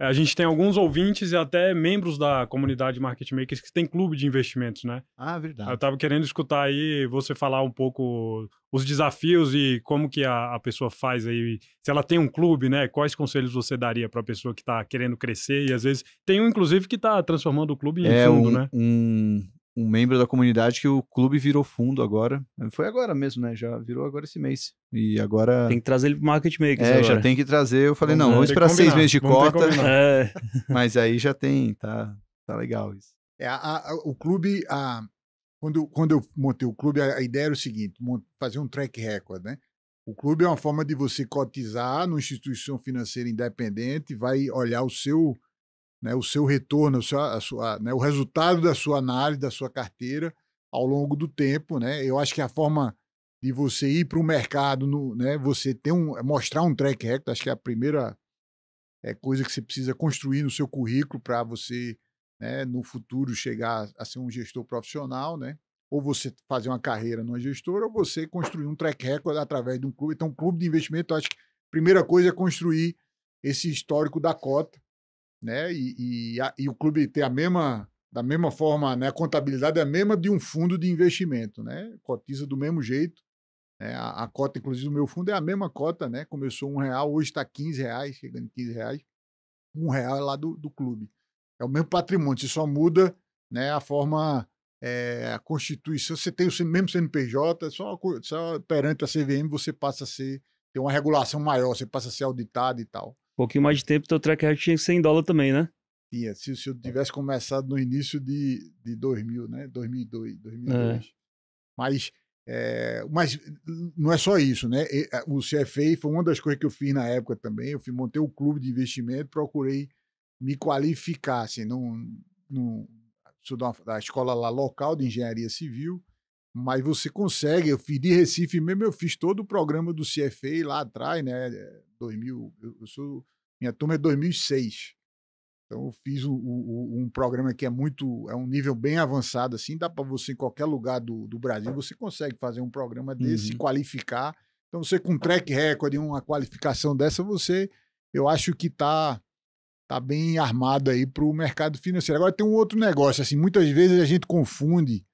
É, a gente tem alguns ouvintes e até membros da comunidade Market Makers que tem clube de investimentos, né? Ah, verdade. Eu estava querendo escutar aí você falar um pouco os desafios e como que a, a, pessoa faz aí, se ela tem um clube, né? Quais conselhos você daria para a pessoa que está querendo crescer e às vezes tem um, inclusive, que está transformando o clube em é fundo, um, né? Um, um membro da comunidade que o clube virou fundo agora. Foi agora mesmo, né? Já virou agora esse mês. E agora. Tem que trazer ele pro Market Makers. É, agora. já tem que trazer. Eu falei, vamos, não, vamos esperar seis meses de vamos cota. É. Mas aí já tem, tá, tá legal isso. É, a, a, o clube, a, quando, quando eu montei o clube, a, a ideia era o seguinte: fazer um track record, né? O clube é uma forma de você cotizar numa instituição financeira independente, vai olhar o seu né, o seu retorno, o, seu, a sua, né, o resultado da sua análise, da sua carteira ao longo do tempo. Né? Eu acho que a forma de você ir para o mercado, no, né, você ter um, é mostrar um track record, acho que é a primeira é, coisa que você precisa construir no seu currículo para você, né, no futuro, chegar a ser um gestor profissional. Né? Ou você fazer uma carreira numa gestora, ou você construir um track record através de um clube. Então, um clube de investimento, acho que a primeira coisa é construir esse histórico da cota né? E, e, a, e o clube tem a mesma da mesma forma, né? A contabilidade é a mesma de um fundo de investimento, né? Cotiza do mesmo jeito. Né? A, a, cota, inclusive, do meu fundo é a mesma cota, né? Começou um real, hoje está 15 reais, chegando em 15 reais. Um real é lá do, do clube. É o mesmo patrimônio, você só muda né, a forma, é, a constituição. Você tem o mesmo CNPJ, só, só perante a CVM você passa a ser, tem uma regulação maior, você passa a ser auditado e tal pouquinho mais de tempo, teu track record tinha que ser em dólar também, né? Tinha, se, se eu tivesse começado no início de, de 2000, né? 2002, 2002. É. Mas, é, mas não é só isso, né? O CFA foi uma das coisas que eu fiz na época também. Eu fui, montei o um clube de investimento, procurei me qualificar, assim, num, num, da escola lá local de engenharia civil mas você consegue. Eu fiz de Recife mesmo, eu fiz todo o programa do CFA lá atrás, né? 2000, é, eu sou, minha turma é 2006. Então eu fiz o, o, um programa que é muito, é um nível bem avançado assim, dá para você em qualquer lugar do, do, Brasil, você consegue fazer um programa desse, uhum. qualificar. Então você com track record, uma qualificação dessa, você, eu acho que está tá bem armado aí para o mercado financeiro. Agora tem um outro negócio, assim, muitas vezes a gente confunde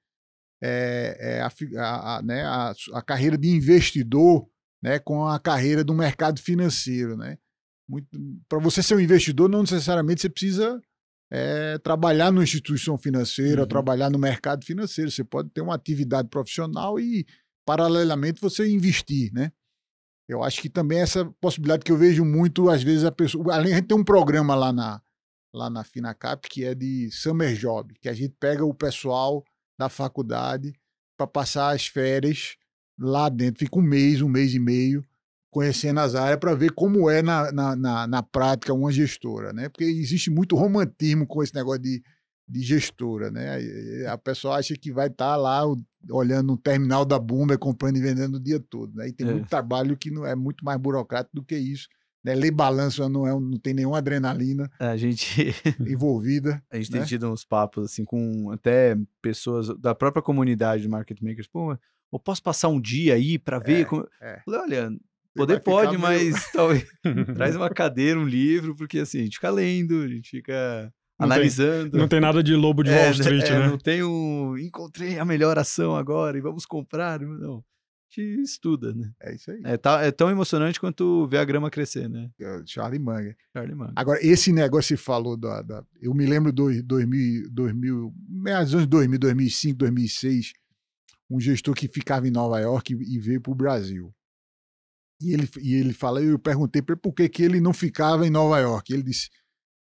é, é a, a, né, a, a, carreira de investidor né, com a carreira do mercado financeiro. Né? Para você ser um investidor, não necessariamente você precisa é, trabalhar numa instituição financeira, uhum. trabalhar no mercado financeiro. Você pode ter uma atividade profissional e, paralelamente, você investir. Né? Eu acho que também essa possibilidade que eu vejo muito, às vezes, a pessoa. Além, de ter um programa lá na, lá na Finacap que é de Summer Job, que a gente pega o pessoal da faculdade para passar as férias lá dentro. Fica um mês, um mês e meio conhecendo as áreas para ver como é na, na, na, na, prática uma gestora, né? Porque existe muito romantismo com esse negócio de, de gestora, né? A pessoa acha que vai estar tá lá olhando um terminal da Bumba, comprando e vendendo o dia todo, né? E tem é. muito trabalho que não é muito mais burocrático do que isso. Né? balanço não, é, não tem nenhuma adrenalina é, a gente envolvida. A gente né? tem tido uns papos assim com até pessoas da própria comunidade de Market Makers. Pô, eu posso passar um dia aí para ver? É, como... é. Olha, poder pode, mas meio... talvez traz uma cadeira, um livro, porque assim, a gente fica lendo, a gente fica não analisando. Tem, não tem nada de lobo de é, Wall né, Street, é, né? Não tem um encontrei a melhor ação agora e vamos comprar, não estuda, né? É isso aí. É, tá, é, tão emocionante quanto ver a grama crescer, né? É, Charlie Manga. Charlie Agora, esse negócio que você falou da, da, Eu me lembro de 2000, 2000, meados dos 2000, 2005, 2006, um gestor que ficava em Nova York e, e veio para o Brasil. E ele, e ele fala, eu perguntei para ele por que, que ele não ficava em Nova York. Ele disse,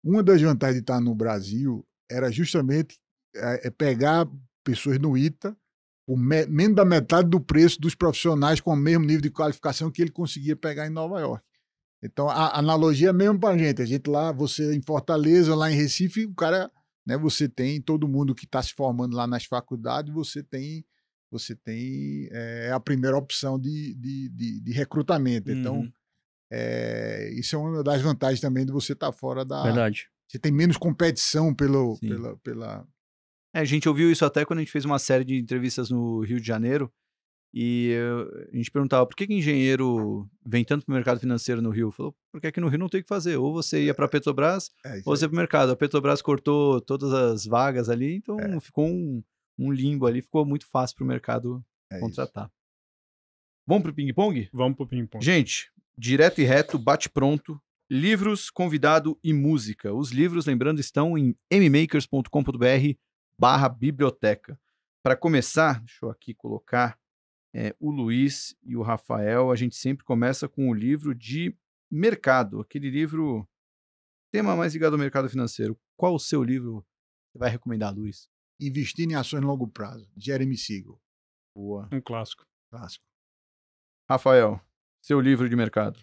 uma das vantagens de estar no Brasil era justamente é, é pegar pessoas no ITA, me, menos da metade do preço dos profissionais com o mesmo nível de qualificação que ele conseguia pegar em Nova York. Então, a analogia é mesmo para a gente. A gente lá, você em Fortaleza, lá em Recife, o cara, né, você tem todo mundo que está se formando lá nas faculdades, você tem você tem é, é a primeira opção de, de, de, de recrutamento. Então, uhum. Então, é, isso é uma das vantagens também de você estar tá fora da. Verdade. Você tem menos competição pelo, pela, pela, é, a gente ouviu isso até quando a gente fez uma série de entrevistas no Rio de Janeiro. E a gente perguntava por que, que engenheiro vem tanto para o mercado financeiro no Rio? Falou, porque aqui no Rio não tem o que fazer. Ou você ia para a é. Petrobras, é, ou você ia para o mercado. A Petrobras cortou todas as vagas ali, então é. ficou um, um, limbo ali, ficou muito fácil para o mercado é contratar. Isso. Vamos para o ping-pong? Vamos para o ping-pong. Gente, direto e reto, bate pronto. Livros, convidado e música. Os livros, lembrando, estão em mmakers.com.br barra biblioteca. Para começar, deixa eu aqui colocar é, o Luiz e o Rafael. A gente sempre começa com o livro de mercado, aquele livro tema mais ligado ao mercado financeiro. Qual o seu livro que vai recomendar, Luiz? Investir em ações a longo prazo, Jeremy Siegel. Boa. Um clássico. Clássico. Rafael, seu livro de mercado.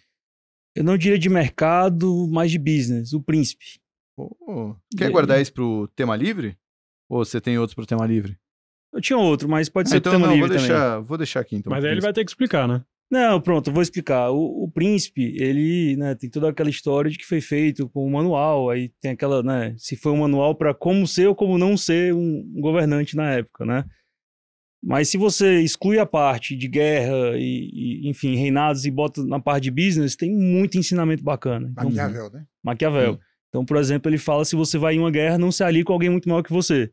Eu não diria de mercado, mas de business, O Príncipe. Oh, quer guardar isso para o tema livre? Ou você tem outros pro tema livre? Eu tinha outro, mas pode ah, ser ah, então, tema não, livre vou deixar, também. Vou deixar aqui então. Mas aí ele vai ter que explicar, né? Não, pronto, vou explicar. O, o príncipe, ele né, tem toda aquela história de que foi feito com um manual, aí tem aquela, né, se foi um manual para como ser ou como não ser um, governante na época, né? Mas se você exclui a parte de guerra e, e, enfim, reinados e bota na parte de business, tem muito ensinamento bacana. Então, Maquiavel, né? Maquiavel. Sim. Então, por exemplo, ele fala: se você vai em uma guerra, não se alie com alguém muito maior que você.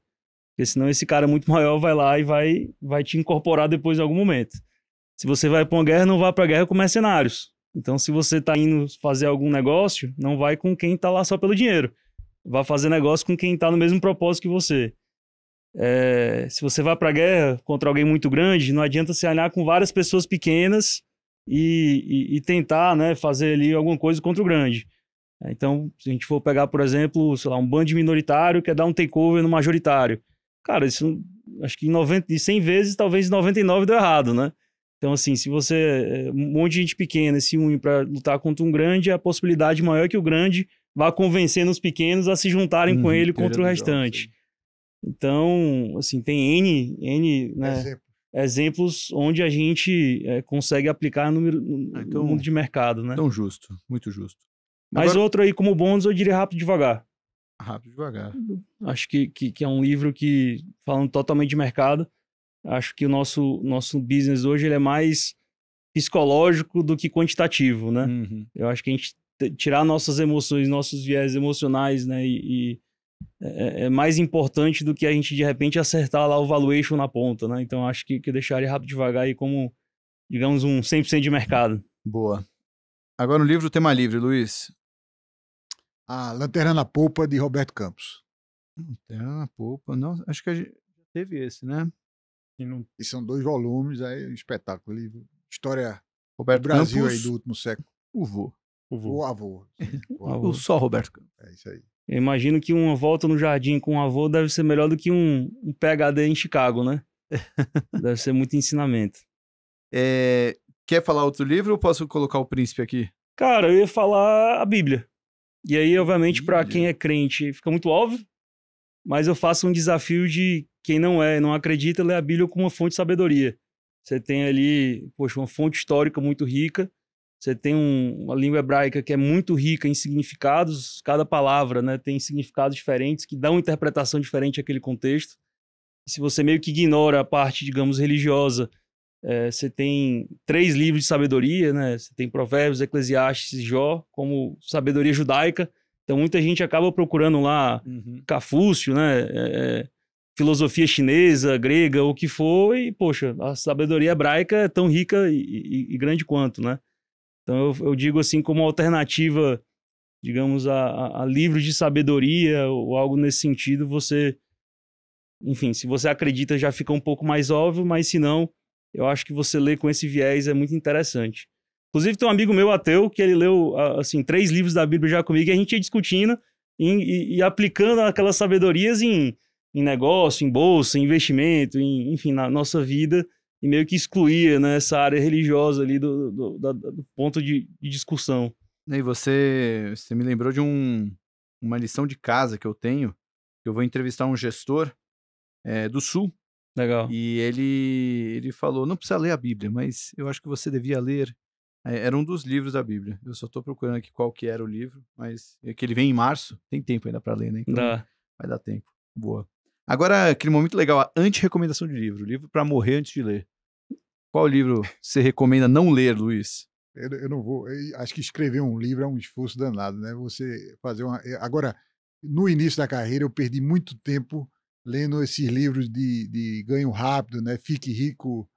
Porque senão esse cara muito maior vai lá e vai, vai te incorporar depois em algum momento. Se você vai para uma guerra, não vá para a guerra com mercenários. Então, se você está indo fazer algum negócio, não vai com quem está lá só pelo dinheiro. Vá fazer negócio com quem está no mesmo propósito que você. É, se você vai para a guerra contra alguém muito grande, não adianta se alinhar com várias pessoas pequenas e, e, e tentar né, fazer ali alguma coisa contra o grande. É, então, se a gente for pegar, por exemplo, sei lá, um bando minoritário quer dar um takeover no majoritário. Cara, isso acho que em 90, 100 vezes, talvez 99 deu errado, né? Então, assim, se você. É, um monte de gente pequena se une para lutar contra um grande, a possibilidade maior é que o grande vá convencendo os pequenos a se juntarem hum, com uhum. ele contra o restante. Então, assim, tem N, N né, Exemplo. exemplos onde a gente é, consegue aplicar no, no, ah, então, no mundo de mercado, né? Então, justo, muito justo. Mas Agora... outro aí, como bônus, eu diria Rápido Devagar. Rápido Devagar. Acho que, que, que, é um livro que, falando totalmente de mercado, acho que o nosso, nosso business hoje ele é mais psicológico do que quantitativo, né? Uhum. Eu acho que a gente tirar nossas emoções, nossos viés emocionais, né? E, e é, é, é, mais importante do que a gente, de repente, acertar lá o valuation na ponta, né? Então, acho que, que deixar ele rápido devagar aí como, digamos, um 100% de mercado. Boa. Agora, no livro Tema Livre, Luiz, a Lanterna na Polpa de Roberto Campos. Lanterna na Polpa, não, acho que a gente teve esse, né? E, não... e são dois volumes, aí é um espetáculo. livro. história Roberto do Brasil Campos, aí do último século. O vô. O, vô. o avô. O avô. O só Roberto Campos. É isso aí. Eu imagino que uma volta no jardim com o avô deve ser melhor do que um, um PHD em Chicago, né? deve ser muito ensinamento. É, quer falar outro livro ou posso colocar o príncipe aqui? Cara, eu ia falar a Bíblia. E aí, obviamente, para quem é crente, fica muito óbvio, mas eu faço um desafio de quem não é, não acredita, ler a Bíblia como uma fonte de sabedoria. Você tem ali, poxa, uma fonte histórica muito rica, você tem um, uma língua hebraica que é muito rica em significados, cada palavra né, tem significados diferentes que dão uma interpretação diferente àquele contexto. se você meio que ignora a parte, digamos, religiosa é, você tem três livros de sabedoria, né? Você tem Provérbios, Eclesiastes e Jó como sabedoria judaica. Então muita gente acaba procurando lá uhum. Cafúcio, né? É, é filosofia chinesa, grega, o que for, e poxa, a sabedoria hebraica é tão rica e, e, e grande quanto, né? Então eu, eu, digo assim como alternativa, digamos, a, a livros de sabedoria ou algo nesse sentido, você, enfim, se você acredita já fica um pouco mais óbvio, mas se não eu acho que você ler com esse viés é muito interessante. Inclusive, tem um amigo meu ateu que ele leu, assim, três livros da Bíblia já comigo e a gente ia discutindo e, e, e aplicando aquelas sabedorias em, em, negócio, em bolsa, em investimento, em, enfim, na nossa vida e meio que excluía né, essa área religiosa ali do, do, do, do ponto de, de, discussão. E você, você me lembrou de um, uma lição de casa que eu tenho, que eu vou entrevistar um gestor é, do Sul, Legal. E ele, ele falou: não precisa ler a Bíblia, mas eu acho que você devia ler. Eh, era um dos livros da Bíblia. Eu só estou procurando aqui qual que era o livro, mas é que ele vem em março. Tem tempo ainda para ler, né? Então Dá. vai dar tempo. Boa. Agora, aquele momento legal, a anti-recomendação de livro. Livro para morrer antes de ler. Qual livro você recomenda não ler, Luiz? Eu, eu não vou. Eu eh, acho que escrever um livro é um esforço danado, né? Você fazer uma. Eh, agora, no início da carreira, eu perdi muito tempo lendo esses livros de, de ganho rápido, né? Fique rico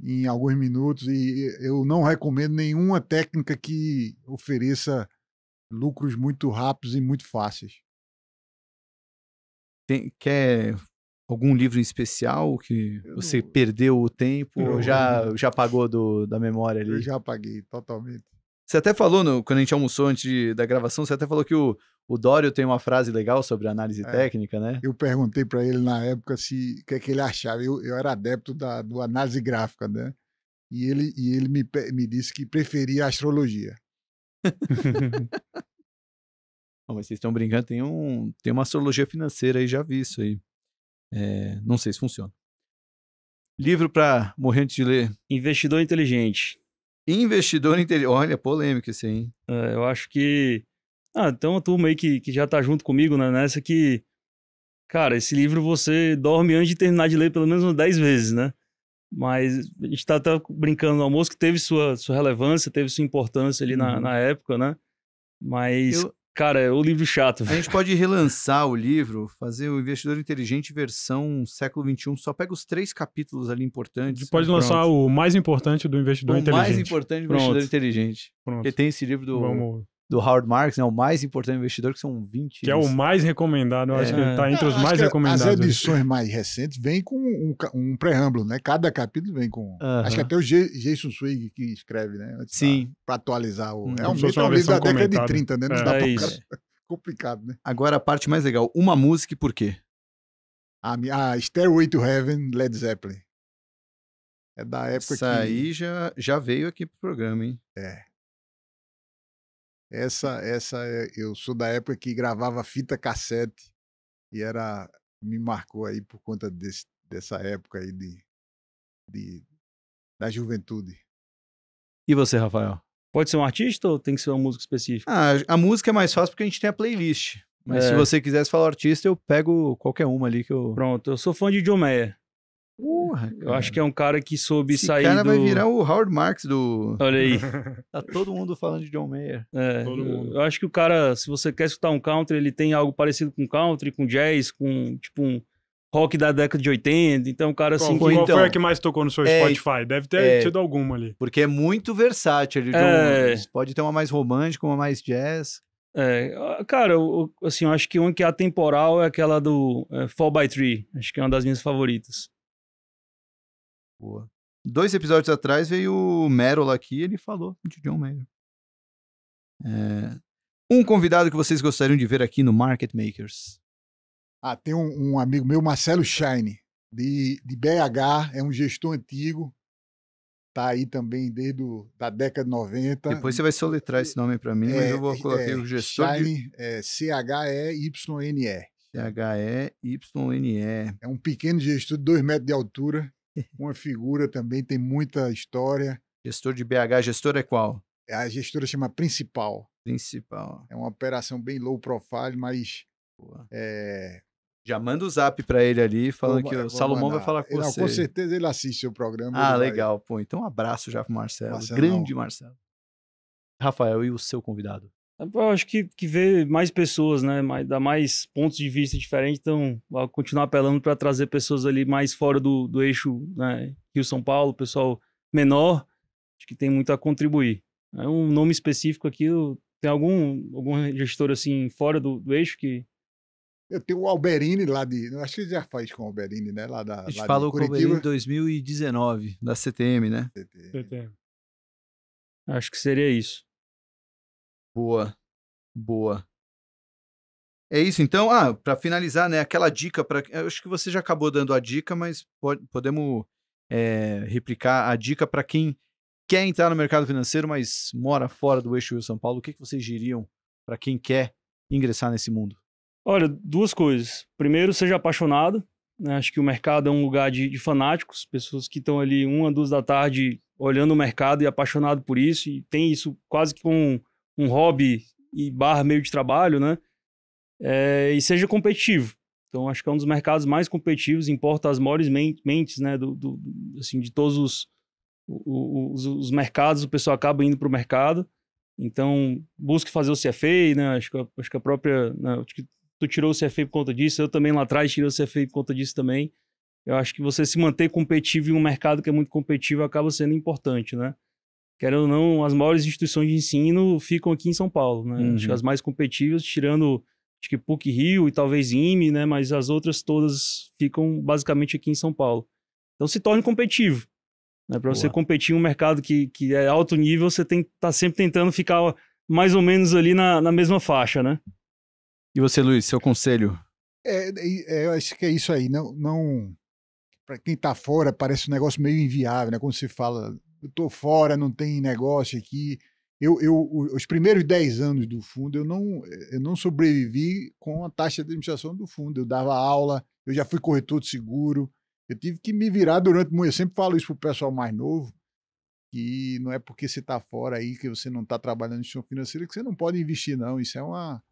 em alguns minutos e eu não recomendo nenhuma técnica que ofereça lucros muito rápidos e muito fáceis. Tem, quer algum livro em especial que eu você não... perdeu o tempo ou já, já apagou do, da memória ali? Eu já apaguei totalmente. Você até falou, no, quando a gente almoçou antes da gravação, você até falou que o, o Dório tem uma frase legal sobre análise é, técnica, né? Eu perguntei para ele na época se o que, é que ele achava. Eu, eu era adepto da, do análise gráfica, né? E ele, e ele me, me disse que preferia a astrologia. Bom, mas vocês estão brincando, tem, um, tem uma astrologia financeira aí, já vi isso aí. É, não sei se funciona. Livro para morrer antes de ler. Investidor Inteligente. Investidor interior. Olha, polêmico isso aí. É, eu acho que. Ah, tem uma turma aí que, que já está junto comigo né, nessa que. Cara, esse livro você dorme antes de terminar de ler pelo menos umas 10 vezes, né? Mas a gente está até brincando no almoço que teve sua, sua relevância, teve sua importância ali na, uhum. na época, né? Mas. Eu, Cara, é o um livro chato. Véio. A gente pode relançar o livro, fazer o Investidor Inteligente versão século XXI. Só pega os três capítulos ali importantes. A gente pode lançar Pronto. o mais importante do Investidor o Inteligente. O mais importante do Pronto. Investidor Inteligente. Pronto. Porque tem esse livro do Vamos do Howard Marks, né, o mais importante investidor, que são 20. Que é o mais recomendado, eu é. acho que ele está é. entre os mais recomendados. As edições mais recentes vêm com um, um, preâmbulo, né? Cada capítulo vem com. Uh -huh. Acho que até o Jason Swig que escreve, né? Antes Sim. Para atualizar o. Hum. é um, é livro, da década de 30, né? Não é, dá é isso. Cara... Complicado, né? Agora a parte mais legal: uma música e por quê? A, minha, a Stairway to Heaven, Led Zeppelin. É da época Essa que. Isso aí já, já veio aqui pro programa, hein? É. Essa, essa é, eu sou da época que gravava fita cassete e era me marcou aí por conta desse, dessa época aí de, de da juventude. E você, Rafael? Pode ser um artista ou tem que ser uma música específica? Ah, a música é mais fácil porque a gente tem a playlist. Mas é. se você quisesse falar artista, eu pego qualquer uma ali que eu. Pronto, eu sou fã de John Mayer. Porra, Eu acho que é um cara que soube Esse sair. O cara do... vai virar o Howard Marks do. Olha aí. tá todo mundo falando de John Mayer. É, tá todo mundo. Eu acho que o cara, se você quer escutar um country, ele tem algo parecido com country, com jazz, com tipo um rock da década de 80. Então, o cara assim. Qual, qual foi a que mais tocou no seu é, Spotify? Deve ter é, tido alguma ali. Porque é muito versátil. é... Pode ter uma mais romântica, uma mais jazz. É, cara, eu, assim, eu acho que uma que é atemporal é aquela do é, Fall by Tree. Acho que é uma das minhas favoritas. Boa. Dois episódios atrás veio o Meryl aqui e ele falou de John Mayer. É... Um convidado que vocês gostariam de ver aqui no Market Makers. Ah, tem um, um amigo meu, Marcelo Shine, de, de BH, é um gestor antigo, tá aí também desde o, da década de 90. Depois você vai soletrar esse nome para mim, é, mas eu vou é, é, colocar é, o gestor. Shine, de... é, C-H-E-Y-N-E. C-H-E-Y-N-E. É um pequeno gestor de 2 metros de altura uma figura também, tem muita história. Gestor de BH, gestor é qual? A gestora chama Principal. Principal. É uma operação bem low profile, mas. É... Já manda o um zap para ele ali, falando vou, que o Salomão mandar. vai falar com ele, você. com certeza ele assiste seu programa. Ah, legal. Vai... Pô, então um abraço já pro Marcelo. Marcelo Grande não. Marcelo. Rafael, e o seu convidado? Eu acho que, que ver mais pessoas, né? Mais, dar mais pontos de vista diferentes. Então, vou continuar apelando para trazer pessoas ali mais fora do, do eixo né? Rio-São Paulo, pessoal menor. Acho que tem muito a contribuir. É um nome específico aqui. Tem algum, algum gestor assim fora do, do eixo que. Eu tenho o Alberini lá de. Acho que já faz com o Alberini, né? Lá da, A gente lá falou com o Alberini em 2019, da CTM, né? CTM. CTM. Acho que seria isso. Boa. Boa. É isso, então. Ah, para finalizar, né? Aquela dica para. Acho que você já acabou dando a dica, mas pode, podemos é, replicar a dica para quem quer entrar no mercado financeiro, mas mora fora do eixo Rio São Paulo. O que, que vocês diriam para quem quer ingressar nesse mundo? Olha, duas coisas. Primeiro, seja apaixonado. Né? Acho que o mercado é um lugar de, de fanáticos, pessoas que estão ali uma, duas da tarde olhando o mercado e apaixonado por isso, e tem isso quase que com. Um um hobby e barra meio de trabalho, né? É, e seja competitivo. Então, acho que é um dos mercados mais competitivos, importa as maiores mentes, né? Do, do assim, de todos os, os, os, mercados, o pessoal acaba indo para o mercado. Então, busque fazer o CFA, né? Acho que, a, acho que a própria. Né? Acho que tu tirou o CFA por conta disso, eu também lá atrás tirei o CFA por conta disso também. Eu acho que você se manter competitivo em um mercado que é muito competitivo acaba sendo importante, né? querendo ou não, as maiores instituições de ensino ficam aqui em São Paulo, né? Uhum. Acho que uhum. as mais competitivas, tirando acho que PUC Rio e talvez IME, né? Mas as outras todas ficam basicamente aqui em São Paulo. Então se torne competitivo. Né? Para você competir em um mercado que, que é alto nível, você tem tá sempre tentando ficar mais ou menos ali na, na mesma faixa, né? E você, Luiz, seu conselho? É, é, eu acho que é isso aí. Não, não... Para quem está fora, parece um negócio meio inviável, né? Quando se fala eu estou fora, não tem negócio aqui. Eu, eu, os primeiros 10 anos do fundo, eu não, eu não sobrevivi com a taxa de administração do fundo. Eu dava aula, eu já fui corretor de seguro, eu tive que me virar durante muito. Eu sempre falo isso para o pessoal mais novo, que não é porque você está fora aí, que você não está trabalhando em instituição financeira, que você não pode investir, não. Isso é uma,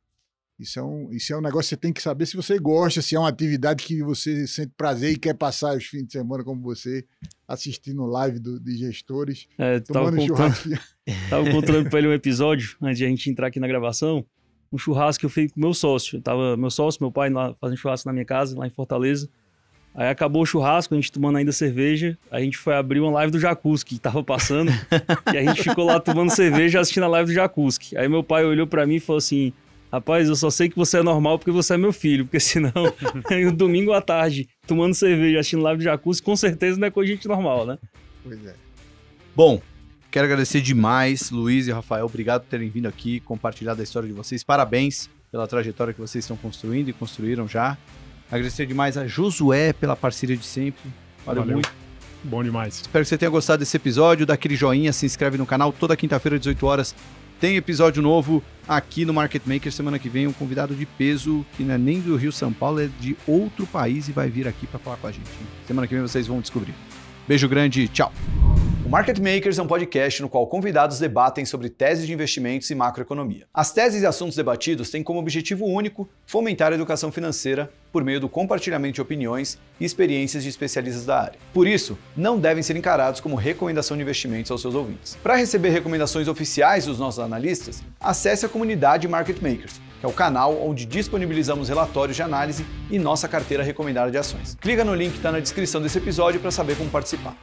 isso é, um, isso é um negócio que você tem que saber se você gosta, se é uma atividade que você sente prazer e quer passar os fins de semana como você, assistindo live do, de gestores, é, tomando tava churrasco. Estava contando para ele um episódio, antes de a gente entrar aqui na gravação, um churrasco que eu fiz com meu sócio. tava meu sócio, meu pai, lá fazendo churrasco na minha casa, lá em Fortaleza. Aí acabou o churrasco, a gente tomando ainda cerveja, a gente foi abrir uma live do jacuzzi que tava passando, e a gente ficou lá tomando cerveja assistindo a live do jacuzzi Aí meu pai olhou para mim e falou assim: Rapaz, eu só sei que você é normal porque você é meu filho, porque senão, no domingo à tarde, tomando cerveja, assistindo live de jacuzzi, com certeza não é com gente normal, né? Pois é. Bom, quero agradecer demais, Luiz e Rafael, obrigado por terem vindo aqui, compartilhado a história de vocês. Parabéns pela trajetória que vocês estão construindo e construíram já. Agradecer demais a Josué pela parceria de sempre. Valeu, Valeu. muito. Bom demais. Espero que você tenha gostado desse episódio. Dá aquele joinha, se inscreve no canal. Toda quinta-feira, 18 horas, tem episódio novo aqui no Market Maker. Semana que vem, um convidado de peso, que não é nem do Rio São Paulo, é de outro país e vai vir aqui para falar com a gente. Semana que vem vocês vão descobrir. Beijo grande, tchau! Market Makers é um podcast no qual convidados debatem sobre teses de investimentos e macroeconomia. As teses e assuntos debatidos têm como objetivo único fomentar a educação financeira por meio do compartilhamento de opiniões e experiências de especialistas da área. Por isso, não devem ser encarados como recomendação de investimentos aos seus ouvintes. Para receber recomendações oficiais dos nossos analistas, acesse a comunidade Market Makers, que é o canal onde disponibilizamos relatórios de análise e nossa carteira recomendada de ações. Clica no link que está na descrição desse episódio para saber como participar.